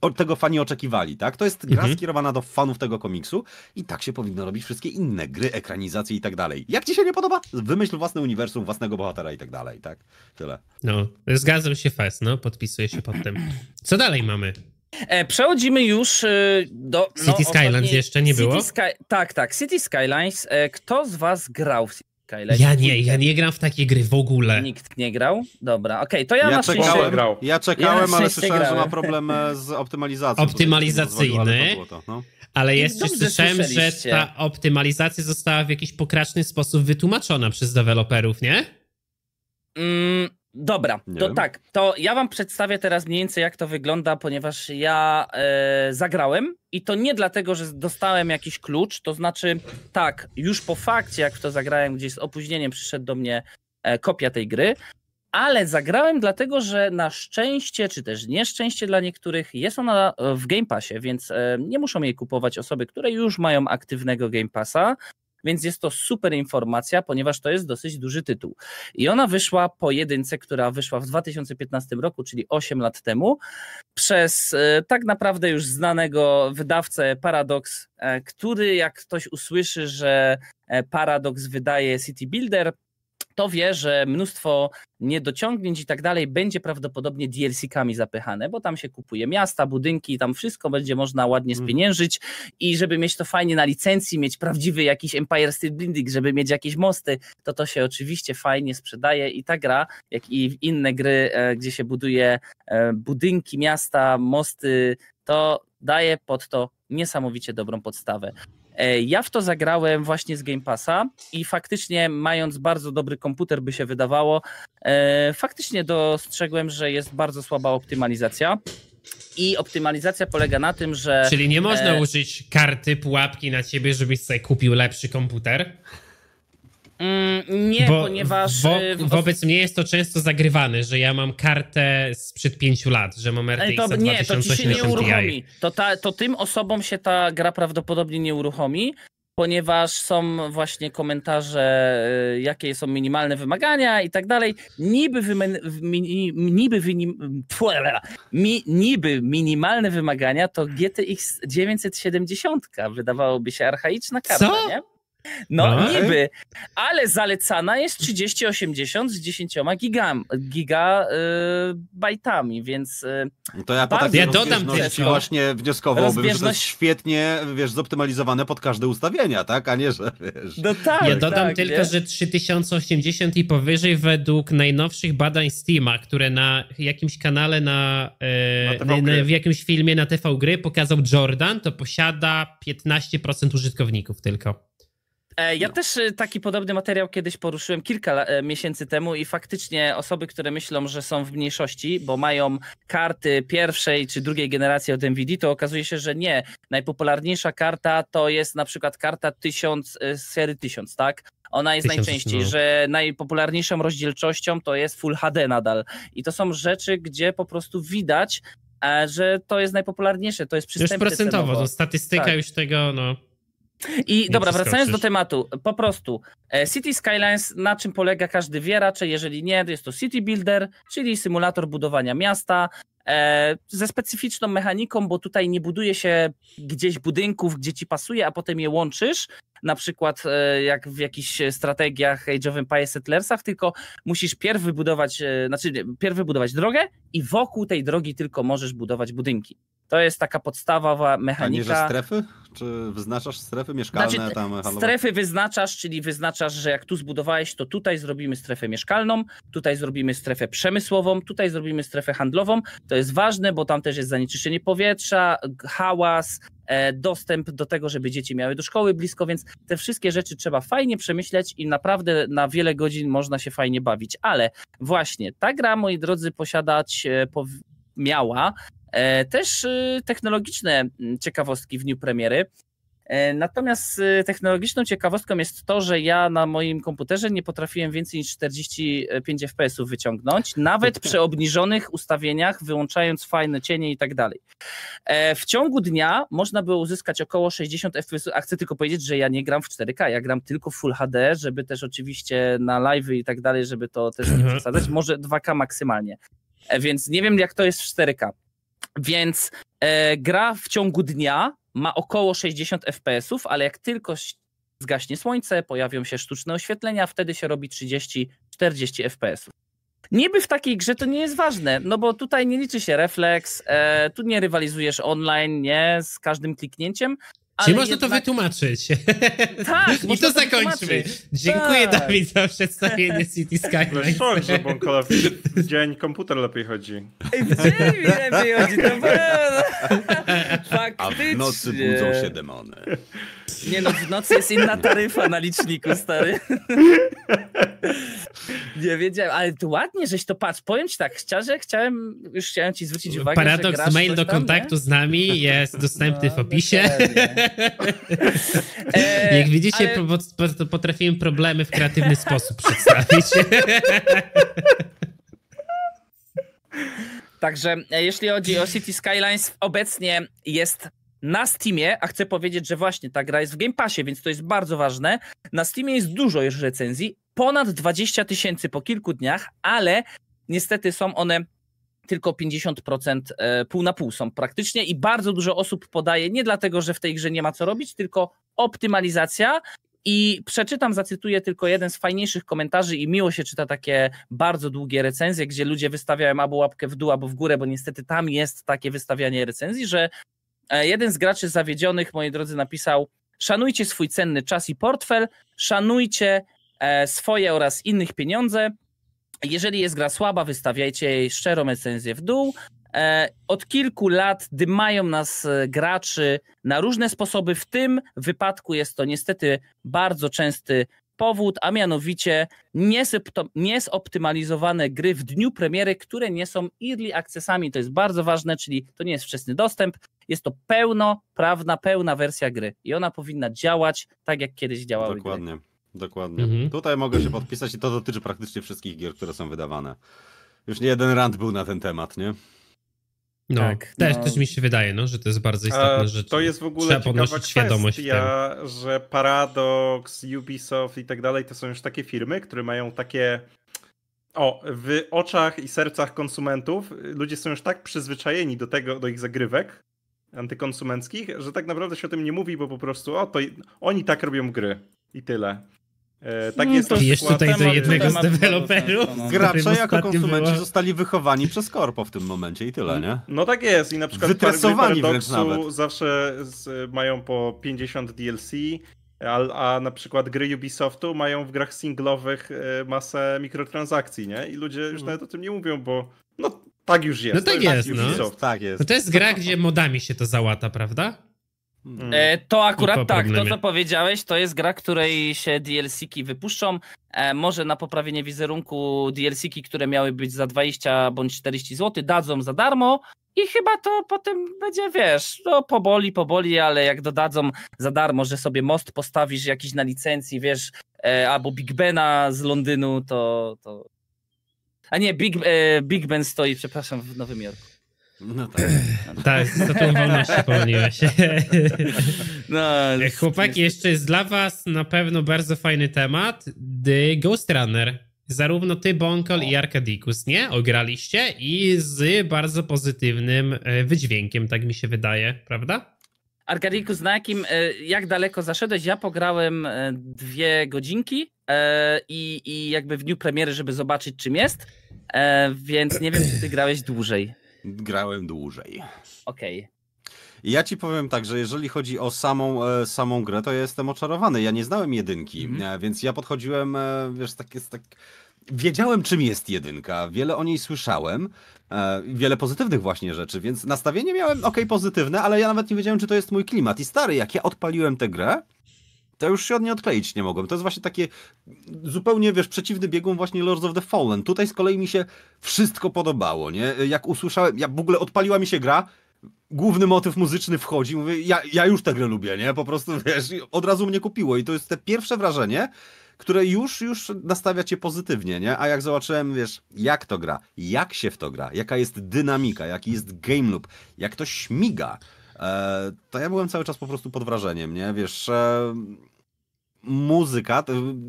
od tego fani oczekiwali, tak? To jest gra mhm. skierowana do fanów tego komiksu i tak się powinno robić wszystkie inne gry, ekranizacje i tak dalej. Jak ci się nie podoba? Wymyśl własny uniwersum, własnego bohatera i tak dalej, tak? Tyle. No, zgadzam się fest, no, podpisuję się pod tym. Co dalej mamy? E, przechodzimy już e, do. No, City no, Skylines jeszcze nie City było? Sky, tak, tak. City Skylines. E, kto z Was grał w City Skylines? Ja nie, ja nie gram w takie gry w ogóle. Nikt nie grał? Dobra, okej, okay, to ja, ja na czekałem, grał. Ja czekałem, ja ale słyszałem, grałem. że ma problem z optymalizacją. Optymalizacyjny. No. Ale jeszcze słyszałem, że ta optymalizacja została w jakiś pokraczny sposób wytłumaczona przez deweloperów, nie? Mm, Dobra, Nie. to tak, to ja wam przedstawię teraz mniej więcej jak to wygląda, ponieważ ja e, zagrałem i to nie dlatego, że dostałem jakiś klucz, to znaczy tak, już po fakcie jak w to zagrałem, gdzieś z opóźnieniem przyszedł do mnie e, kopia tej gry, ale zagrałem dlatego, że na szczęście, czy też nieszczęście dla niektórych, jest ona w Game Passie, więc e, nie muszą jej kupować osoby, które już mają aktywnego Game Passa. Więc jest to super informacja, ponieważ to jest dosyć duży tytuł. I ona wyszła po jedynce, która wyszła w 2015 roku, czyli 8 lat temu, przez e, tak naprawdę już znanego wydawcę Paradox, e, który jak ktoś usłyszy, że e, Paradox wydaje City Builder, to wie, że mnóstwo niedociągnięć i tak dalej będzie prawdopodobnie DLC-kami zapychane, bo tam się kupuje miasta, budynki, tam wszystko będzie można ładnie mhm. spieniężyć i żeby mieć to fajnie na licencji, mieć prawdziwy jakiś Empire State Building, żeby mieć jakieś mosty, to to się oczywiście fajnie sprzedaje i ta gra, jak i inne gry, e, gdzie się buduje e, budynki, miasta, mosty, to daje pod to niesamowicie dobrą podstawę. E, ja w to zagrałem właśnie z Game Passa i faktycznie, mając bardzo dobry komputer, by się wydawało, e, faktycznie dostrzegłem, że jest bardzo słaba optymalizacja. I optymalizacja polega na tym, że. Czyli nie można e, użyć karty pułapki na ciebie, żebyś sobie kupił lepszy komputer? Mm, nie, Bo ponieważ. Wo y, wobec mnie jest to często zagrywane, że ja mam kartę sprzed pięciu lat, że mam RTX to, Nie, to ci się nie uruchomi. To, ta, to tym osobom się ta gra prawdopodobnie nie uruchomi, ponieważ są właśnie komentarze, y, jakie są minimalne wymagania i tak dalej. Niby, wymen, mi, niby, winim, mi, niby minimalne wymagania to GTX 970. Wydawałoby się archaiczna karta, Co? nie? No, no, niby, ale zalecana jest 3080 z 10 gigam, gigabajtami, y, więc. Y, no to ja po takiej ja no. właśnie wnioskowałbym, rozbieżność... że to jest świetnie, wiesz, zoptymalizowane pod każde ustawienia, tak? A nie, że wiesz. No tak, ja dodam tak, tylko, nie? że 3080 i powyżej według najnowszych badań Steama, które na jakimś kanale na, na, e, na w jakimś filmie na TV Gry pokazał Jordan, to posiada 15% użytkowników tylko. E, ja no. też e, taki podobny materiał kiedyś poruszyłem kilka e, miesięcy temu i faktycznie osoby, które myślą, że są w mniejszości, bo mają karty pierwszej czy drugiej generacji od NVIDII, to okazuje się, że nie. Najpopularniejsza karta to jest na przykład karta 1000 sery 1000, tak? Ona jest najczęściej, no. że najpopularniejszą rozdzielczością to jest Full HD nadal. I to są rzeczy, gdzie po prostu widać, że to jest najpopularniejsze, to jest przystępne Już procentowo, to statystyka tak. już tego, no. I dobra, wracając do tematu, po prostu e, City Skylines, na czym polega każdy wie raczej, jeżeli nie, to jest to City Builder, czyli symulator budowania miasta e, ze specyficzną mechaniką, bo tutaj nie buduje się gdzieś budynków, gdzie ci pasuje, a potem je łączysz, na przykład e, jak w jakichś strategiach Age of Empires Settlersach, tylko musisz pierw wybudować, znaczy pierw wybudować drogę i wokół tej drogi tylko możesz budować budynki. To jest taka podstawowa mechanika. A nie, że strefy? Czy wyznaczasz strefy mieszkalne? Znaczy, tam halowe? strefy wyznaczasz, czyli wyznaczasz, że jak tu zbudowałeś, to tutaj zrobimy strefę mieszkalną, tutaj zrobimy strefę przemysłową, tutaj zrobimy strefę handlową. To jest ważne, bo tam też jest zanieczyszczenie powietrza, hałas, e, dostęp do tego, żeby dzieci miały do szkoły blisko, więc te wszystkie rzeczy trzeba fajnie przemyśleć i naprawdę na wiele godzin można się fajnie bawić. Ale właśnie ta gra, moi drodzy, posiadać e, miała E, też y, technologiczne mm, ciekawostki w dniu premiery. E, natomiast y, technologiczną ciekawostką jest to, że ja na moim komputerze nie potrafiłem więcej niż 45 FPS-ów wyciągnąć, nawet przy obniżonych ustawieniach, wyłączając fajne cienie i tak dalej. E, w ciągu dnia można było uzyskać około 60 FPS-ów, a chcę tylko powiedzieć, że ja nie gram w 4K, ja gram tylko w Full HD, żeby też oczywiście na live i tak dalej, żeby to też nie mhm. przesadzać, może 2K maksymalnie. Więc nie wiem jak to jest w 4K. Więc e, gra w ciągu dnia ma około 60 FPS-ów, ale jak tylko zgaśnie słońce, pojawią się sztuczne oświetlenia, wtedy się robi 30-40 FPS-ów. Niby w takiej grze to nie jest ważne, no bo tutaj nie liczy się refleks, e, tu nie rywalizujesz online, nie, z każdym kliknięciem, czy można jednak... to wytłumaczyć? Tak, I to zakończmy. Dziękuję, tak. Dawid, za przedstawienie City Skylines. No szok, że Bonkola w, dzień komputer lepiej chodzi. w dzień lepiej chodzi, to prawda. Faktycznie. A w nocy budzą się demony. Nie no, w nocy jest inna taryfa na liczniku, stary. Nie wiedziałem, ale to ładnie, żeś to patrz. Powiem ci tak, szczerze, chciałem, już chciałem ci zwrócić uwagę, Paradoks że mail do kontaktu tam, z nami jest dostępny no, w opisie. E, Jak widzicie, ale... potrafiłem problemy w kreatywny sposób przedstawić. Także e, jeśli chodzi o City Skylines, obecnie jest na Steamie, a chcę powiedzieć, że właśnie ta gra jest w Game Passie, więc to jest bardzo ważne. Na Steamie jest dużo już recenzji, ponad 20 tysięcy po kilku dniach, ale niestety są one tylko 50% e, pół na pół są praktycznie i bardzo dużo osób podaje nie dlatego, że w tej grze nie ma co robić, tylko optymalizacja i przeczytam, zacytuję tylko jeden z fajniejszych komentarzy i miło się czyta takie bardzo długie recenzje, gdzie ludzie wystawiają albo łapkę w dół, albo w górę, bo niestety tam jest takie wystawianie recenzji, że E, jeden z graczy zawiedzionych, moi drodzy, napisał: Szanujcie swój cenny czas i portfel, szanujcie e, swoje oraz innych pieniądze. Jeżeli jest gra słaba, wystawiajcie jej szczerą recenzję w dół. E, od kilku lat dymają nas graczy na różne sposoby, w tym wypadku jest to niestety bardzo częsty powód, a mianowicie niesoptymalizowane gry w dniu premiery, które nie są early accessami, to jest bardzo ważne, czyli to nie jest wczesny dostęp, jest to pełnoprawna, pełna wersja gry i ona powinna działać tak, jak kiedyś działały Dokładnie. Gry. Dokładnie. Mhm. Tutaj mogę się podpisać i to dotyczy praktycznie wszystkich gier, które są wydawane. Już nie jeden rant był na ten temat, nie? No, tak, też, no. też mi się wydaje, no, że to jest bardzo istotna że rzecz. To jest w ogóle Trzeba podnosić kwestia, świadomość. Kwestia, tak. że Paradox, Ubisoft i tak dalej to są już takie firmy, które mają takie. O, w oczach i sercach konsumentów ludzie są już tak przyzwyczajeni do tego, do ich zagrywek, antykonsumenckich, że tak naprawdę się o tym nie mówi, bo po prostu o, to oni tak robią gry i tyle. E, tak no, jest to jest tutaj do jednego z deweloperów. Gracze jako konsumenci było. zostali wychowani przez korpo w tym momencie i tyle, nie? No tak jest i na przykład Wytresowani wręcz nawet. zawsze z, mają po 50 DLC, a, a, na przykład gry Ubisoftu mają w grach singlowych e, masę mikrotransakcji, nie? I ludzie już hmm. nawet o tym nie mówią, bo no tak już jest. No tak jest, no. tak jest. No to jest gra, gdzie modami się to załata, prawda? Mm. E, to akurat tak, to tak, problemie. to co powiedziałeś, to jest gra, której się DLC-ki wypuszczą. E, może na poprawienie wizerunku DLC-ki, które miały być za 20 bądź 40 zł, dadzą za darmo. I chyba to potem będzie, wiesz, no poboli, poboli, ale jak dodadzą za darmo, że sobie most postawisz jakiś na licencji, wiesz, e, albo Big Bena z Londynu, to, to, a nie, Big, e, Big Ben stoi, przepraszam, w Nowym Jorku. No tak. tak, z tą wolności pomyliłeś. no, e, Chłopaki, jeszcze jest dla was na pewno bardzo fajny temat. The Ghost Runner. Zarówno ty, Bonkol i Arkadikus, nie? Ograliście i z bardzo pozytywnym e, wydźwiękiem, tak mi się wydaje, prawda? Argariku, na jakim, e, jak daleko zaszedłeś? Ja pograłem e, dwie godzinki e, i, i jakby w dniu premiery, żeby zobaczyć czym jest, więc nie wiem, czy ty grałeś dłużej. Grałem dłużej. Okej. Okay. Ja ci powiem tak, że jeżeli chodzi o samą, samą grę, to ja jestem oczarowany. Ja nie znałem jedynki, mm. więc ja podchodziłem, wiesz, tak jest tak wiedziałem, czym jest jedynka, wiele o niej słyszałem, e, wiele pozytywnych właśnie rzeczy, więc nastawienie miałem ok, pozytywne, ale ja nawet nie wiedziałem, czy to jest mój klimat. I stary, jak ja odpaliłem tę grę, to już się od niej odkleić nie mogłem. To jest właśnie takie zupełnie, wiesz, przeciwny biegun właśnie Lords of the Fallen. Tutaj z kolei mi się wszystko podobało, nie? Jak usłyszałem, ja w ogóle odpaliła mi się gra, główny motyw muzyczny wchodzi, mówię, ja, ja już tę grę lubię, nie? Po prostu, wiesz, od razu mnie kupiło i to jest te pierwsze wrażenie, które już, już nastawia cię pozytywnie, nie? A jak zobaczyłem, wiesz, jak to gra, jak się w to gra, jaka jest dynamika, jaki jest game loop, jak to śmiga, e, to ja byłem cały czas po prostu pod wrażeniem, nie? Wiesz, e, muzyka,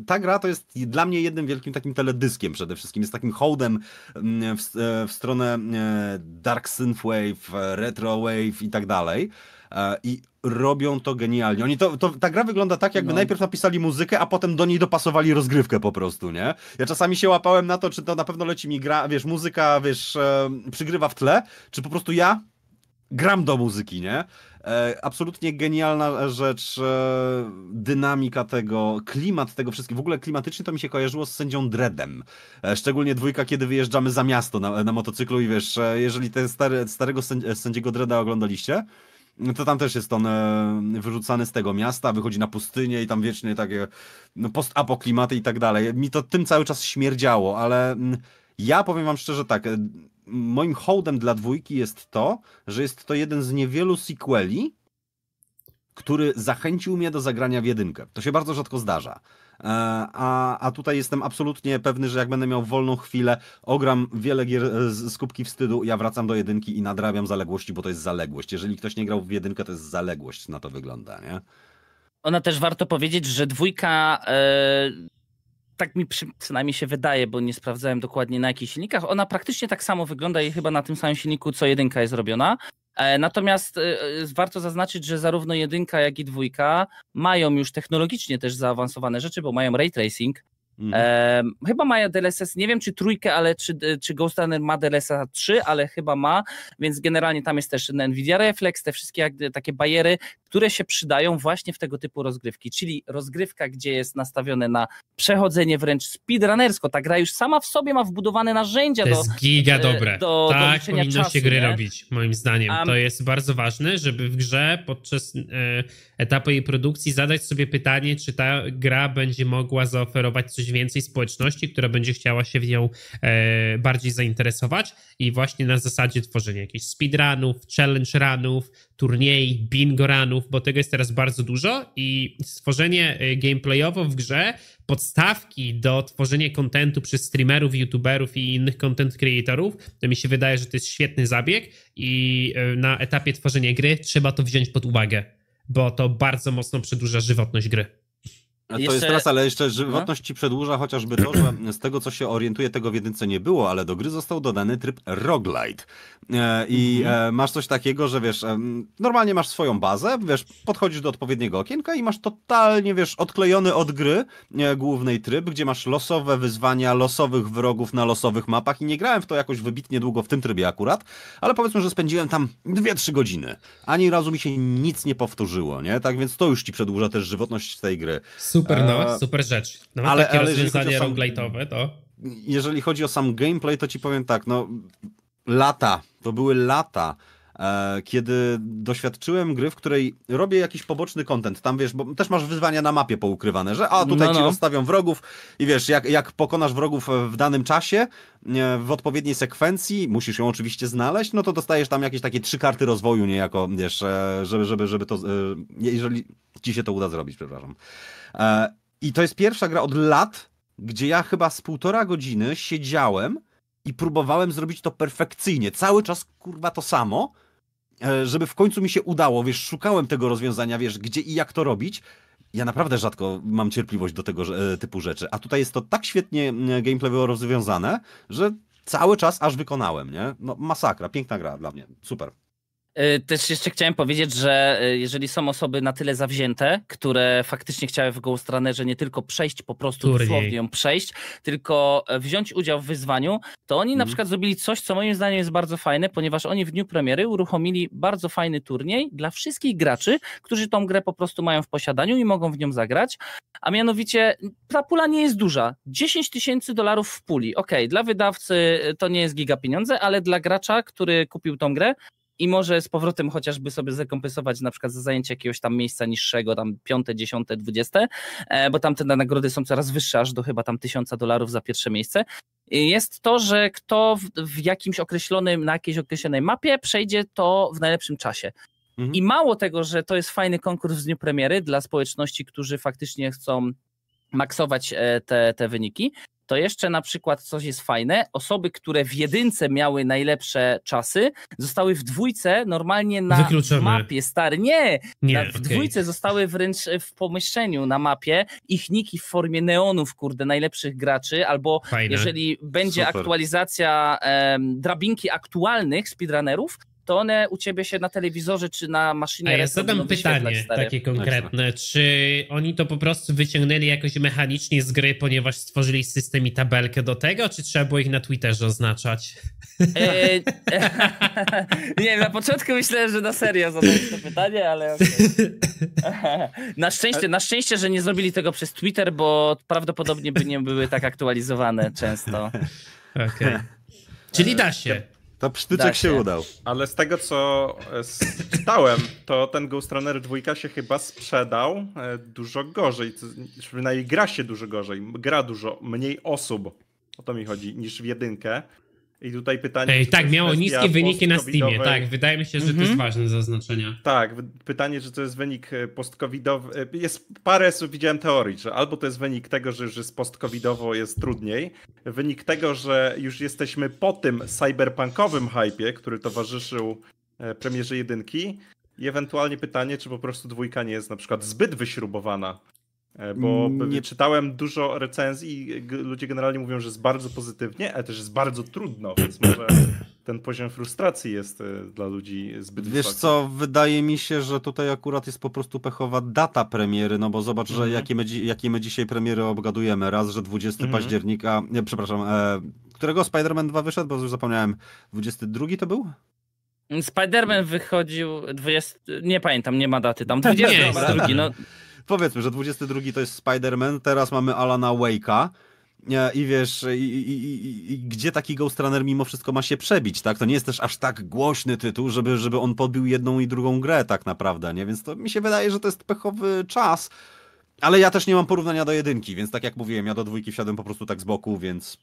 ta gra to jest dla mnie jednym wielkim takim teledyskiem przede wszystkim, jest takim hołdem mm, w, e, w stronę e, Dark Synthwave, e, Retrowave i tak dalej. I robią to genialnie. Oni to, to, ta gra wygląda tak, jakby no. najpierw napisali muzykę, a potem do niej dopasowali rozgrywkę po prostu, nie? Ja czasami się łapałem na to, czy to na pewno leci mi gra, wiesz, muzyka, wiesz, przygrywa w tle, czy po prostu ja gram do muzyki, nie? E, absolutnie genialna rzecz, e, dynamika tego, klimat tego wszystkiego. W ogóle klimatycznie to mi się kojarzyło z sędzią Dreddem. E, szczególnie dwójka, kiedy wyjeżdżamy za miasto na, na motocyklu i wiesz, jeżeli ten stary, starego sędziego Dreda oglądaliście, to tam też jest on wyrzucany z tego miasta, wychodzi na pustynię i tam wiecznie takie no, post-apoklimaty i tak dalej. Mi to tym cały czas śmierdziało, ale mm, ja powiem wam szczerze tak, moim hołdem dla dwójki jest to, że jest to jeden z niewielu sequeli, który zachęcił mnie do zagrania w jedynkę. To się bardzo rzadko zdarza. E, a, a tutaj jestem absolutnie pewny, że jak będę miał wolną chwilę, ogram wiele gier e, z, kubki wstydu, ja wracam do jedynki i nadrabiam zaległości, bo to jest zaległość. Jeżeli ktoś nie grał w jedynkę, to jest zaległość, na to wygląda, nie? Ona też warto powiedzieć, że dwójka e, tak mi przy, przynajmniej się wydaje, bo nie sprawdzałem dokładnie na jakich silnikach. Ona praktycznie tak samo wygląda i chyba na tym samym silniku co jedynka jest robiona. E, natomiast e, e, warto zaznaczyć, że zarówno jedynka, jak i dwójka mają już technologicznie też zaawansowane rzeczy, bo mają ray tracing, Mhm. E, chyba mają DLSS, nie wiem czy trójkę, ale czy, e, czy Ghost Runner ma DLSS 3, ale chyba ma, więc generalnie tam jest też Nvidia Reflex, te wszystkie takie bajery, które się przydają właśnie w tego typu rozgrywki, czyli rozgrywka, gdzie jest nastawione na przechodzenie wręcz speedrunnersko, ta gra już sama w sobie ma wbudowane narzędzia to do... To giga e, dobre, do, tak do powinno czasu, się gry nie? robić, moim zdaniem. Um, to jest bardzo ważne, żeby w grze podczas e, etapu jej produkcji zadać sobie pytanie, czy ta gra będzie mogła zaoferować coś więcej społeczności, która będzie chciała się w nią e, bardziej zainteresować i właśnie na zasadzie tworzenia jakichś speedrunów, challenge runów, turniej, bingo runów, bo tego jest teraz bardzo dużo i stworzenie e, gameplayowo w grze podstawki do tworzenia kontentu przez streamerów, youtuberów i innych content creatorów, to mi się wydaje, że to jest świetny zabieg i e, na etapie tworzenia gry trzeba to wziąć pod uwagę, bo to bardzo mocno przedłuża żywotność gry. To jeszcze... jest raz, ale jeszcze żywotność ci no. przedłuża chociażby to, że z tego co się orientuje, tego w jedynce nie było, ale do gry został dodany tryb roguelite. E, I mhm. E, masz coś takiego, że wiesz, normalnie masz swoją bazę, wiesz, podchodzisz do odpowiedniego okienka i masz totalnie, wiesz, odklejony od gry e, głównej tryb, gdzie masz losowe wyzwania losowych wrogów na losowych mapach i nie grałem w to jakoś wybitnie długo w tym trybie akurat, ale powiedzmy, że spędziłem tam 2-3 godziny. Ani razu mi się nic nie powtórzyło, nie? Tak więc to już ci przedłuża też żywotność tej gry. Super, no, e... super rzecz. Nawet no ale, takie ale rozwiązanie sam... roguelite'owe to... Jeżeli chodzi o sam gameplay, to ci powiem tak, no lata to były lata e, kiedy doświadczyłem gry, w której robię jakiś poboczny content. Tam wiesz, bo też masz wyzwania na mapie poukrywane, że a tutaj no, no. ci rozstawią wrogów i wiesz, jak, jak pokonasz wrogów e, w danym czasie, e, w odpowiedniej sekwencji, musisz ją oczywiście znaleźć, no to dostajesz tam jakieś takie trzy karty rozwoju niejako, wiesz, żeby, żeby, żeby to, jeżeli ci się to uda zrobić, przepraszam. I to jest pierwsza gra od lat, gdzie ja chyba z półtora godziny siedziałem i próbowałem zrobić to perfekcyjnie. Cały czas kurwa to samo, e, żeby w końcu mi się udało, wiesz, szukałem tego rozwiązania, wiesz, gdzie i jak to robić. Ja naprawdę rzadko mam cierpliwość do tego e, typu rzeczy, a tutaj jest to tak świetnie gameplayowo rozwiązane, że cały czas aż wykonałem, nie? No masakra, piękna gra dla mnie, super. E, też jeszcze chciałem powiedzieć, że e, jeżeli są osoby na tyle zawzięte, które faktycznie chciały w stronę, Runnerze nie tylko przejść, po prostu Turniej. dosłownie ją przejść, tylko e, wziąć udział w wyzwaniu, to oni mm. na mhm. przykład zrobili coś, co moim zdaniem jest bardzo fajne, ponieważ oni w dniu premiery uruchomili bardzo fajny turniej dla wszystkich graczy, którzy tą grę po prostu mają w posiadaniu i mogą w nią zagrać, a mianowicie ta pula nie jest duża, 10 tysięcy dolarów w puli, ok, dla wydawcy to nie jest giga pieniądze, ale dla gracza, który kupił tą grę, i może z powrotem chociażby sobie zrekompensować na przykład za zajęcie jakiegoś tam miejsca niższego, tam piąte, dziesiąte, dwudzieste, e, bo tam te nagrody są coraz wyższe, aż do chyba tam tysiąca dolarów za pierwsze miejsce, jest to, że kto w, jakimś określonym, na jakiejś określonej mapie przejdzie to w najlepszym czasie. Mhm. I mało tego, że to jest fajny konkurs w dniu premiery dla społeczności, którzy faktycznie chcą maksować e, te, te wyniki, to jeszcze na przykład coś jest fajne. Osoby, które w jedynce miały najlepsze czasy, zostały w dwójce normalnie na mapie. Stary, nie! nie na, w okay. dwójce zostały wręcz e, w pomieszczeniu na mapie. Ich niki w formie neonów, kurde, najlepszych graczy, albo fajne. jeżeli będzie Super. aktualizacja drabinki aktualnych speedrunnerów, to one u ciebie się na telewizorze czy na maszynie. A ja zadam pytanie takie konkretne. Czy oni to po prostu wyciągnęli jakoś mechanicznie z gry, ponieważ stworzyli system i tabelkę do tego, czy trzeba było ich na Twitterze oznaczać? E, e, nie wiem, na początku myślałem, że na serio zadałeś to pytanie, ale. Okay. na, szczęście, na szczęście, że nie zrobili tego przez Twitter, bo prawdopodobnie by nie były tak aktualizowane często. Okej. Okay. Czyli da się. To psztyczek się. się. udał. Ale z tego co czytałem, e, to ten Ghost Runner 2 się chyba sprzedał e, dużo gorzej. Przynajmniej gra się dużo gorzej. Gra dużo mniej osób, o to mi chodzi, niż w jedynkę. I tutaj pytanie. Ej, tak, miało niskie wyniki na Steamie, tak. Wydaje mi się, że to jest mhm. ważne zaznaczenia. Tak, pytanie, czy to jest wynik e, postcovidowy. E, jest parę, widziałem teorii, że albo to jest wynik tego, że już jest postcovidowo jest trudniej, wynik tego, że już jesteśmy po tym cyberpunkowym hypie, który towarzyszył e, premierze jedynki. I ewentualnie pytanie, czy po prostu dwójka nie jest na przykład zbyt wyśrubowana E, bo nie... czytałem dużo recenzji i ludzie generalnie mówią, że jest bardzo pozytywnie, ale też jest bardzo trudno, więc może ten poziom frustracji jest e, dla ludzi zbyt wysoki. Wiesz co, wydaje mi się, że tutaj akurat jest po prostu pechowa data premiery, no bo zobacz, że mhm. jakie my, jakie my dzisiaj premiery obgadujemy. Raz, że 20 mhm. października, nie, przepraszam, e, którego Spider-Man 2 wyszedł, bo już zapomniałem, 22 to był? Spider-Man wychodził 20, nie pamiętam, nie ma daty tam, 22, no powiedzmy, że 22 to jest Spider-Man, teraz mamy Alana Wake'a. I wiesz, i, i, i, gdzie taki Ghost Runner mimo wszystko ma się przebić, tak? To nie jest też aż tak głośny tytuł, żeby, żeby on podbił jedną i drugą grę tak naprawdę, nie? Więc to mi się wydaje, że to jest pechowy czas, ale ja też nie mam porównania do jedynki, więc tak jak mówiłem, ja do dwójki wsiadłem po prostu tak z boku, więc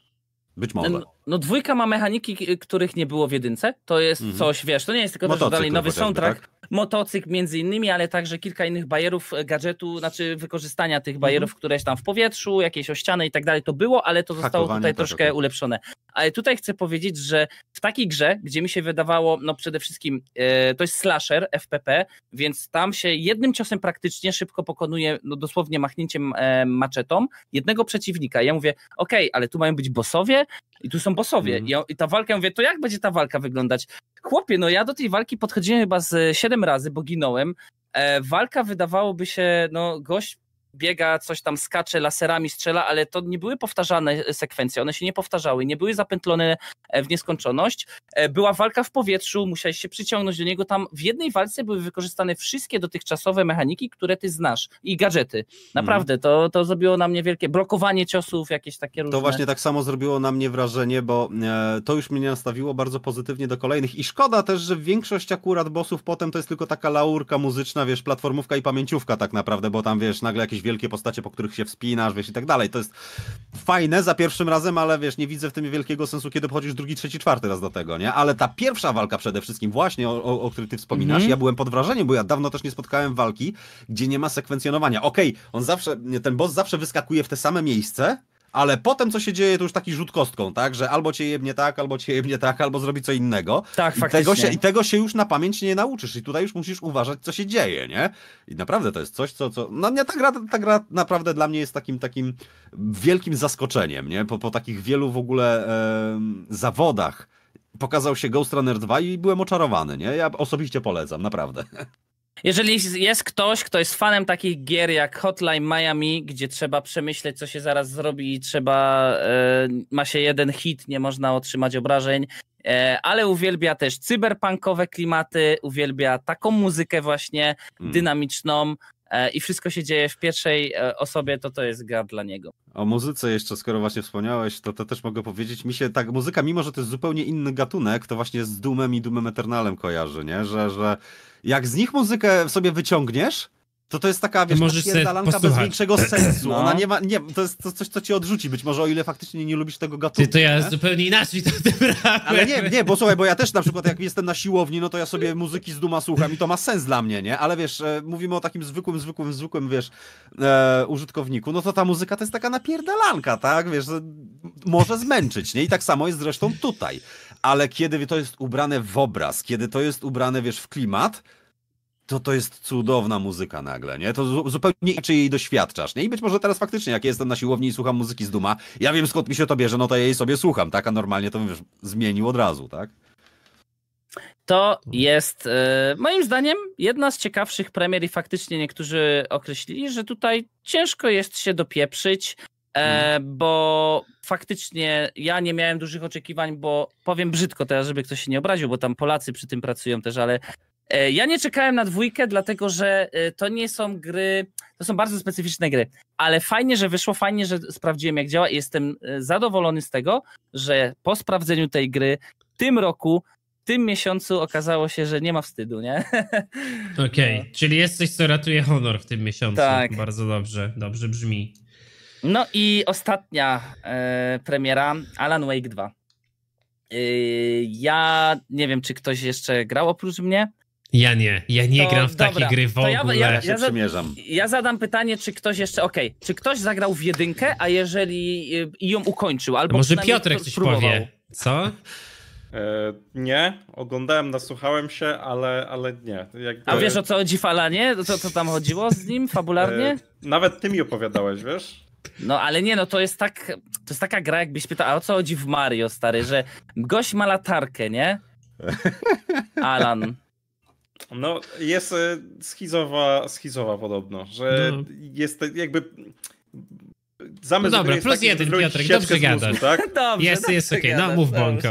być może. No, no, dwójka ma mechaniki, których nie było w jedynce. To jest mhm. coś, wiesz, to nie jest tylko Motocykl, też dalej nowy tak? soundtrack. Tak? motocykl między innymi, ale także kilka innych bajerów e, gadżetu, znaczy wykorzystania tych bajerów mhm. któreś tam w powietrzu, jakieś ościany i tak dalej to było, ale to zostało Hakowanie tutaj troszkę ulepszone. Ale tutaj chcę powiedzieć, że w takiej grze, gdzie mi się wydawało, no przede wszystkim e, to jest slasher FPP, więc tam się jednym ciosem praktycznie szybko pokonuje, no dosłownie machnięciem e, maczetą, jednego przeciwnika. Ja mówię, okej, okay, ale tu mają być bossowie, i tu są bosowie. Mm. I, ta walka, ja mówię, to jak będzie ta walka wyglądać? Chłopie, no ja do tej walki podchodziłem chyba z siedem razy, bo ginąłem. E, walka wydawałoby się, no gość biega, coś tam skacze, laserami strzela, ale to nie były powtarzane e, sekwencje, one się nie powtarzały, nie były zapętlone e, w nieskończoność. E, była walka w powietrzu, musiałeś się przyciągnąć do niego, tam w jednej walce były wykorzystane wszystkie dotychczasowe mechaniki, które ty znasz i gadżety. Mhm. Naprawdę, to, to zrobiło na mnie wielkie blokowanie ciosów, jakieś takie różne. To właśnie tak samo zrobiło na mnie wrażenie, bo to już mnie nastawiło bardzo pozytywnie do kolejnych i szkoda też, że większość akurat bossów potem to jest tylko taka laurka muzyczna, wiesz, platformówka i pamięciówka tak naprawdę, bo tam wiesz, nagle jakieś wielkie postacie, po których się wspinasz, wiesz, i tak dalej. To jest fajne za pierwszym razem, ale wiesz, nie widzę w tym wielkiego sensu, kiedy pochodzisz drugi, trzeci, czwarty raz do tego, nie? Ale ta pierwsza walka przede wszystkim, właśnie o, o, o której ty wspominasz, mm -hmm. ja byłem pod wrażeniem, bo ja dawno też nie spotkałem walki, gdzie nie ma sekwencjonowania. Okej, okay, on zawsze, ten boss zawsze wyskakuje w te same miejsce, ale potem co się dzieje, to już taki rzut kostką, tak? Że albo cię jebnie tak, albo cię jebnie tak, albo zrobi co innego. Tak, I faktycznie. Tego się, I tego się już na pamięć nie nauczysz i tutaj już musisz uważać, co się dzieje, nie? I naprawdę to jest coś, co... co... No nie, ta gra, ta gra naprawdę dla mnie jest takim takim wielkim zaskoczeniem, nie? Po, po takich wielu w ogóle e, zawodach pokazał się Ghost Runner 2 i byłem oczarowany, nie? Ja osobiście polecam, naprawdę. Jeżeli jest ktoś, kto jest fanem takich gier jak Hotline Miami, gdzie trzeba przemyśleć, co się zaraz zrobi i trzeba, e, ma się jeden hit, nie można otrzymać obrażeń, e, ale uwielbia też cyberpunkowe klimaty, uwielbia taką muzykę właśnie hmm. dynamiczną, E, i wszystko się dzieje w pierwszej e, osobie, to to jest gra dla niego. O muzyce jeszcze, skoro właśnie wspomniałeś, to, to też mogę powiedzieć. Mi się tak muzyka, mimo że to jest zupełnie inny gatunek, to właśnie z Dumem i Dumem Eternalem kojarzy, nie? Że, że jak z nich muzykę sobie wyciągniesz, to to jest taka, wiesz, pierdalanka bez większego sensu. No. Ona nie ma, nie, to jest to coś, co cię odrzuci, być może o ile faktycznie nie lubisz tego gatunku. Ty, to ja nie? zupełnie inaczej to wybrałem. Ale nie, nie, bo słuchaj, bo ja też na przykład jak jestem na siłowni, no to ja sobie muzyki z duma słucham i to ma sens dla mnie, nie? Ale wiesz, e, mówimy o takim zwykłym, zwykłym, zwykłym, wiesz, e, użytkowniku, no to ta muzyka to jest taka napierdalanka, tak? Wiesz, e, może zmęczyć, nie? I tak samo jest zresztą tutaj. Ale kiedy to jest ubrane w obraz, kiedy to jest ubrane, wiesz, w klimat, to to jest cudowna muzyka nagle, nie? To zupełnie inaczej jej doświadczasz, nie? I być może teraz faktycznie, jak jestem na siłowni i słucham muzyki z Duma, ja wiem skąd mi się to bierze, no to ja jej sobie słucham, tak? A normalnie to wiesz, zmienił od razu, tak? To jest y, moim zdaniem jedna z ciekawszych premier i faktycznie niektórzy określili, że tutaj ciężko jest się dopieprzyć, e, mhm. bo faktycznie ja nie miałem dużych oczekiwań, bo powiem brzydko teraz, żeby ktoś się nie obraził, bo tam Polacy przy tym pracują też, ale E, ja nie czekałem na dwójkę, dlatego że e, to nie są gry, to są bardzo specyficzne gry, ale fajnie, że wyszło, fajnie, że sprawdziłem jak działa i jestem e, zadowolony z tego, że po sprawdzeniu tej gry w tym roku, w tym miesiącu okazało się, że nie ma wstydu, nie? Okej, okay. no. czyli jest coś, co ratuje honor w tym miesiącu. Tak. Bardzo dobrze, dobrze brzmi. No i ostatnia e, premiera, Alan Wake 2. Ja nie wiem, czy ktoś jeszcze grał oprócz mnie. Ja nie, ja nie to, gram w dobra, takie gry w ogóle. Ja, ja, ja, ja, przymierzam. ja zadam pytanie, czy ktoś jeszcze, okej, okay, czy ktoś zagrał w jedynkę, a jeżeli y, i ją ukończył, albo Może Piotrek coś próbował. powie, co? E, nie, oglądałem, nasłuchałem się, ale, ale nie. Jakby... A wiesz o co chodzi Falanie? To co tam chodziło z nim fabularnie? E, nawet ty mi opowiadałeś, wiesz? No ale nie, no to jest tak, to jest taka gra, jakbyś pytał, a o co chodzi w Mario, stary, że gość ma latarkę, nie? Alan. No, jest e, schizowa, schizowa podobno, że no. jest jakby Zamysł no dobra, plus taki, jeden, Piotrek, dobrze gadasz. Tak? dobrze, jest, dobrze jest okej, okay. no mów bąką.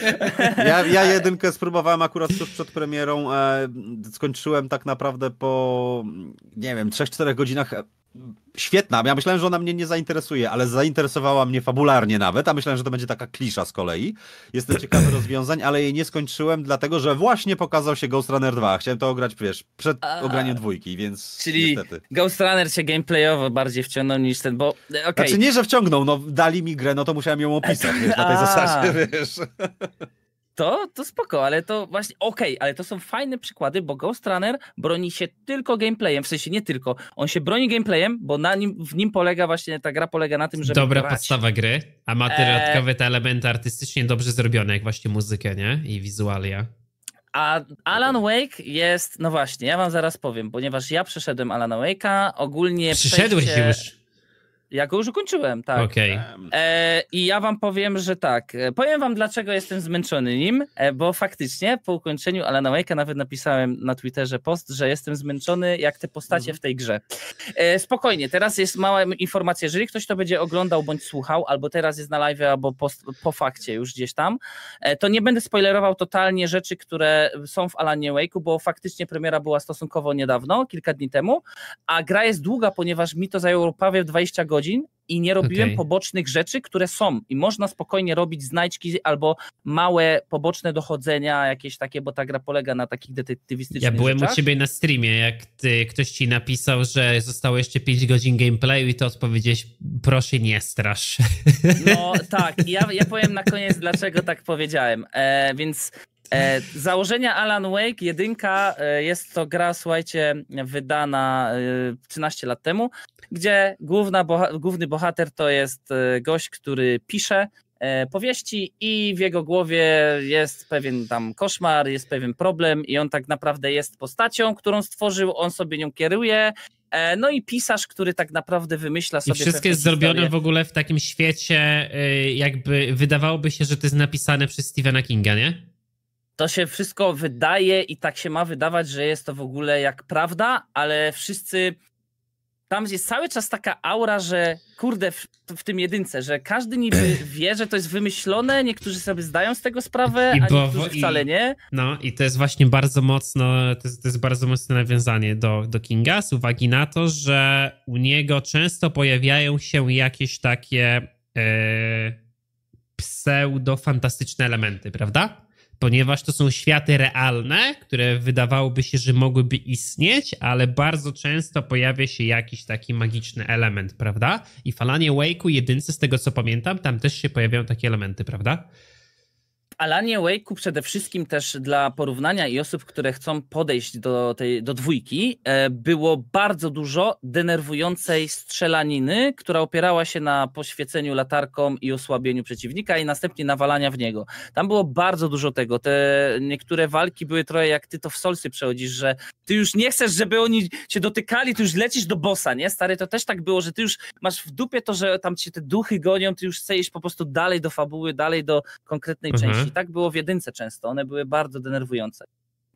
ja, ja jedynkę spróbowałem akurat już przed premierą, e, skończyłem tak naprawdę po, nie wiem, 3-4 godzinach świetna. Ja myślałem, że ona mnie nie zainteresuje, ale zainteresowała mnie fabularnie nawet, a myślałem, że to będzie taka klisza z kolei. Jestem ciekawy rozwiązań, ale jej nie skończyłem, dlatego że właśnie pokazał się Ghost Runner 2. Chciałem to ograć, wiesz, przed a... ograniem dwójki, więc Czyli niestety. Ghost Runner się gameplayowo bardziej wciągnął niż ten, bo e, okay. Znaczy nie, że wciągnął, no dali mi grę, no to musiałem ją opisać, wiesz, na tej a... zasadzie, wiesz. To, to spoko, ale to właśnie, okej, okay, ale to są fajne przykłady, bo Ghost Runner broni się tylko gameplayem, w sensie nie tylko, on się broni gameplayem, bo na nim, w nim polega właśnie, ta gra polega na tym, że Dobra grać. podstawa gry, a ma te e, dodatkowe te elementy artystycznie dobrze zrobione, jak właśnie muzykę, nie? I wizualia. A Alan Wake jest, no właśnie, ja wam zaraz powiem, ponieważ ja przeszedłem Alan Wake'a, ogólnie... Przyszedłeś przejście... już? Ja go już ukończyłem, tak. Okay. E, I ja wam powiem, że tak. E, powiem wam, dlaczego jestem zmęczony nim, e, bo faktycznie po ukończeniu Alana Wake'a nawet napisałem na Twitterze post, że jestem zmęczony jak te postacie mhm. w tej grze. E, spokojnie, teraz jest mała informacja. Jeżeli ktoś to będzie oglądał bądź słuchał, albo teraz jest na live, albo po, po fakcie już gdzieś tam, e, to nie będę spoilerował totalnie rzeczy, które są w Alanie Wake'u, bo faktycznie premiera była stosunkowo niedawno, kilka dni temu, a gra jest długa, ponieważ mi to zajęło prawie 20 godzin godzin i nie robiłem okay. pobocznych rzeczy, które są. I można spokojnie robić znajdźki albo małe poboczne dochodzenia, jakieś takie, bo ta gra polega na takich detektywistycznych Ja byłem rzeczach. u ciebie na streamie, jak ty, ktoś ci napisał, że zostało jeszcze 5 godzin gameplayu i to odpowiedziałeś, proszę nie strasz. No tak, ja, ja powiem na koniec, dlaczego tak powiedziałem. E, więc E, założenia Alan Wake, jedynka, e, jest to gra, słuchajcie, wydana e, 13 lat temu, gdzie główna boha- główny bohater to jest e, gość, który pisze e, powieści i w jego głowie jest pewien tam koszmar, jest pewien problem i on tak naprawdę jest postacią, którą stworzył, on sobie nią kieruje, e, no i pisarz, który tak naprawdę wymyśla sobie. I wszystko jest zrobione w ogóle w takim świecie, jakby wydawałoby się, że to jest napisane przez Stephena Kinga, nie? to się wszystko wydaje i tak się ma wydawać, że jest to w ogóle jak prawda, ale wszyscy. Tam jest cały czas taka aura, że kurde, w, w tym jedynce, że każdy niby wie, że to jest wymyślone, niektórzy sobie zdają z tego sprawę, I a bo, niektórzy wcale i, nie. No i to jest właśnie bardzo mocno, to jest, to jest bardzo mocne nawiązanie do, do Kinga z uwagi na to, że u niego często pojawiają się jakieś takie yy, pseudo-fantastyczne elementy, prawda? ponieważ to są światy realne, które wydawałoby się, że mogłyby istnieć, ale bardzo często pojawia się jakiś taki magiczny element, prawda? I falanie Wake'u jedynce, z tego co pamiętam, tam też się pojawiają takie elementy, prawda? Alanie Wake'u przede wszystkim też dla porównania i osób, które chcą podejść do tej do dwójki, e, było bardzo dużo denerwującej strzelaniny, która opierała się na poświeceniu latarką i osłabieniu przeciwnika i następnie nawalania w niego. Tam było bardzo dużo tego. Te niektóre walki były trochę jak ty to w solsy przechodzisz, że ty już nie chcesz, żeby oni się dotykali, ty już lecisz do bossa, nie? Stary, to też tak było, że ty już masz w dupie to, że tam cię te duchy gonią, ty już chcesz po prostu dalej do fabuły, dalej do konkretnej mhm. części tak było w jedynce często, one były bardzo denerwujące.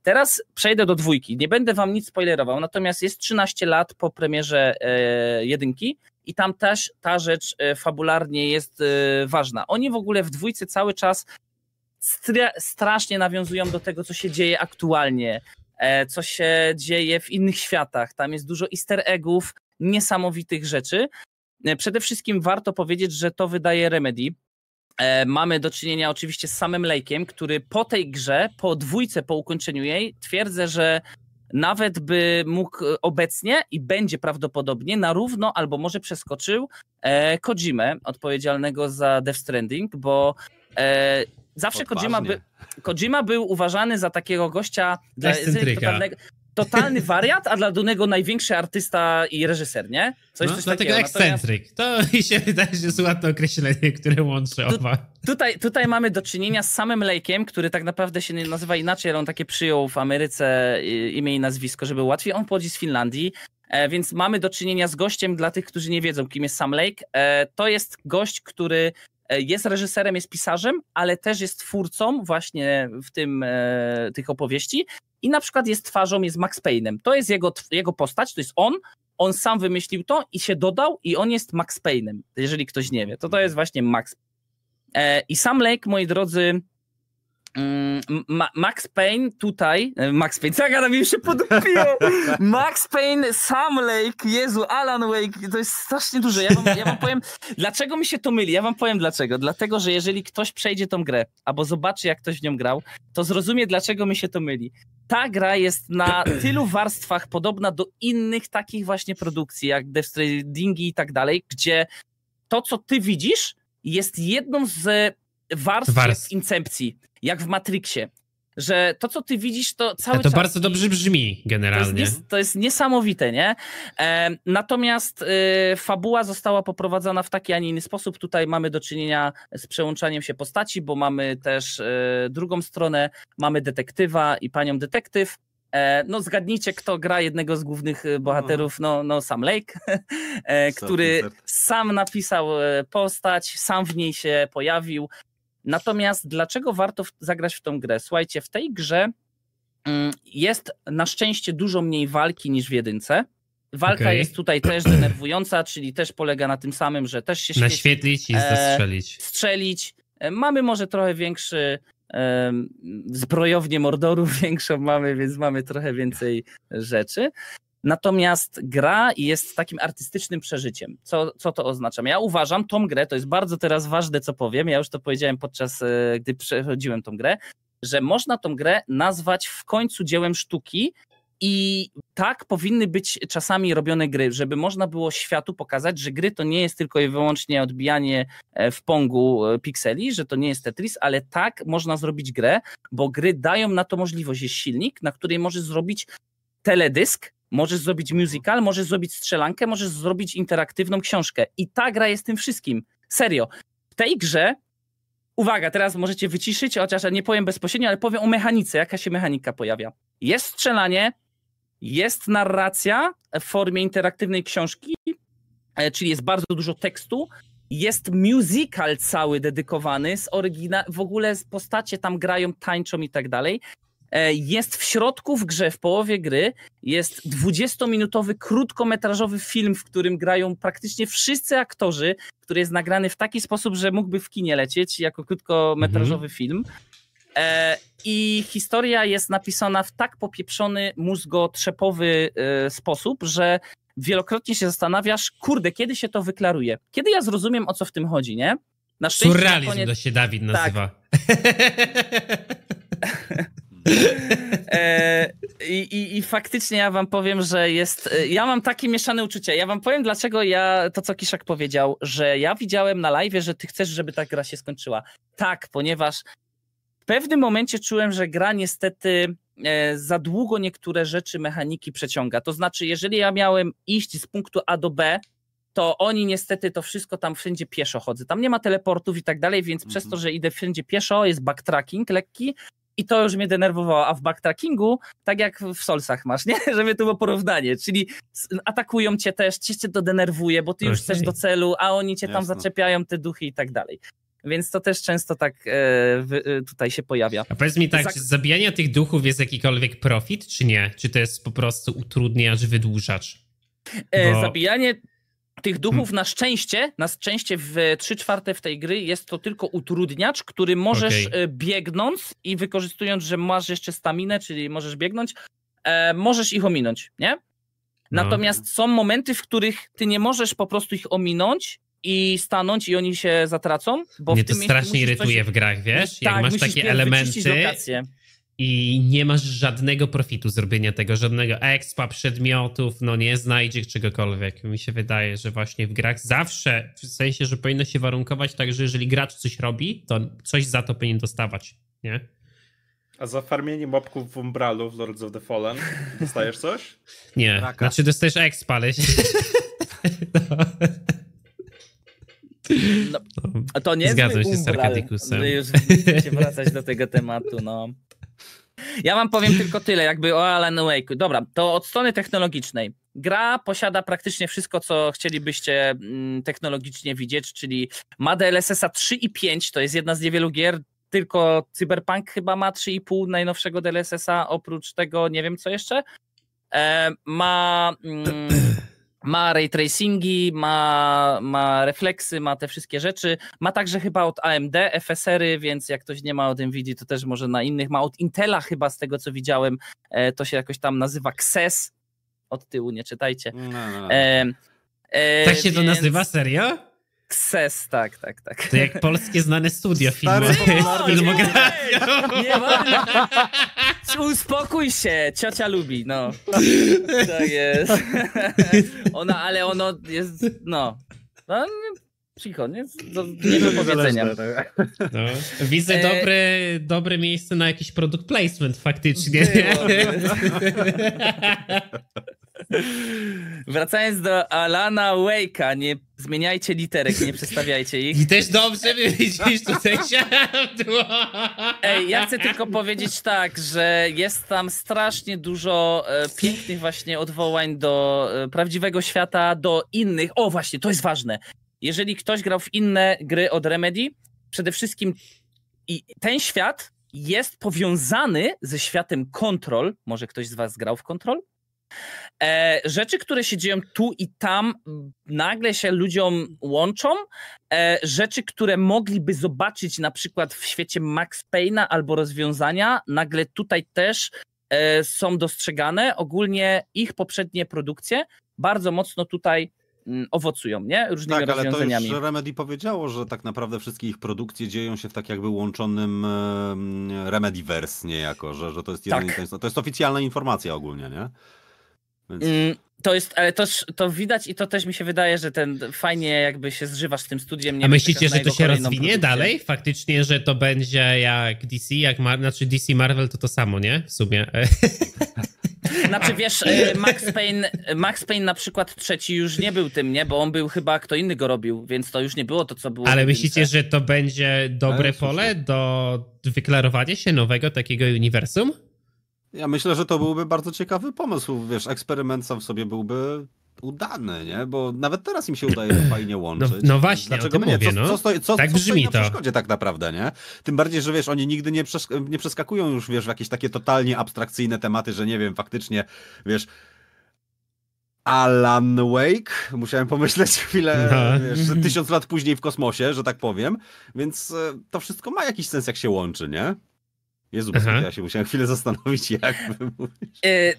Teraz przejdę do dwójki. Nie będę wam nic spoilerował, natomiast jest 13 lat po premierze e, jedynki i tam też ta rzecz e, fabularnie jest e, ważna. Oni w ogóle w dwójce cały czas strasznie nawiązują do tego, co się dzieje aktualnie, co się dzieje w innych światach. Tam jest dużo easter eggów, niesamowitych rzeczy. Przede wszystkim warto powiedzieć, że to wydaje Remedy, E, mamy do czynienia oczywiście z samym lejkiem, który po tej grze, po dwójce, po ukończeniu jej, twierdzę, że nawet by mógł obecnie i będzie prawdopodobnie na równo albo może przeskoczył e, Kojimę odpowiedzialnego za Death Stranding, bo e, zawsze Kojima, by, Kojima był uważany za takiego gościa dla, totalnego, totalny wariat, a dla Dunego największy artysta i reżyser, nie? Coś, no, coś dlatego takiego. ekscentryk. To mi się wydaje, że jest ładne określenie, które łączy tu, oba. Tutaj, tutaj mamy do czynienia z samym Lake'iem, który tak naprawdę się nie nazywa inaczej, ale on takie przyjął w Ameryce y, imię i nazwisko, żeby łatwiej. On pochodzi z Finlandii. E, więc mamy do czynienia z gościem dla tych, którzy nie wiedzą, kim jest Sam Lake. E, to jest gość, który E, jest reżyserem, jest pisarzem, ale też jest twórcą właśnie w tym e, tych opowieści i na przykład jest twarzą, jest Max Payne'em. To jest jego, jego postać, to jest on, on sam wymyślił to i się dodał i on jest Max Payne'em, jeżeli ktoś nie wie. To to jest właśnie Max. E, I sam Lake, moi drodzy, Mm, Max Payne tutaj, e, Max Payne, tak, Adam, już się podupiło. Max Payne, Sam Lake, Jezu, Alan Wake, to jest strasznie duże. Ja wam, ja wam powiem, dlaczego mi się to myli, ja wam powiem dlaczego. Dlatego, że jeżeli ktoś przejdzie tą grę, albo zobaczy, jak ktoś w nią grał, to zrozumie, dlaczego mi się to myli. Ta gra jest na tylu warstwach podobna do innych takich właśnie produkcji, jak Death Stranding i tak dalej, gdzie to, co ty widzisz, jest jedną z e, warstw, warstw. incepcji jak w Matrixie, że to, co ty widzisz, to cały A to czas... To bardzo dobrze brzmi generalnie. To jest, to jest niesamowite, nie? E, natomiast e, fabuła została poprowadzona w taki, a nie inny sposób. Tutaj mamy do czynienia z przełączaniem się postaci, bo mamy też e, drugą stronę, mamy detektywa i panią detektyw. E, no zgadnijcie, kto gra jednego z głównych y, bohaterów, no. no, no Sam Lake, e, który sam napisał e, postać, sam w niej się pojawił, Natomiast dlaczego warto zagrać w tą grę? Słuchajcie, w tej grze mm, jest na szczęście dużo mniej walki niż w jedynce. Walka okay. jest tutaj też denerwująca, czyli też polega na tym samym, że też się świeci, naświetlić i e, zastrzelić. E, strzelić. Mamy może trochę większy e, zbrojownię mordorów większą mamy, więc mamy trochę więcej rzeczy. Natomiast gra jest takim artystycznym przeżyciem. Co, co to oznacza? Ja uważam tą grę, to jest bardzo teraz ważne, co powiem, ja już to powiedziałem podczas, e, gdy przechodziłem tą grę, że można tą grę nazwać w końcu dziełem sztuki, i tak powinny być czasami robione gry, żeby można było światu pokazać, że gry to nie jest tylko i wyłącznie odbijanie e, w pongu e, pikseli, że to nie jest Tetris, ale tak można zrobić grę, bo gry dają na to możliwość. Jest silnik, na której możesz zrobić teledysk, Możesz zrobić musical, możesz zrobić strzelankę, możesz zrobić interaktywną książkę. I ta gra jest tym wszystkim. Serio. W tej grze, uwaga, teraz możecie wyciszyć, chociaż nie powiem bezpośrednio, ale powiem o mechanice, jaka się mechanika pojawia. Jest strzelanie, jest narracja w formie interaktywnej książki, e, czyli jest bardzo dużo tekstu, jest musical cały dedykowany z orygina w ogóle postacie tam grają, tańczą i tak dalej. E, jest w środku w grze, w połowie gry, jest 20-minutowy, krótkometrażowy film, w którym grają praktycznie wszyscy aktorzy, który jest nagrany w taki sposób, że mógłby w kinie lecieć jako krótkometrażowy mhm. film. E, I historia jest napisana w tak popieprzony, mózgotrzepowy e, sposób, że wielokrotnie się zastanawiasz, kurde, kiedy się to wyklaruje? Kiedy ja zrozumiem, o co w tym chodzi, nie? Na Surrealizm na koniec... to się Dawid tak. nazywa. Tak. E, i, I faktycznie ja wam powiem, że jest. E, ja mam takie mieszane uczucie. Ja wam powiem, dlaczego ja to, co Kiszak powiedział, że ja widziałem na live, że ty chcesz, żeby ta gra się skończyła. Tak, ponieważ w pewnym momencie czułem, że gra niestety e, za długo niektóre rzeczy mechaniki przeciąga. To znaczy, jeżeli ja miałem iść z punktu A do B, to oni niestety to wszystko tam wszędzie pieszo chodzą. Tam nie ma teleportów i tak dalej, więc przez to, mhm. że idę wszędzie pieszo, jest backtracking lekki, i to już mnie denerwowało, a w backtrackingu, tak jak w solsach masz, nie? Żeby to było porównanie, czyli atakują cię też, cię, się to denerwuje, bo ty już chcesz do celu, a oni cię Jasne. tam zaczepiają, te duchy i tak dalej. Więc to też często tak e, e tutaj się pojawia. A powiedz mi tak, Zak czy zabijanie tych duchów jest jakikolwiek profit, czy nie? Czy to jest po prostu utrudniacz, wydłużacz? E, bo... Zabijanie tych duchów hmm. na szczęście, na szczęście w 3 czwarte w tej gry jest to tylko utrudniacz, który możesz okay. biegnąc i wykorzystując, że masz jeszcze staminę, czyli możesz biegnąć, e, możesz ich ominąć, nie? No. Natomiast no. są momenty, w których ty nie możesz po prostu ich ominąć i stanąć i oni się zatracą, bo Mnie w tym to strasznie irytuje coś... w grach, wiesz? Jak tak, masz takie elementy, lokację i nie masz żadnego profitu zrobienia tego, żadnego expa, przedmiotów, no nie znajdziesz czegokolwiek. Mi się wydaje, że właśnie w grach zawsze, w sensie, że powinno się warunkować tak, że jeżeli gracz coś robi, to coś za to powinien dostawać, nie? A za farmienie mobków w Umbralu w Lords of the Fallen dostajesz coś? Nie, Raka. znaczy dostajesz expa, ale... no. No, a to nie Zgadzam się z Sarkadikusem. By no już wracać do tego tematu, no. Ja wam powiem tylko tyle, jakby o Alan Wake. Dobra, to od strony technologicznej. Gra posiada praktycznie wszystko, co chcielibyście mm, technologicznie widzieć, czyli ma DLSS-a 3 i 5, to jest jedna z niewielu gier, tylko Cyberpunk chyba ma 3,5 najnowszego DLSS-a, oprócz tego nie wiem co jeszcze. E, ma... Mm, ma ray tracingi, ma, ma refleksy, ma te wszystkie rzeczy. Ma także chyba od AMD FSR-y, więc jak ktoś nie ma od Nvidia, to też może na innych. Ma od Intela chyba z tego co widziałem, e, to się jakoś tam nazywa XES. Od tyłu nie czytajcie. No. no, no. E, e, tak się więc... to nazywa, serio? Kses, tak, tak, tak. To jak polskie znane studio filmowe. Filmografia. Nie, nie, uspokój się, ciocia lubi, no. Tak jest. Ona, ale ono jest, no. no Cicho, nie? Do, nie do powiedzenia. Tak. No. Widzę e... dobre, dobre miejsce na jakiś produkt placement faktycznie. Wracając do Alana Wake'a, nie zmieniajcie literek, nie przestawiajcie ich. I też dobrze widzisz tutaj siadło. Ej, ja chcę tylko powiedzieć tak, że jest tam strasznie dużo e, pięknych właśnie odwołań do e, prawdziwego świata, do innych. O właśnie, to jest ważne jeżeli ktoś grał w inne gry od Remedy, przede wszystkim i ten świat jest powiązany ze światem Control. Może ktoś z Was grał w Control? E, rzeczy, które się dzieją tu i tam, nagle się ludziom łączą. E, rzeczy, które mogliby zobaczyć na przykład w świecie Max Payne'a albo rozwiązania, nagle tutaj też e, są dostrzegane. Ogólnie ich poprzednie produkcje bardzo mocno tutaj Mm, owocują, nie? Różnymi tak, rozwiązaniami. Ale to już Remedy powiedziało, że tak naprawdę wszystkie ich produkcje dzieją się w tak jakby łączonym Remedyverse niejako, że, że to jest jeden tak. To jest oficjalna informacja ogólnie, nie? Więc... Mm, to jest, ale to, to widać i to też mi się wydaje, że ten fajnie jakby się zżywasz z tym studiem. Nie A myślicie, że to się rozwinie produkcję. dalej? Faktycznie, że to będzie jak DC, jak Mar znaczy DC Marvel to to samo, nie? W sumie. Znaczy wiesz, e, Max Payne, Max Payne na przykład trzeci już nie był tym, nie? Bo on był chyba, kto inny go robił, więc to już nie było to, co było. Ale myślicie, że to będzie dobre ale, pole do wyklarowania się nowego takiego uniwersum? Ja myślę, że to byłby bardzo ciekawy pomysł. Wiesz, eksperyment sam w sobie byłby udany, nie? Bo nawet teraz im się udaje fajnie łączyć. No, no właśnie, Dlaczego Mówię, co, no. co, stoi, co, tak co brzmi na przeszkodzie tak naprawdę, nie? Tym bardziej, że wiesz, oni nigdy nie, nie przeskakują już, wiesz, w jakieś takie totalnie abstrakcyjne tematy, że nie wiem, faktycznie, wiesz... Alan Wake, musiałem pomyśleć chwilę, no. wiesz, tysiąc lat później w kosmosie, że tak powiem, więc e, to wszystko ma jakiś sens, jak się łączy, nie? Jezu, mhm. Aha. ja się musiałem chwilę zastanowić, jak mówisz. Y,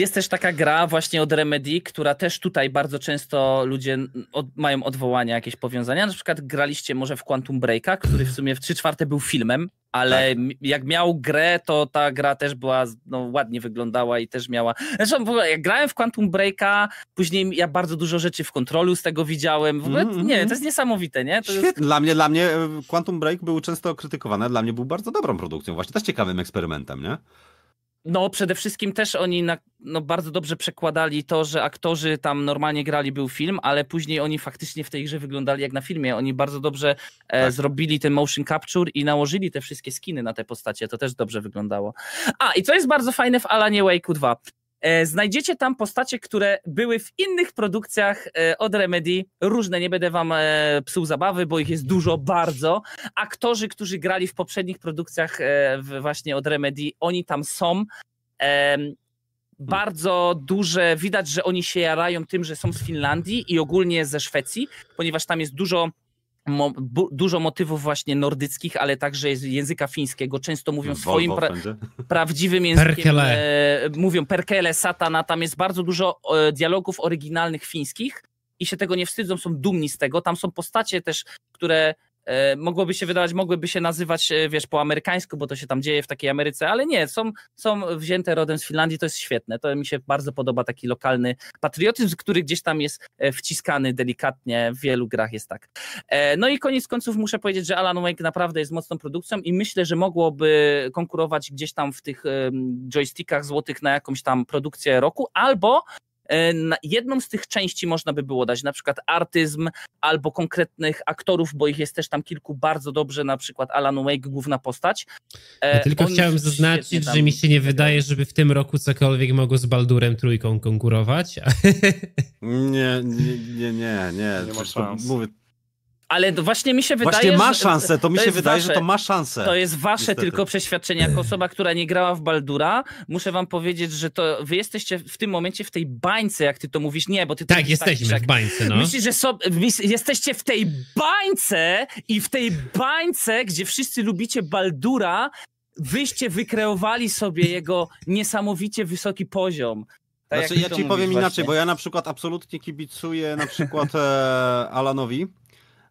jest też taka gra właśnie od Remedy, która też tutaj bardzo często ludzie od, mają odwołania, jakieś powiązania. Na przykład graliście może w Quantum Breaka, który w sumie w 3 czwarte był filmem, ale tak. jak miał grę, to ta gra też była, no, ładnie wyglądała i też miała. Zresztą jak grałem w Quantum Breaka, później ja bardzo dużo rzeczy w kontrolu z tego widziałem. W ogóle, mm, nie, to jest niesamowite, nie? Jest... Dla, mnie, dla mnie e, Quantum Break był często krytykowany, dla mnie był bardzo dobrą produkcją, właśnie też ciekawym eksperymentem, nie? No, przede wszystkim też oni na, no, bardzo dobrze przekładali to, że aktorzy tam normalnie grali, był film, ale później oni faktycznie w tej grze wyglądali jak na filmie. Oni bardzo dobrze e, tak. zrobili ten motion capture i nałożyli te wszystkie skiny na te postacie. To też dobrze wyglądało. A, i co jest bardzo fajne w Alanie Wake 2? E, znajdziecie tam postacie, które były w innych produkcjach e, od Remedy, różne, nie będę wam e, psuł zabawy, bo ich jest dużo, bardzo. Aktorzy, którzy grali w poprzednich produkcjach właśnie od Remedy, oni tam są. Bardzo duże, widać, że oni się jarają tym, że są z Finlandii i ogólnie ze Szwecji, ponieważ tam jest dużo mo, bu, dużo motywów właśnie nordyckich, ale także języka fińskiego. Często mówią swoim pra, prawdziwym językiem. Perkele. E, mówią perkele, satana. Tam jest bardzo dużo e, dialogów oryginalnych fińskich i się tego nie wstydzą, są dumni z tego. Tam są postacie też, które E, mogłoby się wydawać, mogłyby się nazywać, e, wiesz, po amerykańsku, bo to się tam dzieje w takiej Ameryce, ale nie, są, są wzięte rodem z Finlandii, to jest świetne. To mi się bardzo podoba taki lokalny patriotyzm, który gdzieś tam jest e, wciskany delikatnie, w wielu grach jest tak. No i koniec końców muszę powiedzieć, że Alan Wake naprawdę jest mocną produkcją i myślę, że mogłoby konkurować gdzieś tam w tych joystickach złotych na jakąś tam produkcję roku, albo E, jedną z tych części można by było dać na przykład artyzm albo konkretnych aktorów, bo ich jest też tam kilku bardzo dobrze, na przykład Alan Wake, główna postać. E, ja tylko chciałem zaznaczyć, że mi się nie wydaje, żeby w tym roku cokolwiek mogło z Baldurem trójką konkurować. Nie, nie, nie, nie. nie, nie. Mówię, ale właśnie mi się wydaje. Właśnie ma szansę, to mi się wydaje, wasze, że to ma szansę. To jest wasze niestety. tylko przeświadczenie. Jako osoba, która nie grała w Baldura, muszę wam powiedzieć, że to wy jesteście w tym momencie w tej bańce, jak ty to mówisz. Nie, bo ty tak, tak, jesteśmy tak, w bańce. No. Myślisz, że so, jesteście w tej bańce i w tej bańce, gdzie wszyscy lubicie Baldura, wyście wykreowali sobie jego niesamowicie wysoki poziom. Tak znaczy, ja ci powiem właśnie. inaczej, bo ja na przykład absolutnie kibicuję na przykład e, Alanowi,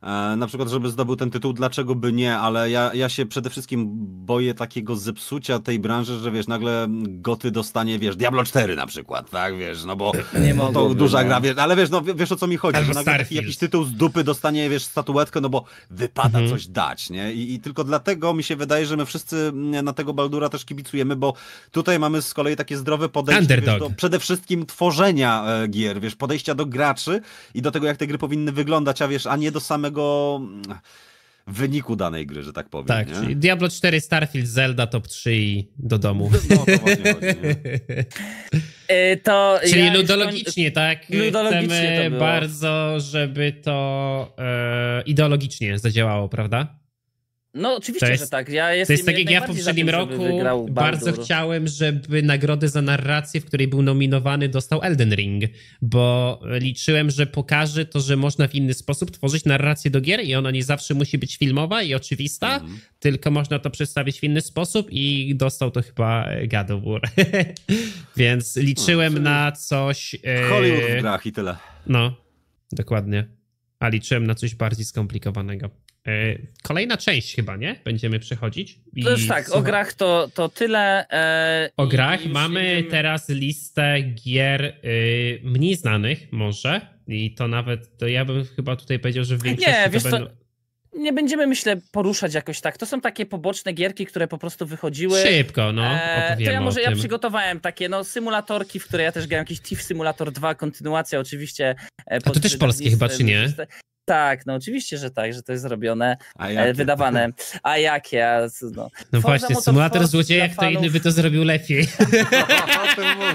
E, na przykład, żeby zdobył ten tytuł, dlaczego by nie, ale ja, ja się przede wszystkim boję takiego zepsucia tej branży, że wiesz, nagle goty dostanie, wiesz, Diablo 4 na przykład, tak, wiesz, no bo nie to mogę, no. duża no. gra, wiesz, ale wiesz, no wiesz o co mi chodzi, Albo że nagle taki, jakiś tytuł z dupy dostanie, wiesz, statuetkę, no bo wypada mhm. coś dać, nie, I, I, tylko dlatego mi się wydaje, że my wszyscy mm, na tego Baldura też kibicujemy, bo tutaj mamy z kolei takie zdrowe podejście wiesz, do przede wszystkim tworzenia e, gier, wiesz, podejścia do graczy i do tego, jak te gry powinny wyglądać, a wiesz, a nie do samego samego mm, wyniku danej gry, że tak powiem. Tak, nie? czyli Diablo 4, Starfield, Zelda top 3 i do domu. No, to chodzi, y, to Czyli ja ludologicznie, tak? Ludologicznie Chcemy to było. bardzo, żeby to e, ideologicznie zadziałało, prawda? No oczywiście, jest, że tak. Ja jestem to jest tak jak ja w poprzednim roku bardzo chciałem, żeby nagrody za narrację, w której był nominowany, dostał Elden Ring, bo liczyłem, że pokaże to, że można w inny sposób tworzyć narrację do gier i ona nie zawsze musi być filmowa i oczywista, mhm. tylko można to przedstawić w inny sposób i dostał to chyba God of War. Więc liczyłem no, na coś... E, Hollywood w grach i tyle. No, dokładnie. A liczyłem na coś bardziej skomplikowanego. E, kolejna część chyba, nie? Będziemy przechodzić. I to już tak, o grach to, to tyle. Yy, o grach mamy idziemy... teraz listę gier yy, mniej znanych może i to nawet, to ja bym chyba tutaj powiedział, że w większości nie, wiesz będą... Co? Nie będziemy, myślę, poruszać jakoś tak. To są takie poboczne gierki, które po prostu wychodziły. Szybko, no. E, to ja może ja przygotowałem takie, no, symulatorki, w które ja też grałem, jakiś TIF Simulator 2, kontynuacja oczywiście. E, A to też polskie chyba, czy nie? Tak, no oczywiście, że tak, że to jest robione, e, wydawane. A jakie? A, no no właśnie, symulator złodzieja, kto inny by to zrobił lepiej.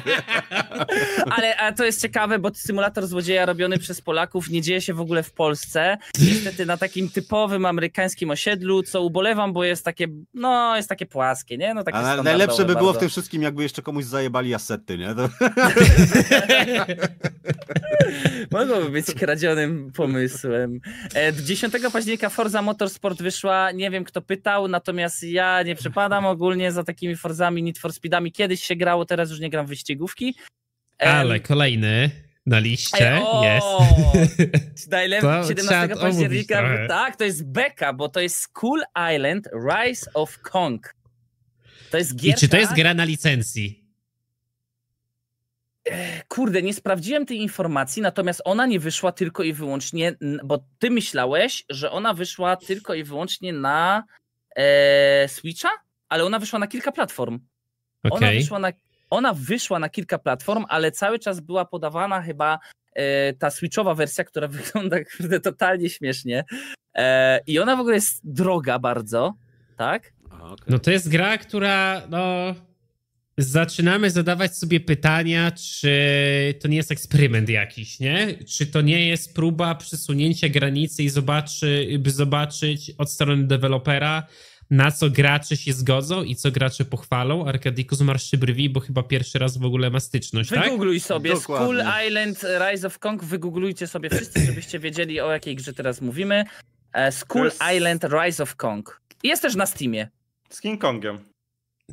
Ale a to jest ciekawe, bo symulator złodzieja robiony przez Polaków nie dzieje się w ogóle w Polsce. Niestety na takim typowym amerykańskim osiedlu, co ubolewam, bo jest takie, no jest takie płaskie, nie? No, takie najlepsze by bardzo. było w tym wszystkim, jakby jeszcze komuś zajebali asety, nie? To... Mogłoby być kradzionym pomysłem. Wiem. E, 10 października Forza Motorsport wyszła, nie wiem kto pytał, natomiast ja nie przepadam ogólnie za takimi Forzami, Need for Speedami. Kiedyś się grało, teraz już nie gram w wyścigówki. Ale kolejny na liście jest. Najlepiej 17 października. tak, to jest Beka, bo to jest School Island Rise of Kong. To jest gierka. I czy to jest gra na licencji? Kurde, nie sprawdziłem tej informacji, natomiast ona nie wyszła tylko i wyłącznie, bo ty myślałeś, że ona wyszła tylko i wyłącznie na e, Switcha, ale ona wyszła na kilka platform. Okay. Ona, wyszła na, ona wyszła na kilka platform, ale cały czas była podawana chyba e, ta Switchowa wersja, która wygląda kurde, totalnie śmiesznie. E, I ona w ogóle jest droga bardzo, tak? Okay. No to jest gra, która no zaczynamy zadawać sobie pytania, czy to nie jest eksperyment jakiś, nie? Czy to nie jest próba przesunięcia granicy i zobaczy, by zobaczyć od strony dewelopera, na co gracze się zgodzą i co gracze pochwalą. Arkadikus marszy brwi, bo chyba pierwszy raz w ogóle ma styczność, Wygoogluj tak? sobie Dokładnie. School Island Rise of Kong, wygooglujcie sobie wszyscy, żebyście wiedzieli o jakiej grze teraz mówimy. E, School jest... Island Rise of Kong. Jest też na Steamie. Z King Kongiem.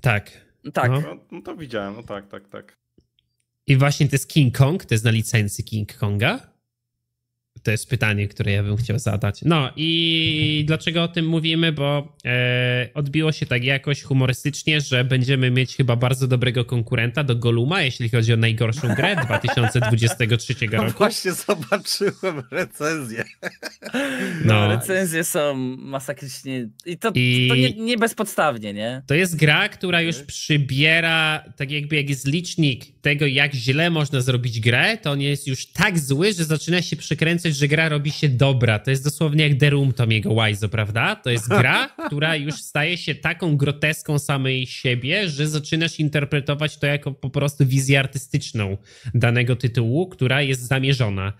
Tak. Tak, no. no. no. to widziałem, no tak, tak, tak. I właśnie to jest King Kong, to jest na licencji King Konga. To jest pytanie, które ja bym chciał zadać. No i dlaczego o tym mówimy? Bo e, odbiło się tak jakoś humorystycznie, że będziemy mieć chyba bardzo dobrego konkurenta do Goluma, jeśli chodzi o najgorszą grę 2023 no roku. No właśnie zobaczyłem recenzję. No, no. Recenzje są masakrycznie i to, I to nie, nie, bezpodstawnie, nie? To jest gra, która już przybiera, tak jakby jak jest licznik tego, jak źle można zrobić grę, to on jest już tak zły, że zaczyna się przekręcać myśleć, że gra robi się dobra. To jest dosłownie jak The Room Tomiego Wiseau, prawda? To jest gra, która już staje się taką groteską samej siebie, że zaczynasz interpretować to jako po prostu wizję artystyczną danego tytułu, która jest zamierzona.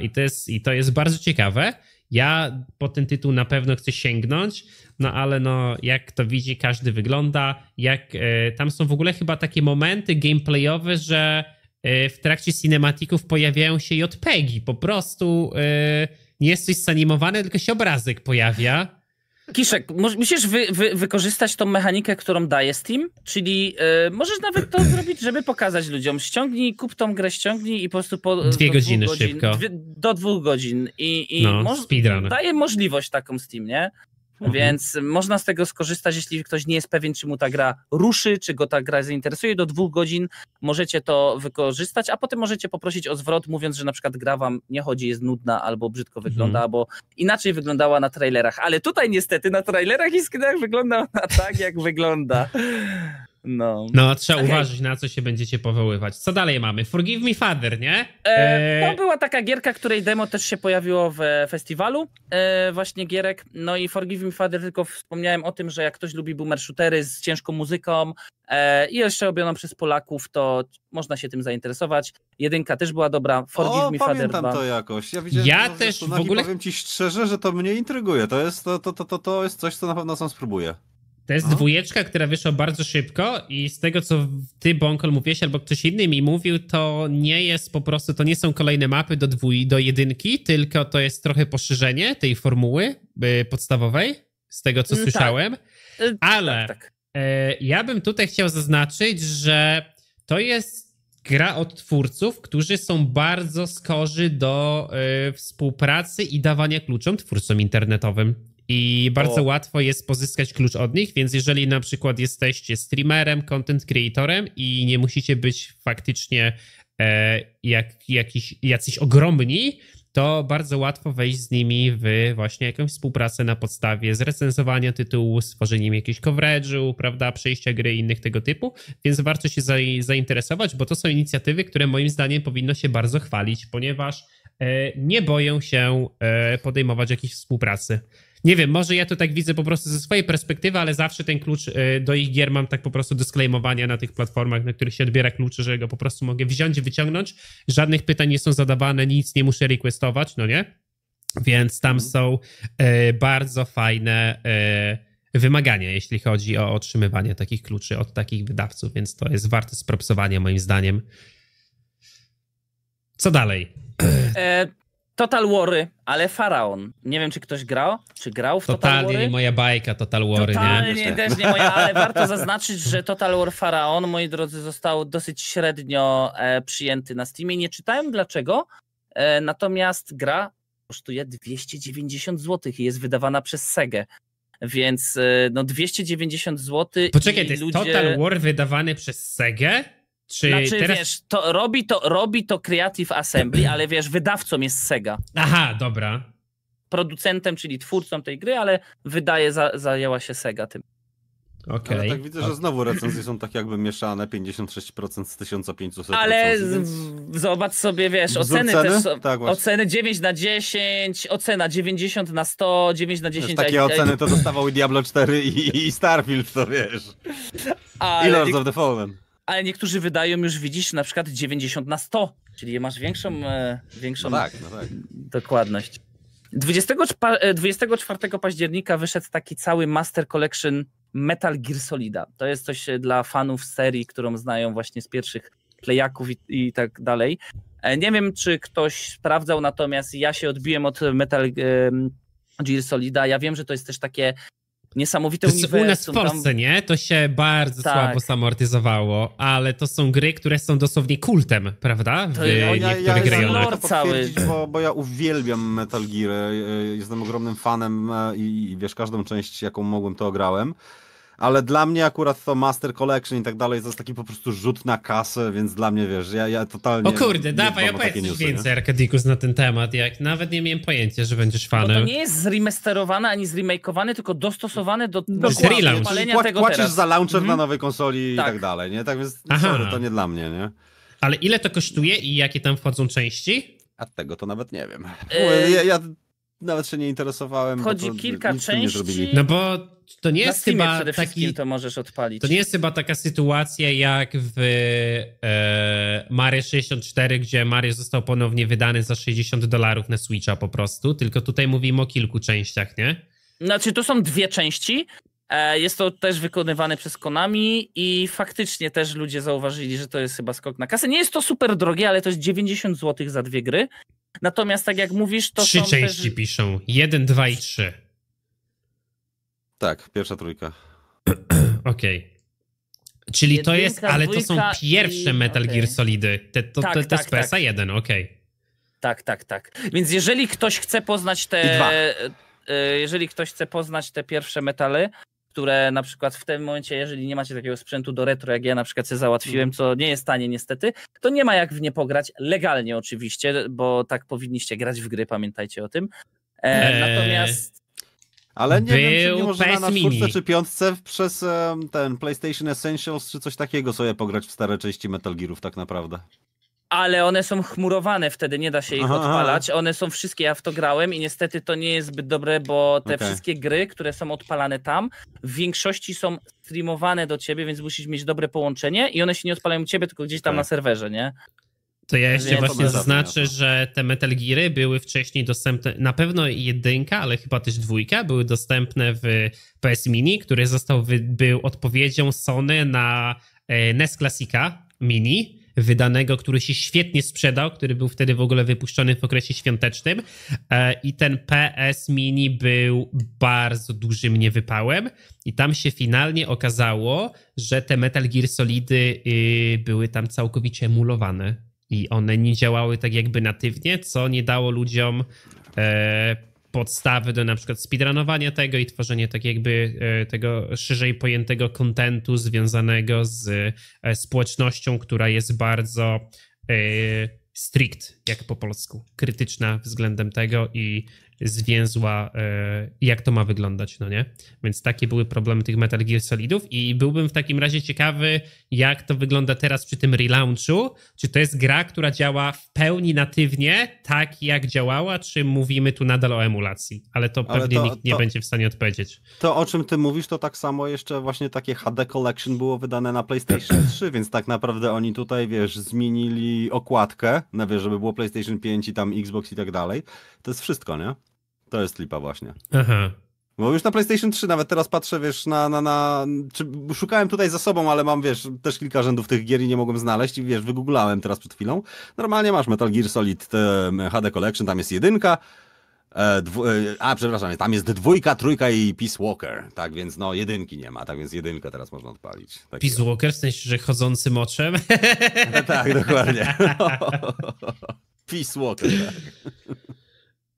I to jest, i to jest bardzo ciekawe. Ja po ten tytuł na pewno chcę sięgnąć, no ale no, jak to widzi, każdy wygląda. Jak, e, tam są w ogóle chyba takie momenty gameplayowe, że E, w trakcie cinematików pojawiają się JPEGi. Po prostu e, nie jest coś zanimowane, tylko się obrazek pojawia. Kiszek, musisz wy, wy, wykorzystać tą mechanikę, którą daje Steam, czyli e, możesz nawet to zrobić, żeby pokazać ludziom. Ściągnij, kup tą grę, ściągnij i po prostu po, Dwie godziny godzin, szybko. Dwie, do dwóch godzin. I, i no, moż, daje możliwość taką Steam, nie? Mhm. Więc można z tego skorzystać, jeśli ktoś nie jest pewien, czy mu ta gra ruszy, czy go ta gra zainteresuje. Do dwóch godzin możecie to wykorzystać, a potem możecie poprosić o zwrot, mówiąc, że na przykład gra wam nie chodzi, jest nudna, albo brzydko mhm. wygląda, albo inaczej wyglądała na trailerach. Ale tutaj niestety na trailerach i skinach wygląda tak, jak wygląda. No. no, trzeba okay. uważać, na co się będziecie powoływać. Co dalej mamy? Forgive Me Father, nie? E, to e, była taka gierka, której demo też się pojawiło w e, festiwalu, e, właśnie gierek. No i Forgive Me Father, tylko wspomniałem o tym, że jak ktoś lubi boomer shootery z ciężką muzyką e, i jeszcze robioną przez Polaków, to można się tym zainteresować. Jedynka też była dobra. Forgive o, Me Father 2. to jakoś. Ja, widziałem ja też w no, ogóle... powiem ci szczerze, że to mnie intryguje. To jest, to, to, to, to, to jest coś, co na pewno sam spróbuję. To jest o? No. dwójeczka, która wyszła bardzo szybko i z tego, co ty, Bonkol, mówiłeś albo ktoś inny mi mówił, to nie jest po prostu, to nie są kolejne mapy do dwój, do jedynki, tylko to jest trochę poszerzenie tej formuły y, podstawowej, z tego, co mm, tak. słyszałem. Tak. Ale tak, tak. Y, ja bym tutaj chciał zaznaczyć, że to jest gra od twórców, którzy są bardzo skorzy do y, współpracy i dawania kluczom twórcom internetowym i bardzo o. łatwo jest pozyskać klucz od nich, więc jeżeli na przykład jesteście streamerem, content creatorem i nie musicie być faktycznie e, jak, jakiś, jacyś ogromni, to bardzo łatwo wejść z nimi w właśnie jakąś współpracę na podstawie zrecenzowania tytułu, stworzeniem jakiegoś coverage'u, prawda, przejścia gry i innych tego typu, więc warto się zainteresować, bo to są inicjatywy, które moim zdaniem powinno się bardzo chwalić, ponieważ e, nie boją się e, podejmować jakiejś współpracy nie wiem, może ja to tak widzę po prostu ze swojej perspektywy, ale zawsze ten klucz e, do ich gier mam tak po prostu do na tych platformach, na których się odbiera klucze, że go po prostu mogę wziąć, wyciągnąć. Żadnych pytań nie są zadawane, nic nie muszę requestować, no nie? Więc tam mhm. są e, bardzo fajne e, wymagania, jeśli chodzi o otrzymywanie takich kluczy od takich wydawców, więc to jest warte spropsowania moim zdaniem. Co dalej? E, Total Wary, ale Faraon. Nie wiem, czy ktoś grał, czy grał w Total Totalnie Wary? nie moja bajka, Total Wary, Totalnie nie? Totalnie też nie moja, ale warto zaznaczyć, że Total War Faraon, moi drodzy, został dosyć średnio e, przyjęty na Steamie. Nie czytałem dlaczego, e, natomiast gra kosztuje 290 zł i jest wydawana przez Sega. Więc e, no 290 zł. Poczekaj, to jest ludzie... Total War wydawany przez Sega? Czy znaczy, teraz... wiesz, to robi, to robi to Creative Assembly, ale wiesz, wydawcą jest Sega. Aha, dobra. Producentem, czyli twórcą tej gry, ale wydaje, za, zajęła się Sega tym. Okay. Ale tak widzę, że znowu recenzje są tak jakby mieszane, 56% z 1500. Ale więc... zobacz sobie, wiesz, oceny te też są, tak, oceny 9 na 10, ocena 90 na 100, 9 na 10. Wiesz, takie oceny to dostawał Diablo 4 i, i Starfield, to wiesz. Ale... I Lords of the Fallen ale niektórzy wydają już, widzisz, na przykład 90 na 100, czyli masz większą, e, większą no tak, no tak. dokładność. 24 e, października wyszedł taki cały Master Collection Metal Gear Solida. To jest coś e, dla fanów serii, którą znają właśnie z pierwszych playaków i, i tak dalej. Nie wiem, czy ktoś sprawdzał, natomiast ja się odbiłem od Metal Gear Solida. Ja wiem, że to jest też takie niesamowite to uniwersum. U nas w Polsce, tam... nie? To się bardzo tak. słabo samortyzowało, ale to są gry, które są dosłownie kultem, prawda? W to, niektórych ja, ja rejonach. Cały... Bo, bo ja uwielbiam Metal Gear, e, e, jestem ogromnym fanem e, i, i wiesz, każdą część, jaką mogłem, to grałem ale dla mnie akurat to Master Collection i tak dalej to jest taki po prostu rzut na kasę, więc dla mnie wiesz, ja, ja totalnie. O kurde, dawaj, ja coś więcej, Arkadikus, na ten temat. Jak nawet nie miałem pojęcia, że będziesz fanem. No to nie jest zremasterowane ani zremakeowane, tylko dostosowane do, do palenia Pła tego Płacisz teraz. za launcher mhm. na nowej konsoli tak. i tak dalej, nie? Tak więc Aha. sorry, to nie dla mnie, nie? Ale ile to kosztuje i jakie tam wchodzą części? A tego to nawet nie wiem. Yy... Ja, ja nawet się nie interesowałem. Chodzi kilka części. No bo to nie jest chyba przede taki, wszystkim to możesz odpalić. To nie jest chyba taka sytuacja jak w e, Mario 64, gdzie Mario został ponownie wydany za 60 dolarów na Switcha po prostu, tylko tutaj mówimy o kilku częściach, nie? Znaczy tu są dwie części. E, jest to też wykonywane przez Konami i faktycznie też ludzie zauważyli, że to jest chyba skok na kasę. Nie jest to super drogie, ale to jest 90 zł za dwie gry. Natomiast tak jak mówisz, to Trzy części też... piszą. Jeden, dwa i trzy. Tak, pierwsza trójka. Okej. Okay. Czyli Jedynka, to jest, ale to są pierwsze i... Metal okay. Gear Solidy. Te, to, tak, te, te tak, tak. 1, okej. Okay. Tak, tak, tak. Więc jeżeli ktoś chce poznać te. E, jeżeli ktoś chce poznać te pierwsze metale, które na przykład w tym momencie, jeżeli nie macie takiego sprzętu do retro, jak ja na przykład sobie załatwiłem, mhm. co nie jest tanie niestety, to nie ma jak w nie pograć, legalnie oczywiście, bo tak powinniście grać w gry, pamiętajcie o tym. E, eee. Natomiast ale nie Był wiem, czy nie można na czwórce czy piątce przez ten PlayStation Essentials czy coś takiego sobie pograć w stare części Metal Gearów tak naprawdę. Ale one są chmurowane wtedy, nie da się ich odpalać. One są wszystkie, ja w to grałem i niestety to nie jest zbyt dobre, bo te okay. wszystkie gry, które są odpalane tam, w większości są streamowane do ciebie, więc musisz mieć dobre połączenie i one się nie odpalają u ciebie, tylko gdzieś tam okay. na serwerze, nie? To ja jeszcze właśnie zaznaczę, że te Metal Geary były wcześniej dostępne, na pewno jedynka, ale chyba też dwójka, były dostępne w PS Mini, który został, był odpowiedzią Sony na e, NES Classica Mini, wydanego, który się świetnie sprzedał, który był wtedy w ogóle wypuszczony w okresie świątecznym e, i ten PS Mini był bardzo dużym niewypałem i tam się finalnie okazało, że te Metal Gear Solidy y, były tam całkowicie emulowane i one nie działały tak jakby natywnie, co nie dało ludziom e, podstawy do na przykład speedrunowania tego i tworzenia tak jakby e, tego szerzej pojętego kontentu związanego z e, społecznością, która jest bardzo e, strict, jak po polsku, krytyczna względem tego i zwięzła, e, jak to ma wyglądać, no nie? Więc takie były problemy tych Metal Gear Solidów i byłbym w takim razie ciekawy, jak to wygląda teraz przy tym relaunchu. Czy to jest gra, która działa w pełni natywnie, tak jak działała, czy mówimy tu nadal o emulacji? Ale to Ale pewnie to, nikt nie to, będzie w stanie odpowiedzieć. To, o czym ty mówisz, to tak samo jeszcze właśnie takie HD Collection było wydane na PlayStation 3, więc tak naprawdę oni tutaj, wiesz, zmienili okładkę, na wiesz, żeby było PlayStation 5 i tam Xbox i tak dalej. To jest wszystko, nie? To jest lipa właśnie. Aha. Bo już na PlayStation 3 nawet teraz patrzę, wiesz, na, na, na... Czy szukałem tutaj za sobą, ale mam, wiesz, też kilka rzędów tych gier i nie mogłem znaleźć i, wiesz, wygooglałem teraz przed chwilą. Normalnie masz Metal Gear Solid HD Collection, tam jest jedynka, e, dwu, e, a, przepraszam, tam jest dwójka, trójka i Peace Walker, tak więc, no, jedynki nie ma, tak więc jedynkę teraz można odpalić. Tak Peace jest. Walker, w sensie, że chodzący moczem? tak, dokładnie. Peace Walker, tak.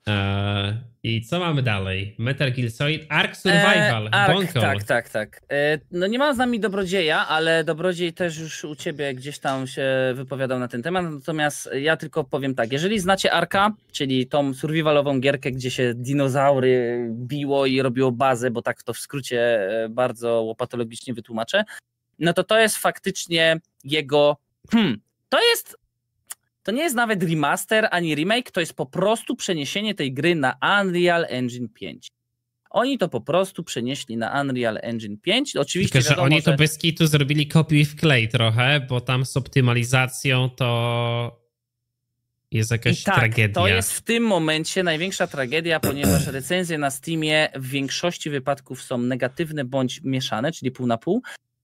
Eee, I co mamy dalej? Metal Gear Solid, Ark eee, Survival, e, Ark, tak, tak, tak, tak. E, no nie ma z nami Dobrodzieja, ale Dobrodziej też już u Ciebie gdzieś tam się wypowiadał na ten temat, natomiast ja tylko powiem tak, jeżeli znacie Arka, czyli tą survivalową gierkę, gdzie się dinozaury biło i robiło bazę, bo tak to w skrócie bardzo łopatologicznie wytłumaczę, no to to jest faktycznie jego... Hmm, to jest to nie jest nawet remaster ani remake, to jest po prostu przeniesienie tej gry na Unreal Engine 5. Oni to po prostu przenieśli na Unreal Engine 5. Oczywiście Tylko, że wiadomo, oni to że... bez kitu zrobili kopiuj w klej trochę, bo tam z optymalizacją to jest jakaś I tak, tragedia. To jest w tym momencie największa tragedia, ponieważ recenzje na Steamie w większości wypadków są negatywne bądź mieszane, czyli pół na pół.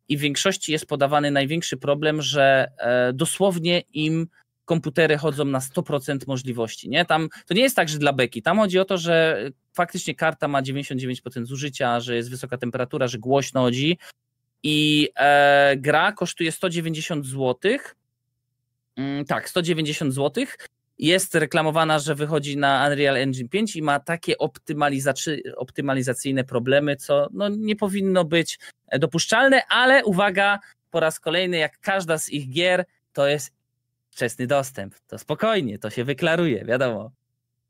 I w większości jest podawany największy problem, że e, dosłownie im komputery chodzą na 100% możliwości. Nie? Tam, to nie jest tak, że dla beki. Tam chodzi o to, że faktycznie karta ma 99% zużycia, że jest wysoka temperatura, że głośno chodzi i e, gra kosztuje 190 zł. Mm, tak, 190 zł. Jest reklamowana, że wychodzi na Unreal Engine 5 i ma takie optymalizacyjne problemy, co no, nie powinno być dopuszczalne, ale uwaga, po raz kolejny, jak każda z ich gier, to jest wczesny dostęp. To spokojnie, to się wyklaruje, wiadomo.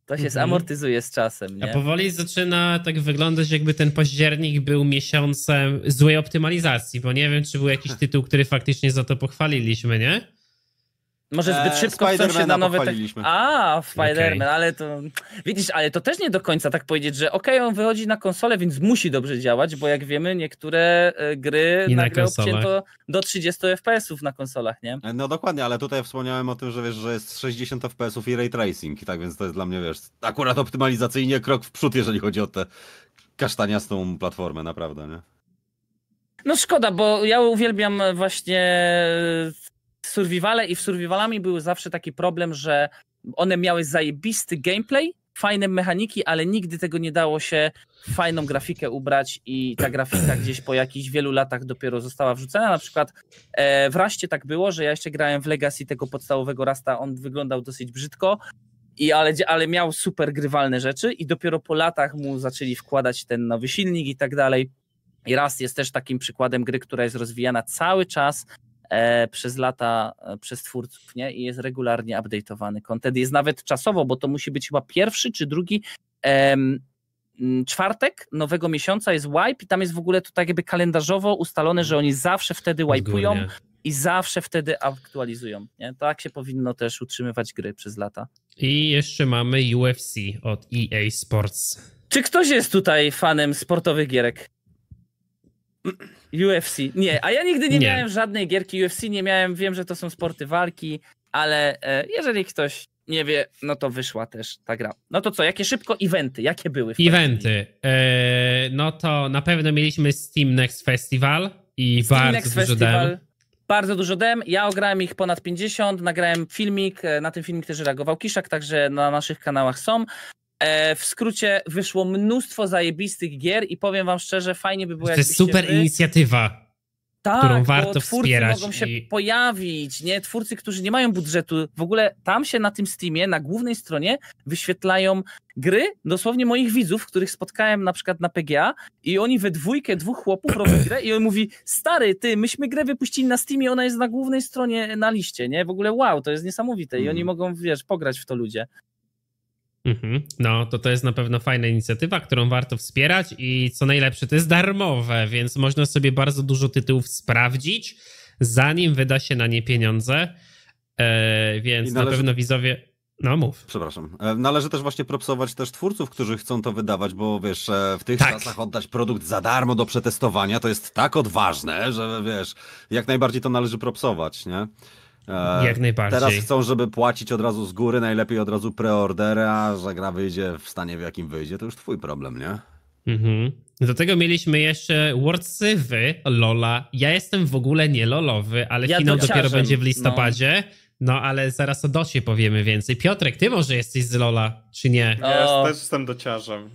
To się mhm. zamortyzuje z czasem. Nie? A powoli zaczyna tak wyglądać, jakby ten październik był miesiącem złej optymalizacji, bo nie wiem, czy był jakiś tytuł, który faktycznie za to pochwaliliśmy, nie? Może e, zbyt szybko eee, się na nowe... Te... A, Spider-Man, okay. ale to... Widzisz, ale to też nie do końca tak powiedzieć, że okej, okay, on wychodzi na konsolę, więc musi dobrze działać, bo jak wiemy, niektóre e, gry I nagle na obcięto do 30 FPS-ów na konsolach, nie? E, no dokładnie, ale tutaj wspomniałem o tym, że wiesz, że jest 60 FPS-ów i ray tracing, tak więc to jest dla mnie, wiesz, akurat optymalizacyjnie krok w przód, jeżeli chodzi o tę kasztaniastą platformę, naprawdę, nie? No szkoda, bo ja uwielbiam właśnie survivale i w survivalami był zawsze taki problem, że one miały zajebisty gameplay, fajne mechaniki, ale nigdy tego nie dało się fajną grafikę ubrać i ta grafika gdzieś po jakichś wielu latach dopiero została wrzucona. Na przykład e, w Raście tak było, że ja jeszcze grałem w Legacy tego podstawowego Rasta, on wyglądał dosyć brzydko, i ale, ale miał super grywalne rzeczy i dopiero po latach mu zaczęli wkładać ten nowy silnik i tak dalej. I jest też takim przykładem gry, która jest rozwijana cały czas E, przez lata e, przez twórców, nie? I jest regularnie update'owany content. Jest nawet czasowo, bo to musi być chyba pierwszy czy drugi em, mm, czwartek nowego miesiąca jest wipe i tam jest w ogóle to tak jakby kalendarzowo ustalone, że oni zawsze wtedy wipują i zawsze wtedy aktualizują. Nie? Tak się powinno też utrzymywać gry przez lata. I jeszcze mamy UFC od EA Sports. Czy ktoś jest tutaj fanem sportowych gierek? UFC. Nie, a ja nigdy nie, nie, miałem żadnej gierki UFC, nie miałem, wiem, że to są sporty walki, ale e, jeżeli ktoś nie wie, no to wyszła też ta gra. No to co, jakie szybko eventy, jakie były? eventy, eee, no to na pewno mieliśmy Steam Next Festival i Steam bardzo Next dużo Festival. Dem. Bardzo dużo dem. Ja ograłem ich ponad 50, nagrałem filmik, e, na ten filmik też reagował Kiszak, także na naszych kanałach są. E, w skrócie wyszło mnóstwo zajebistych gier i powiem wam szczerze, fajnie by było To jest super wy... inicjatywa. Tak, którą warto twórcy wspierać mogą się i... pojawić, nie? Twórcy, którzy nie mają budżetu, w ogóle tam się na tym Steamie, na głównej stronie wyświetlają gry dosłownie moich widzów, których spotkałem na przykład na PGA i oni we dwójkę, dwóch chłopów robią grę i on mówi, stary, ty, myśmy grę wypuścili na Steamie, ona jest na głównej stronie na liście, nie? W ogóle wow, to jest niesamowite i oni mhm. mogą, wiesz, pograć w to ludzie. Mhm. No, to to jest na pewno fajna inicjatywa, którą warto wspierać i co najlepsze, to jest darmowe, więc można sobie bardzo dużo tytułów sprawdzić, zanim wyda się na nie pieniądze, e, więc należy... na pewno widzowie... No mów. Przepraszam. E, należy też właśnie propsować też twórców, którzy chcą to wydawać, bo wiesz, e, w tych tak. czasach oddać produkt za darmo do przetestowania to jest tak odważne, że wiesz, jak najbardziej to należy propsować, nie? E, Jak najbardziej. Teraz chcą, żeby płacić od razu z góry, najlepiej od razu pre-order, że gra wyjdzie w stanie, w jakim wyjdzie, to już twój problem, nie? Mhm. Do tego mieliśmy jeszcze Wordsy Lola. Ja jestem w ogóle nie Lolowy, ale ja finał dopiero będzie w no. listopadzie. No. No, ale zaraz o dosie powiemy więcej. Piotrek, ty może jesteś z Lola, czy nie? Ja też jestem dociarzem.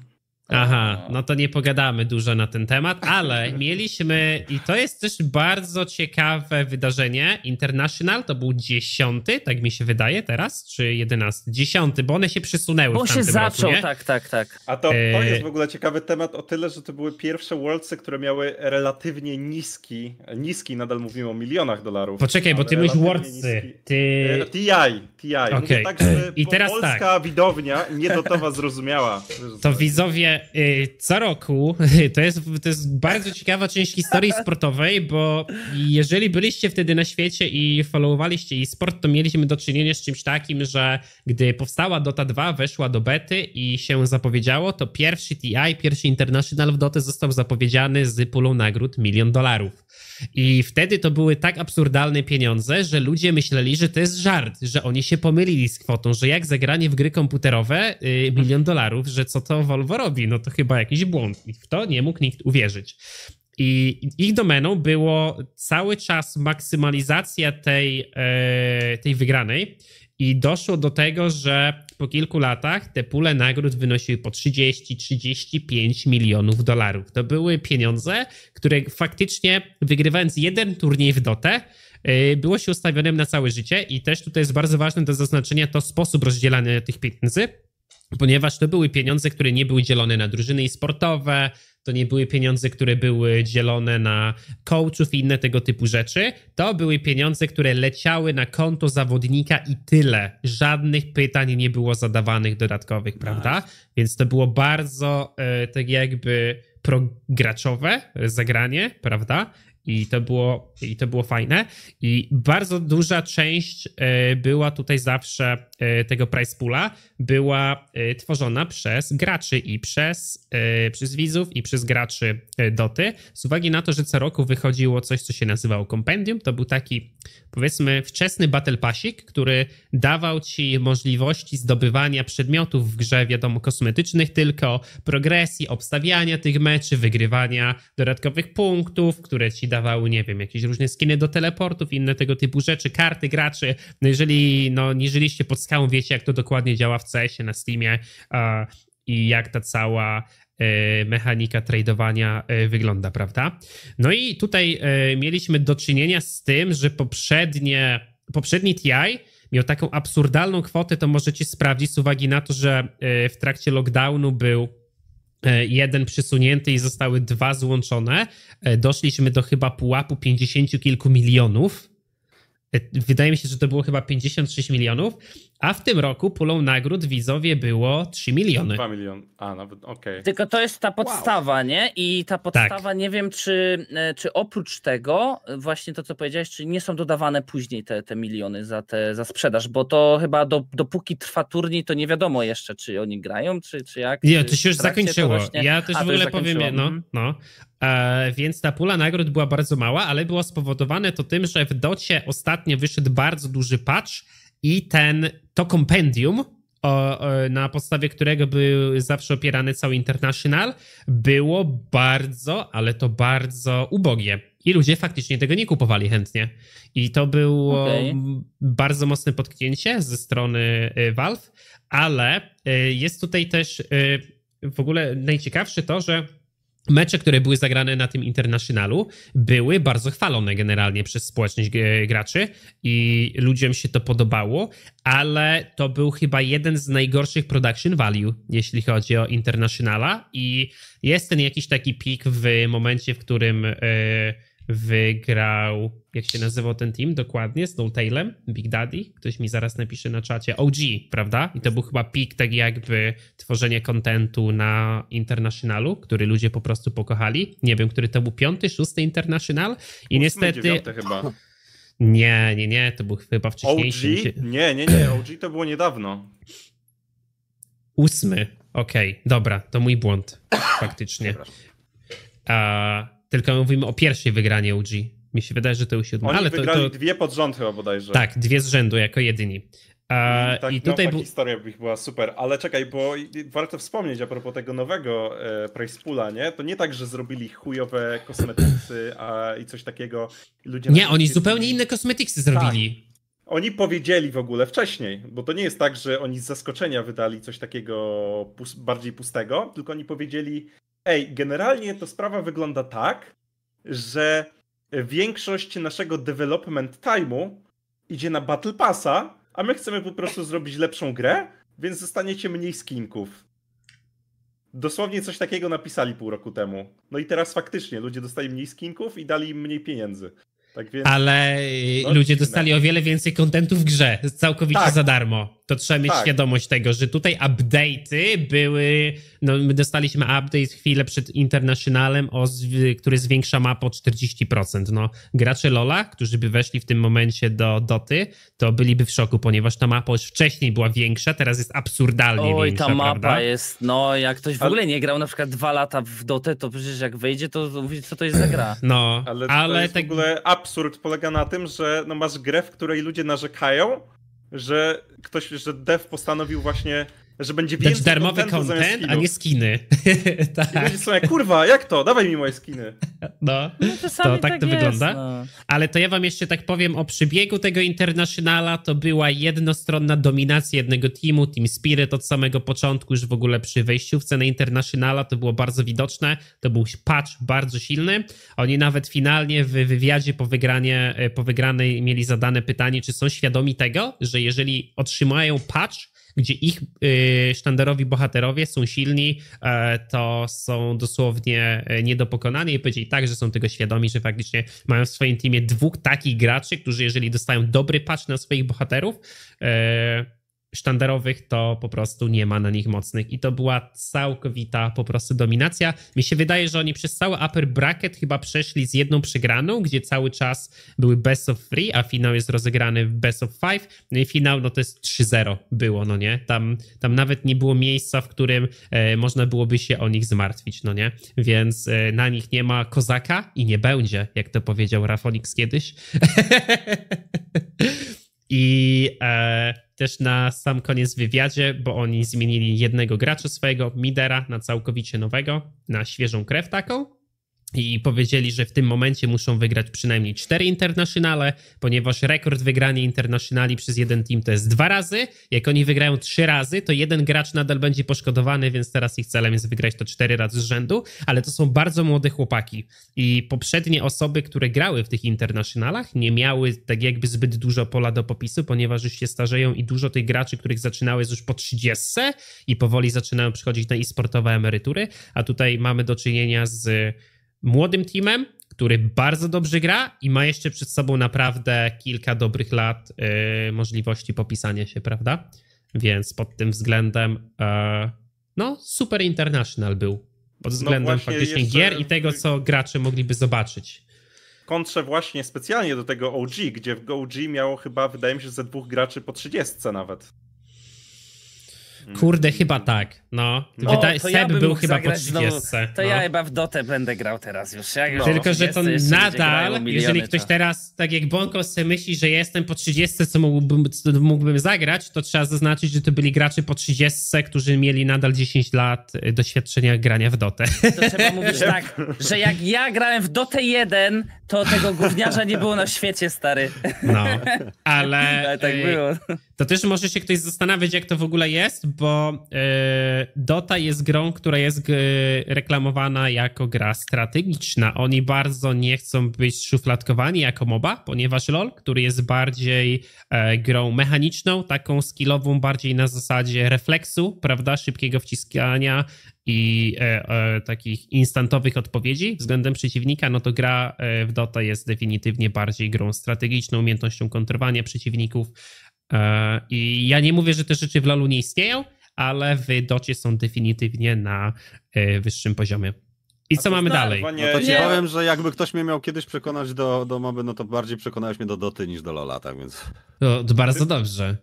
Aha, no to nie pogadamy dużo na ten temat, ale mieliśmy, i to jest też bardzo ciekawe wydarzenie, International to był dziesiąty, tak mi się wydaje teraz, czy jedenasty, dziesiąty, bo one się przesunęły Bo w się zaczął, roku, tak, tak, tak. A to, to e, jest w ogóle ciekawy temat o tyle, że to były pierwsze Worldsy, które miały relatywnie niski, niski, nadal mówimy o milionach dolarów. Poczekaj, bo ty mówisz Worldsy. ty... E, TI, TI. Okay. Mówię tak, I teraz Polska tak. widownia nie do zrozumiała. To widzowie Y, co roku to jest, to jest bardzo ciekawa część historii sportowej, bo jeżeli byliście wtedy na świecie i followowaliście i sport, to mieliśmy do czynienia z czymś takim, że gdy powstała Dota 2, weszła do bety i się zapowiedziało, to pierwszy TI, pierwszy International w Dotę został zapowiedziany z pulą nagród milion dolarów. I wtedy to były tak absurdalne pieniądze, że ludzie myśleli, że to jest żart, że oni się pomylili z kwotą, że jak zagranie w gry komputerowe y, milion dolarów, że co to Volvo robi, no to chyba jakiś błąd. I w to nie mógł nikt uwierzyć. I ich domeną było cały czas maksymalizacja tej, e, tej wygranej. I doszło do tego, że po kilku latach te pule nagród wynosiły po 30-35 milionów dolarów. To były pieniądze, które faktycznie wygrywając jeden turniej w Dotę, e, było się ustawionym na całe życie i też tutaj jest bardzo ważne do zaznaczenia to sposób rozdzielania tych pieniędzy, ponieważ to były pieniądze, które nie były dzielone na drużyny sportowe, to nie były pieniądze, które były dzielone na coachów i inne tego typu rzeczy. To były pieniądze, które leciały na konto zawodnika i tyle. Żadnych pytań nie było zadawanych dodatkowych, prawda? Więc to było bardzo e, tak jakby prograczowe e, zagranie, prawda? I to było, i to było fajne. I bardzo duża część e, była tutaj zawsze e, tego price poola, była e, tworzona przez graczy i przez, przez widzów i przez graczy doty. Z uwagi na to, że co roku wychodziło coś, co się nazywało kompendium, to był taki powiedzmy wczesny battle passik, który dawał ci możliwości zdobywania przedmiotów w grze, wiadomo, kosmetycznych, tylko progresji, obstawiania tych meczy, wygrywania dodatkowych punktów, które ci da nie wiem, jakieś różne skiny do teleportów, inne tego typu rzeczy, karty graczy. No jeżeli no, nie żyliście pod skałą, wiecie jak to dokładnie działa w CS-ie, na Steamie a, i jak ta cała e, mechanika tradowania e, wygląda, prawda? No i tutaj e, mieliśmy do czynienia z tym, że poprzednie, poprzedni TI miał taką absurdalną kwotę, to możecie sprawdzić z uwagi na to, że w trakcie lockdownu był E, jeden przysunięty i zostały dwa złączone. E, doszliśmy do chyba pułapu 50 kilku milionów. E, wydaje mi się, że to było chyba 56 milionów a w tym roku pulą nagród widzowie było 3 miliony. 2 miliony, a nawet, okej. Okay. Tylko to jest ta podstawa, wow. nie? I ta podstawa, tak. nie wiem, czy, e, czy oprócz tego, e, właśnie to, co powiedziałeś, czy nie są dodawane później te, te miliony za, te, za sprzedaż, bo to chyba do, dopóki trwa turniej, to nie wiadomo jeszcze, czy oni grają, czy, czy jak. Nie, to się już zakończyło. Właśnie... Ja też a, w ogóle powiem, no, no. E, więc ta pula nagród była bardzo mała, ale było spowodowane to tym, że w docie ostatnio wyszedł bardzo duży patch, i ten, to kompendium, o, o, na podstawie którego był zawsze opierany cały International, było bardzo, ale to bardzo ubogie. I ludzie faktycznie tego nie kupowali chętnie. I to było okay. bardzo mocne potknięcie ze strony y, Valve, ale y, jest tutaj też y, w ogóle najciekawsze to, że mecze, które były zagrane na tym internationalu, były bardzo chwalone generalnie przez społeczność e, graczy i ludziom się to podobało, ale to był chyba jeden z najgorszych production value, jeśli chodzi o internationala i jest ten jakiś taki pik w momencie, w którym... Yy, wygrał, jak się nazywał ten team dokładnie, z No Tailem, Big Daddy. Ktoś mi zaraz napisze na czacie OG, prawda? I to był chyba pik tak jakby tworzenie kontentu na Internationalu, który ludzie po prostu pokochali. Nie wiem, który to był piąty, szósty International i Ósmy, niestety... chyba. Nie, nie, nie, to był chyba wcześniejszy. OG? Nie, nie, nie, OG to było niedawno. Ósmy, okej, okay, dobra, to mój błąd, faktycznie. A, tylko mówimy o pierwszej wygranie UG. Mi się wydaje, że to już siódma. Oni ale wygrali to, to... dwie pod rząd chyba bodajże. Tak, dwie z rzędu jako jedyni. A, mm, tak, I no, tutaj no, ta bu... historia by była super, ale czekaj, bo warto wspomnieć a propos tego nowego e, price poola, nie? To nie tak, że zrobili chujowe kosmetyksy a, i coś takiego. Ludzie nie, oni zupełnie inne kosmetyksy zrobili. Tak. Oni powiedzieli w ogóle wcześniej, bo to nie jest tak, że oni z zaskoczenia wydali coś takiego pus bardziej pustego, tylko oni powiedzieli, Ej, generalnie to sprawa wygląda tak, że większość naszego development time'u idzie na Battle Passa, a my chcemy po prostu zrobić lepszą grę, więc zostaniecie mniej skinków. Dosłownie coś takiego napisali pół roku temu. No i teraz faktycznie ludzie dostali mniej skinków i dali im mniej pieniędzy. Tak więc, Ale no, ludzie dziwne. dostali o wiele więcej kontentów w grze, całkowicie tak. za darmo. To trzeba mieć tak. świadomość tego, że tutaj update'y były, no my dostaliśmy update chwilę przed Internationalem, o, który zwiększa mapę o 40%. No, gracze Lola, którzy by weszli w tym momencie do Doty, to byliby w szoku, ponieważ ta mapa już wcześniej była większa, teraz jest absurdalnie Oj, większa, ta mapa prawda? jest, no jak ktoś w ogóle nie grał na przykład dwa lata w Dotę, to przecież jak wejdzie, to mówi, co to jest za gra. No, ale, ale tak... w ogóle absurd polega na tym, że no masz grę, w której ludzie narzekają, że ktoś, że dev postanowił właśnie że będzie więcej znaczy, darmowy content, a nie skiny. tak. I kurwa, jak to? Dawaj mi moje skiny. No, no to, tak, to tak jest, wygląda. No. Ale to ja wam jeszcze tak powiem o przebiegu tego Internationala. To była jednostronna dominacja jednego teamu, Team Spirit od samego początku, już w ogóle przy wejściówce na Internationala to było bardzo widoczne. To był patch bardzo silny. Oni nawet finalnie w wywiadzie po, wygranie, e, po wygranej mieli zadane pytanie, czy są świadomi tego, że jeżeli otrzymają patch, gdzie ich y, sztandarowi bohaterowie są silni, e, to są dosłownie e, nie do pokonania i powiedzieli tak, że są tego świadomi, że faktycznie mają w swoim teamie dwóch takich graczy, którzy jeżeli dostają dobry patch na swoich bohaterów, e, sztandarowych to po prostu nie ma na nich mocnych i to była całkowita po prostu dominacja. Mi się wydaje, że oni przez cały upper bracket chyba przeszli z jedną przegraną, gdzie cały czas były best of three, a finał jest rozegrany w best of five, no i finał no to jest 3-0 było, no nie? Tam, tam nawet nie było miejsca, w którym e, można byłoby się o nich zmartwić, no nie? Więc e, na nich nie ma kozaka i nie będzie, jak to powiedział Rafonix kiedyś. I e, też na sam koniec wywiadzie, bo oni zmienili jednego gracza swojego, midera, na całkowicie nowego, na świeżą krew taką i powiedzieli, że w tym momencie muszą wygrać przynajmniej cztery internationale, ponieważ rekord wygrania internationali przez jeden team to jest dwa razy. Jak oni wygrają trzy razy, to jeden gracz nadal będzie poszkodowany, więc teraz ich celem jest wygrać to cztery razy z rzędu, ale to są bardzo młode chłopaki i poprzednie osoby, które grały w tych internationalach nie miały tak jakby zbyt dużo pola do popisu, ponieważ już się starzeją i dużo tych graczy, których zaczynały już po 30 i powoli zaczynają przychodzić na e-sportowe emerytury, a tutaj mamy do czynienia z młodym teamem, który bardzo dobrze gra i ma jeszcze przed sobą naprawdę kilka dobrych lat y, możliwości popisania się, prawda? Więc pod tym względem, e, no, super international był. Pod no względem no faktycznie gier i tego, co gracze mogliby zobaczyć kontrze właśnie specjalnie do tego OG, gdzie w OG miało chyba, wydaje mi się, ze dwóch graczy po 30 nawet. Kurde, chyba tak. No. no Wydaje, Seb ja był chyba po 30. to no. ja chyba w Dotę będę grał teraz już. Jak no, Tylko, że to nadal, jeżeli ktoś to... teraz, tak jak Bonko sobie myśli, że jestem po 30, co mógłbym, co mógłbym zagrać, to trzeba zaznaczyć, że to byli gracze po 30, którzy mieli nadal 10 lat y, doświadczenia grania w Dotę. To trzeba mówić tak, że jak ja grałem w Dotę 1, to tego gówniarza nie było na świecie, stary. No, ale... ale tak y, było to też może się ktoś zastanawiać, jak to w ogóle jest, bo e, Dota jest grą, która jest e, reklamowana jako gra strategiczna. Oni bardzo nie chcą być szufladkowani jako MOBA, ponieważ LOL, który jest bardziej e, grą mechaniczną, taką skillową, bardziej na zasadzie refleksu, prawda, szybkiego wciskania i takich instantowych odpowiedzi względem przeciwnika, no to gra w Dota jest definitywnie bardziej grą strategiczną, umiejętnością kontrowania przeciwników, E, I ja nie mówię, że te rzeczy w LoLu nie istnieją, ale w docie są definitywnie na e, wyższym poziomie. I co mamy dalej? Panie... No to ci nie. powiem, że jakby ktoś mnie miał kiedyś przekonać do, do moby, no to bardziej przekonałeś mnie do doty niż do lola, tak więc... No, to bardzo dobrze.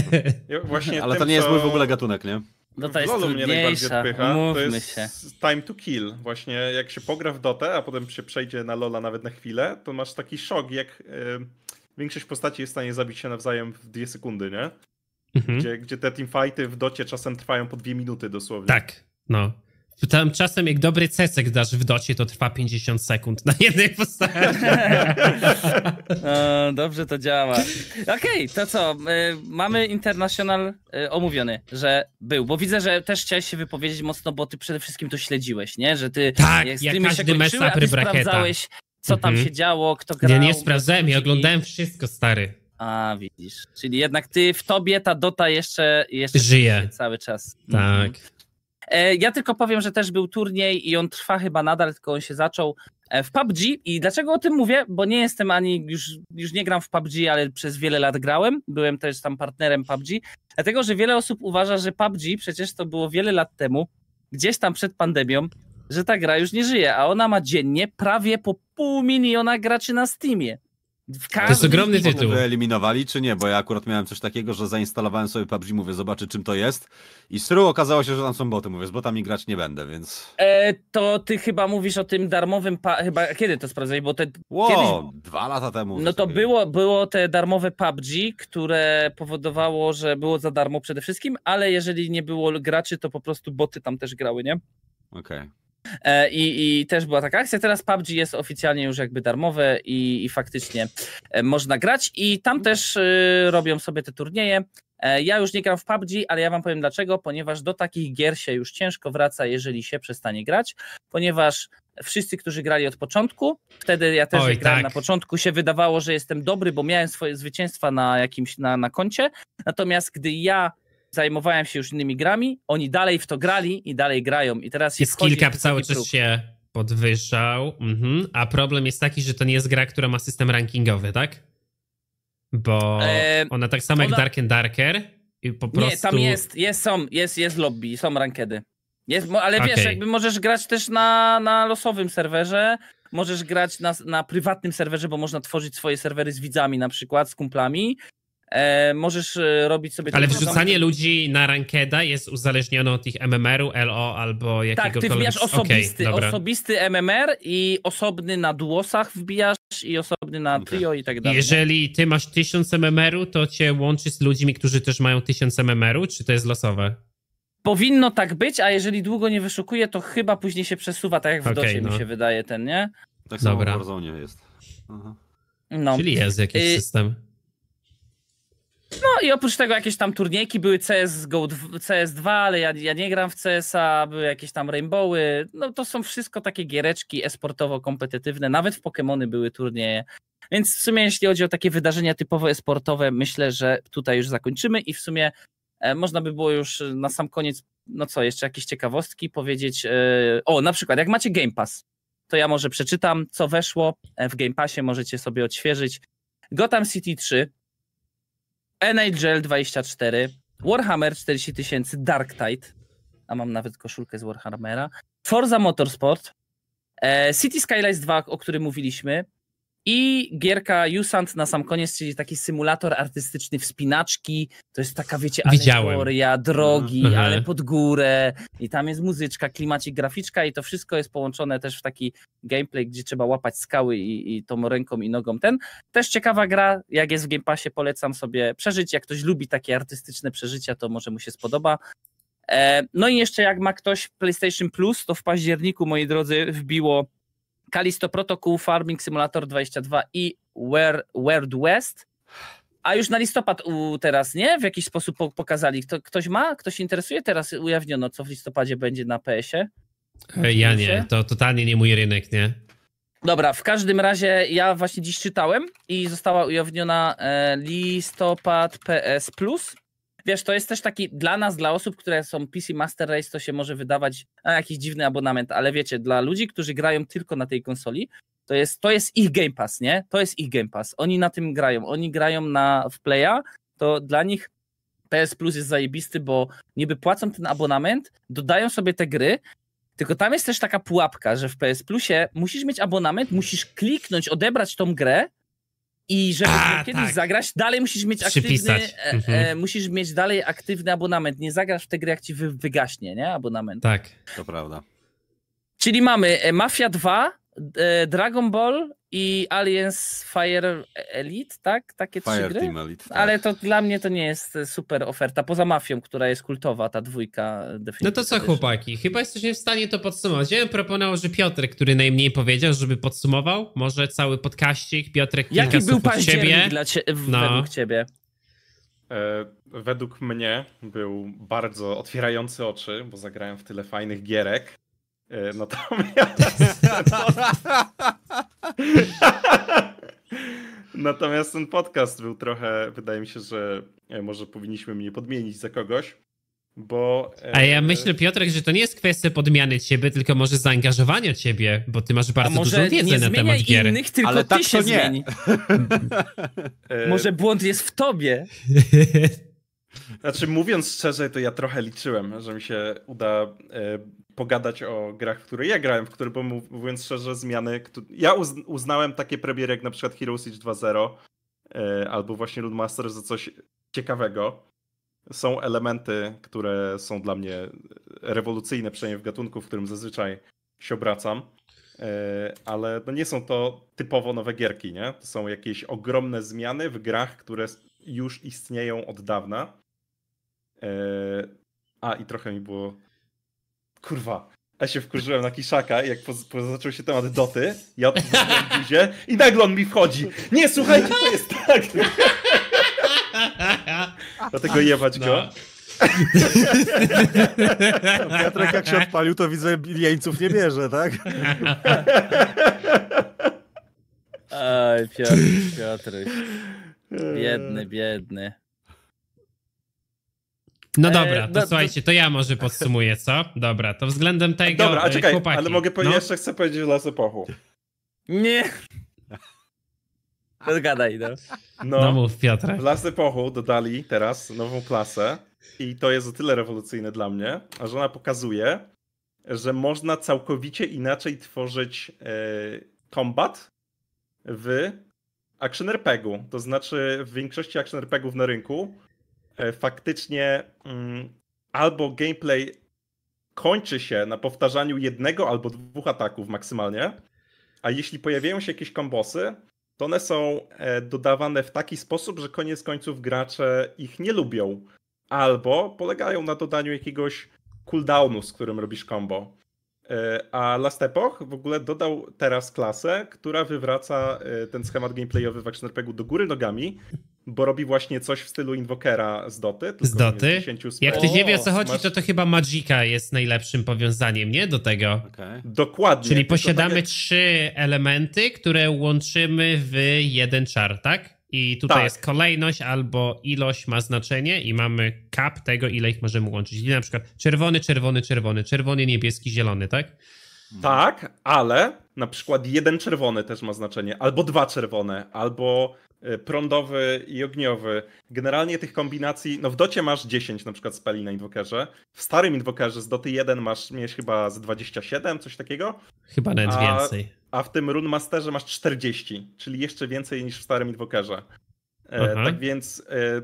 Właśnie ale tym, to nie jest mój w ogóle gatunek, nie? No to jest LOLu mnie najbardziej odpycha. To jest się. time to kill. Właśnie jak się pogra w dotę, a potem się przejdzie na lola nawet na chwilę, to masz taki szok, jak... Yy większość postaci jest w stanie zabić się nawzajem w dwie sekundy, nie? Mhm. Gdzie, gdzie te teamfighty w docie czasem trwają po dwie minuty dosłownie. Tak, no. Tam czasem jak dobry cesek dasz w docie, to trwa 50 sekund na jednej postaci. no, dobrze to działa. Okej, okay, to co? E, mamy International e, omówiony, że był, bo widzę, że też chciałeś się wypowiedzieć mocno, bo ty przede wszystkim to śledziłeś, nie? Że ty tak, e, jak, każdy mecz kończyły, a sprawdzałeś, co tam mhm. się działo, kto grał. Ja nie sprawdzałem, ja oglądałem wszystko, stary. A, widzisz. Czyli jednak ty, w tobie ta Dota jeszcze, jeszcze żyje cały czas. Mhm. Tak. Mhm. Ja tylko powiem, że też był turniej i on trwa chyba nadal, tylko on się zaczął e, w PUBG. I dlaczego o tym mówię? Bo nie jestem ani, już, już nie gram w PUBG, ale przez wiele lat grałem. Byłem też tam partnerem PUBG. Dlatego, że wiele osób uważa, że PUBG przecież to było wiele lat temu, gdzieś tam przed pandemią, że ta gra już nie żyje, a ona ma dziennie prawie po pół miliona graczy na Steamie. to jest ogromny tytuł. Wyeliminowali czy nie? Bo ja akurat miałem coś takiego, że zainstalowałem sobie PUBG, mówię, zobaczę czym to jest i sru okazało się, że tam są boty, mówię, z botami grać nie będę, więc... E, to ty chyba mówisz o tym darmowym, chyba kiedy to sprawdzałeś, bo te... Ło, kiedyś... dwa lata temu. No to było, było te darmowe PUBG, które powodowało, że było za darmo przede wszystkim, ale jeżeli nie było graczy, to po prostu boty tam też grały, nie? Okej. Okay. E, I, I, też była taka akcja. Teraz PUBG jest oficjalnie już jakby darmowe i, i faktycznie e, można grać. I tam mhm. też y, robią sobie te turnieje. E, ja już nie gram w PUBG, ale ja wam powiem dlaczego, ponieważ do takich gier się już ciężko wraca, jeżeli się przestanie grać, ponieważ wszyscy, którzy grali od początku, wtedy ja też Oj, grałem tak. na początku, się wydawało, że jestem dobry, bo miałem swoje zwycięstwa na jakimś, na, na koncie, natomiast gdy ja zajmowałem się już innymi grami, oni dalej w to grali i dalej grają. I teraz jest kilka cap cały czas się podwyższał, mhm. a problem jest taki, że to nie jest gra, która ma system rankingowy, tak? Bo ona tak samo ona... jak Dark and Darker i po prostu... Nie, tam jest, jest, są, jest, jest lobby, są rankedy. Jest, ale wiesz, okay. jakby możesz grać też na, na losowym serwerze, możesz grać na, na prywatnym serwerze, bo można tworzyć swoje serwery z widzami na przykład, z kumplami e, możesz e, robić sobie... Ale wrzucanie ludzi na rankeda jest uzależnione od ich MMR-u, LO albo jakiegoś. Tak, ty wbijasz osobisty, okay, osobisty MMR i osobny na duosach wbijasz i osobny na trio i tak dalej. Jeżeli ty masz 1000 MMR-u, to cię łączy z ludźmi, którzy też mają 1000 MMR-u, czy to jest losowe? Powinno tak być, a jeżeli długo nie wyszukuje, to chyba później się przesuwa, tak jak w okay, docie no. mi się wydaje ten, nie? Tak Dobra. samo w nie jest. Aha. Mhm. No. Czyli jest jakiś y system. No i oprócz tego jakieś tam turnieki, były CS Go, CS2, ale ja, ja nie gram w CS-a, były jakieś tam Rainbowy, no to są wszystko takie giereczki esportowo-kompetytywne, nawet w Pokémony były turnieje. Więc w sumie jeśli chodzi o takie wydarzenia typowo esportowe, myślę, że tutaj już zakończymy i w sumie e, można by było już na sam koniec, no co, jeszcze jakieś ciekawostki powiedzieć. E, o, na przykład jak macie Game Pass, to ja może przeczytam, co weszło e, w Game Passie, możecie sobie odświeżyć. Gotham City 3 NHL 24, Warhammer 40 tysięcy, Dark Tide, a mam nawet koszulkę z Warhammera, Forza Motorsport, e, City Skylines 2, o którym mówiliśmy, i gierka Usant na sam koniec, czyli taki symulator artystyczny wspinaczki. To jest taka, wiecie, alegoria, drogi, mhm. ale pod górę. I tam jest muzyczka, klimacik, graficzka i to wszystko jest połączone też w taki gameplay, gdzie trzeba łapać skały i, i tą ręką i nogą ten. Też ciekawa gra, jak jest w Game Passie, polecam sobie przeżyć. Jak ktoś lubi takie artystyczne przeżycia, to może mu się spodoba. E, no i jeszcze jak ma ktoś PlayStation Plus, to w październiku, moi drodzy, wbiło Kalisto Protocol, Farming Simulator 22 i Where, West. A już na listopad u, teraz, nie? W jakiś sposób pokazali. Kto, ktoś ma? Ktoś interesuje? Teraz ujawniono, co w listopadzie będzie na PS-ie. E, ja nie, to totalnie nie mój rynek, nie? Dobra, w każdym razie ja właśnie dziś czytałem i została ujawniona e, listopad PS Plus wiesz, to jest też taki dla nas, dla osób, które są PC Master Race, to się może wydawać jakiś dziwny abonament, ale wiecie, dla ludzi, którzy grają tylko na tej konsoli, to jest, to jest ich Game Pass, nie? To jest ich Game Pass. Oni na tym grają. Oni grają na, w Playa, to dla nich PS Plus jest zajebisty, bo niby płacą ten abonament, dodają sobie te gry, tylko tam jest też taka pułapka, że w PS Plusie musisz mieć abonament, musisz kliknąć, odebrać tą grę, i żeby A, kiedyś tak. zagrać, dalej musisz mieć aktywny, e, e mhm. musisz mieć dalej aktywny abonament. Nie zagrasz w tę grę, jak ci wy, wygaśnie, nie? Abonament. Tak. To prawda. Czyli mamy e, Mafia 2, e, Dragon Ball, i Aliens Fire Elite, tak? Takie Fire trzy gry. Team Elite, tak. Ale to dla mnie to nie jest super oferta, poza Mafią, która jest kultowa, ta dwójka No to co chłopaki, chyba jesteśmy w stanie to podsumować. Ja bym proponował, że Piotr, który najmniej powiedział, żeby podsumował, może cały podkaścik, Piotrek Jaki był październik dla cie... no. według ciebie? E, według mnie był bardzo otwierający oczy, bo zagrałem w tyle fajnych gierek. E, natomiast. Natomiast ten podcast był trochę, wydaje mi się, że e, może powinniśmy mnie podmienić za kogoś, bo... E, A ja myślę, Piotrek, że to nie jest kwestia podmiany ciebie, tylko może zaangażowania ciebie, bo ty masz bardzo dużą wiedzę na temat gier. Innych, tylko Ale ty tak się nie. zmieni. E, może błąd jest w tobie. Znaczy, mówiąc szczerze, to ja trochę liczyłem, że mi się uda e, pogadać o grach, w które ja grałem, w które, bo mówiąc szczerze, zmiany. Ja uznałem takie premiery jak na przykład Hero Siege 2.0 e, albo właśnie Ludmaster za coś ciekawego. Są elementy, które są dla mnie rewolucyjne, przynajmniej w gatunku, w którym zazwyczaj się obracam. E, ale no nie są to typowo nowe gierki, nie? To są jakieś ogromne zmiany w grach, które już istnieją od dawna E, a, i trochę mi było... Kurwa, ja się wkurzyłem na Kiszaka, jak po, po zaczął się temat doty, ja w buzię i nagle on mi wchodzi. Nie, słuchajcie, to jest tak. Dlatego jebać no. go. Piotrek jak się odpalił, to widzę, jeńców nie bierze, tak? Aj, Piotr, Piotr. Biedny, biedny. No dobra, e, to e, słuchajcie, to ja może podsumuję, co? Dobra, to względem tego. Dobra, a e, czekaj, chłopaki, ale mogę powiedzieć, no? jeszcze chcę powiedzieć las epochu. Nie. Gadaj, no. No, no mów, W Las epochu dodali teraz nową klasę i to jest o tyle rewolucyjne dla mnie, a że ona pokazuje, że można całkowicie inaczej tworzyć e, kombat yy, w action RPG-u. To znaczy w większości action RPG-ów na rynku E, faktycznie mm, albo gameplay kończy się na powtarzaniu jednego albo dwóch ataków maksymalnie, a jeśli pojawiają się jakieś kombosy, to one są e, dodawane w taki sposób, że koniec końców gracze ich nie lubią. Albo polegają na dodaniu jakiegoś cooldownu, z którym robisz combo. E, a Last Epoch w ogóle dodał teraz klasę, która wywraca e, ten schemat gameplayowy w action RPG do góry nogami, bo robi właśnie coś w stylu Invokera z Doty. z Doty? Jak ty nie wie o co chodzi, masz... to to chyba Magica jest najlepszym powiązaniem, nie? Do tego. Okay. Dokładnie. Czyli posiadamy takie... trzy elementy, które łączymy w jeden czar, tak? I tutaj tak. jest kolejność albo ilość ma znaczenie i mamy cap tego, ile ich możemy łączyć. I na przykład czerwony, czerwony, czerwony, czerwony, niebieski, zielony, tak? Tak, ale na przykład jeden czerwony też ma znaczenie, albo dwa czerwone, albo y, prądowy i ogniowy. Generalnie tych kombinacji, no w docie masz 10 na przykład speli na Invokerze, w starym Invokerze z doty 1 masz, miałeś chyba z 27, coś takiego. Chyba nawet A... więcej a w tym Masterze masz 40, czyli jeszcze więcej niż w starym Invokerze. E, mhm. Tak więc e,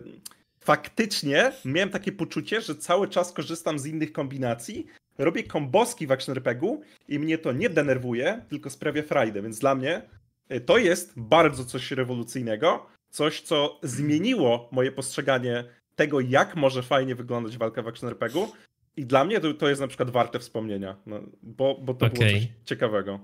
faktycznie miałem takie poczucie, że cały czas korzystam z innych kombinacji, robię komboski w Action RPG-u i mnie to nie denerwuje, tylko sprawia frajdę, więc dla mnie e, to jest bardzo coś rewolucyjnego, coś co zmieniło moje postrzeganie tego, jak może fajnie wyglądać walka w Action RPG-u i dla mnie to, to jest na przykład warte wspomnienia, no, bo, bo to okay. było coś ciekawego.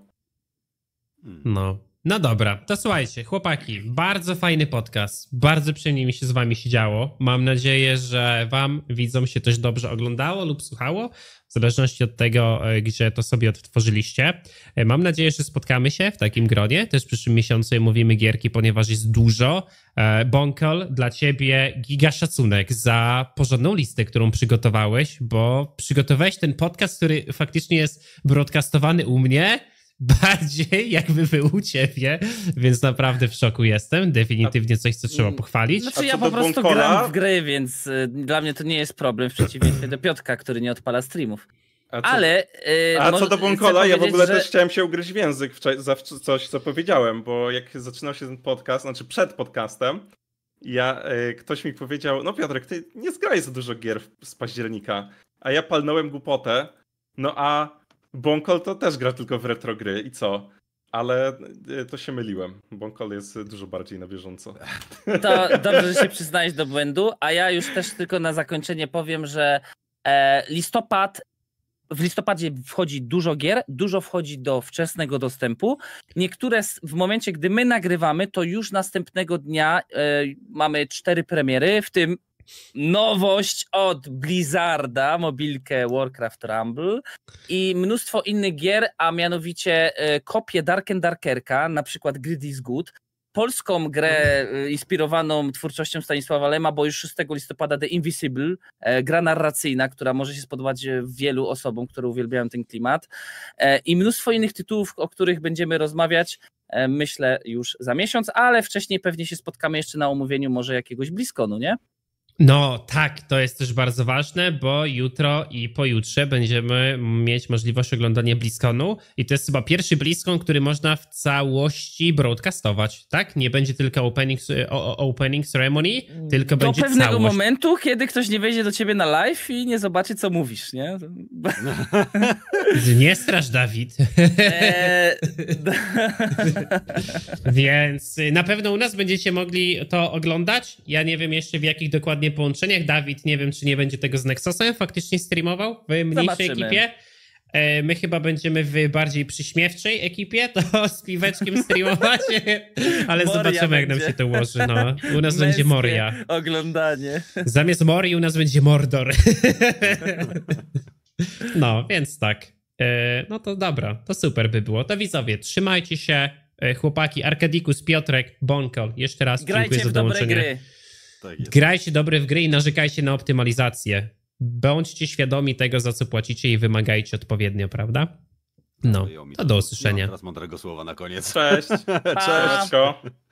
No. No dobra, to słuchajcie, chłopaki, bardzo fajny podcast. Bardzo przyjemnie mi się z wami siedziało. Mam nadzieję, że wam widzom się też dobrze oglądało lub słuchało, w zależności od tego, e, gdzie to sobie odtworzyliście. E, mam nadzieję, że spotkamy się w takim gronie. Też w przyszłym miesiącu mówimy gierki, ponieważ jest dużo. E, Bonkol, dla ciebie giga szacunek za porządną listę, którą przygotowałeś, bo przygotowałeś ten podcast, który faktycznie jest broadcastowany u mnie bardziej jakby był u ciebie, więc naprawdę w szoku jestem. Definitywnie coś, co trzeba mm, pochwalić. Znaczy ja po prostu Bunkola? gram w gry, więc y, dla mnie to nie jest problem, w przeciwieństwie do Piotka, który nie odpala streamów. A co, Ale. Yy, a co do Bonkola, ja w ogóle że... też chciałem się ugryźć w język za coś, co powiedziałem, bo jak zaczynał się ten podcast, znaczy przed podcastem, ja, yy, ktoś mi powiedział: No, Piotrek, ty nie zgraj za dużo gier z października. A ja palnąłem głupotę. No a Bonkol to też gra tylko w retro gry i co? Ale e, to się myliłem. Bonkol jest dużo bardziej na bieżąco. To dobrze, że się przyznałeś do błędu, a ja już też tylko na zakończenie powiem, że e, listopad w listopadzie wchodzi dużo gier, dużo wchodzi do wczesnego dostępu. Niektóre w momencie, gdy my nagrywamy, to już następnego dnia y, mamy cztery premiery, w tym nowość od Blizzarda, mobilkę Warcraft Rumble i mnóstwo innych gier, a mianowicie e, kopię Dark and Darkerka, na przykład Grid is Good, polską grę e, inspirowaną twórczością Stanisława Lema, bo już 6 listopada The Invisible, e, gra narracyjna, która może się spodobać wielu osobom, które uwielbiają ten klimat i mnóstwo innych tytułów, o których będziemy rozmawiać myślę już za miesiąc, ale wcześniej pewnie się spotkamy jeszcze na omówieniu może jakiegoś bliskonu, nie? No tak, to jest też bardzo ważne, bo jutro i pojutrze będziemy mieć możliwość oglądania Bliskonu i to jest chyba pierwszy Bliskon, który można w całości broadcastować, tak? Nie będzie tylko opening, opening ceremony, tylko do będzie Do pewnego momentu, kiedy ktoś nie wejdzie do ciebie na live i nie zobaczy, co mówisz, nie? nie strasz, Dawid. E, Więc na pewno u nas będziecie mogli to oglądać. Ja nie wiem jeszcze w jakich dokładnie ładnie połączeniach. Dawid, nie wiem, czy nie będzie tego z Nexusem faktycznie streamował w mniejszej Zobaczymy. ekipie. E, my chyba będziemy w bardziej przyśmiewczej ekipie, to z piweczkiem streamować, ale Moria zobaczymy, będzie. jak nam się to ułoży. No. U nas Męskie będzie Moria. Oglądanie. Zamiast Mori u nas będzie Mordor. no, więc tak. E, no to dobra, to super by było. To widzowie, trzymajcie się, e, chłopaki. Arkadikus, Piotrek, Bonkol, jeszcze raz Grajcie dziękuję za dołączenie. Tak jest. Grajcie dobre w gry i narzekajcie na optymalizację. Bądźcie świadomi tego, za co płacicie i wymagajcie odpowiednio, prawda? No, to do usłyszenia. No, teraz mądrego słowa na koniec. Cześć. Cześć. Cześć.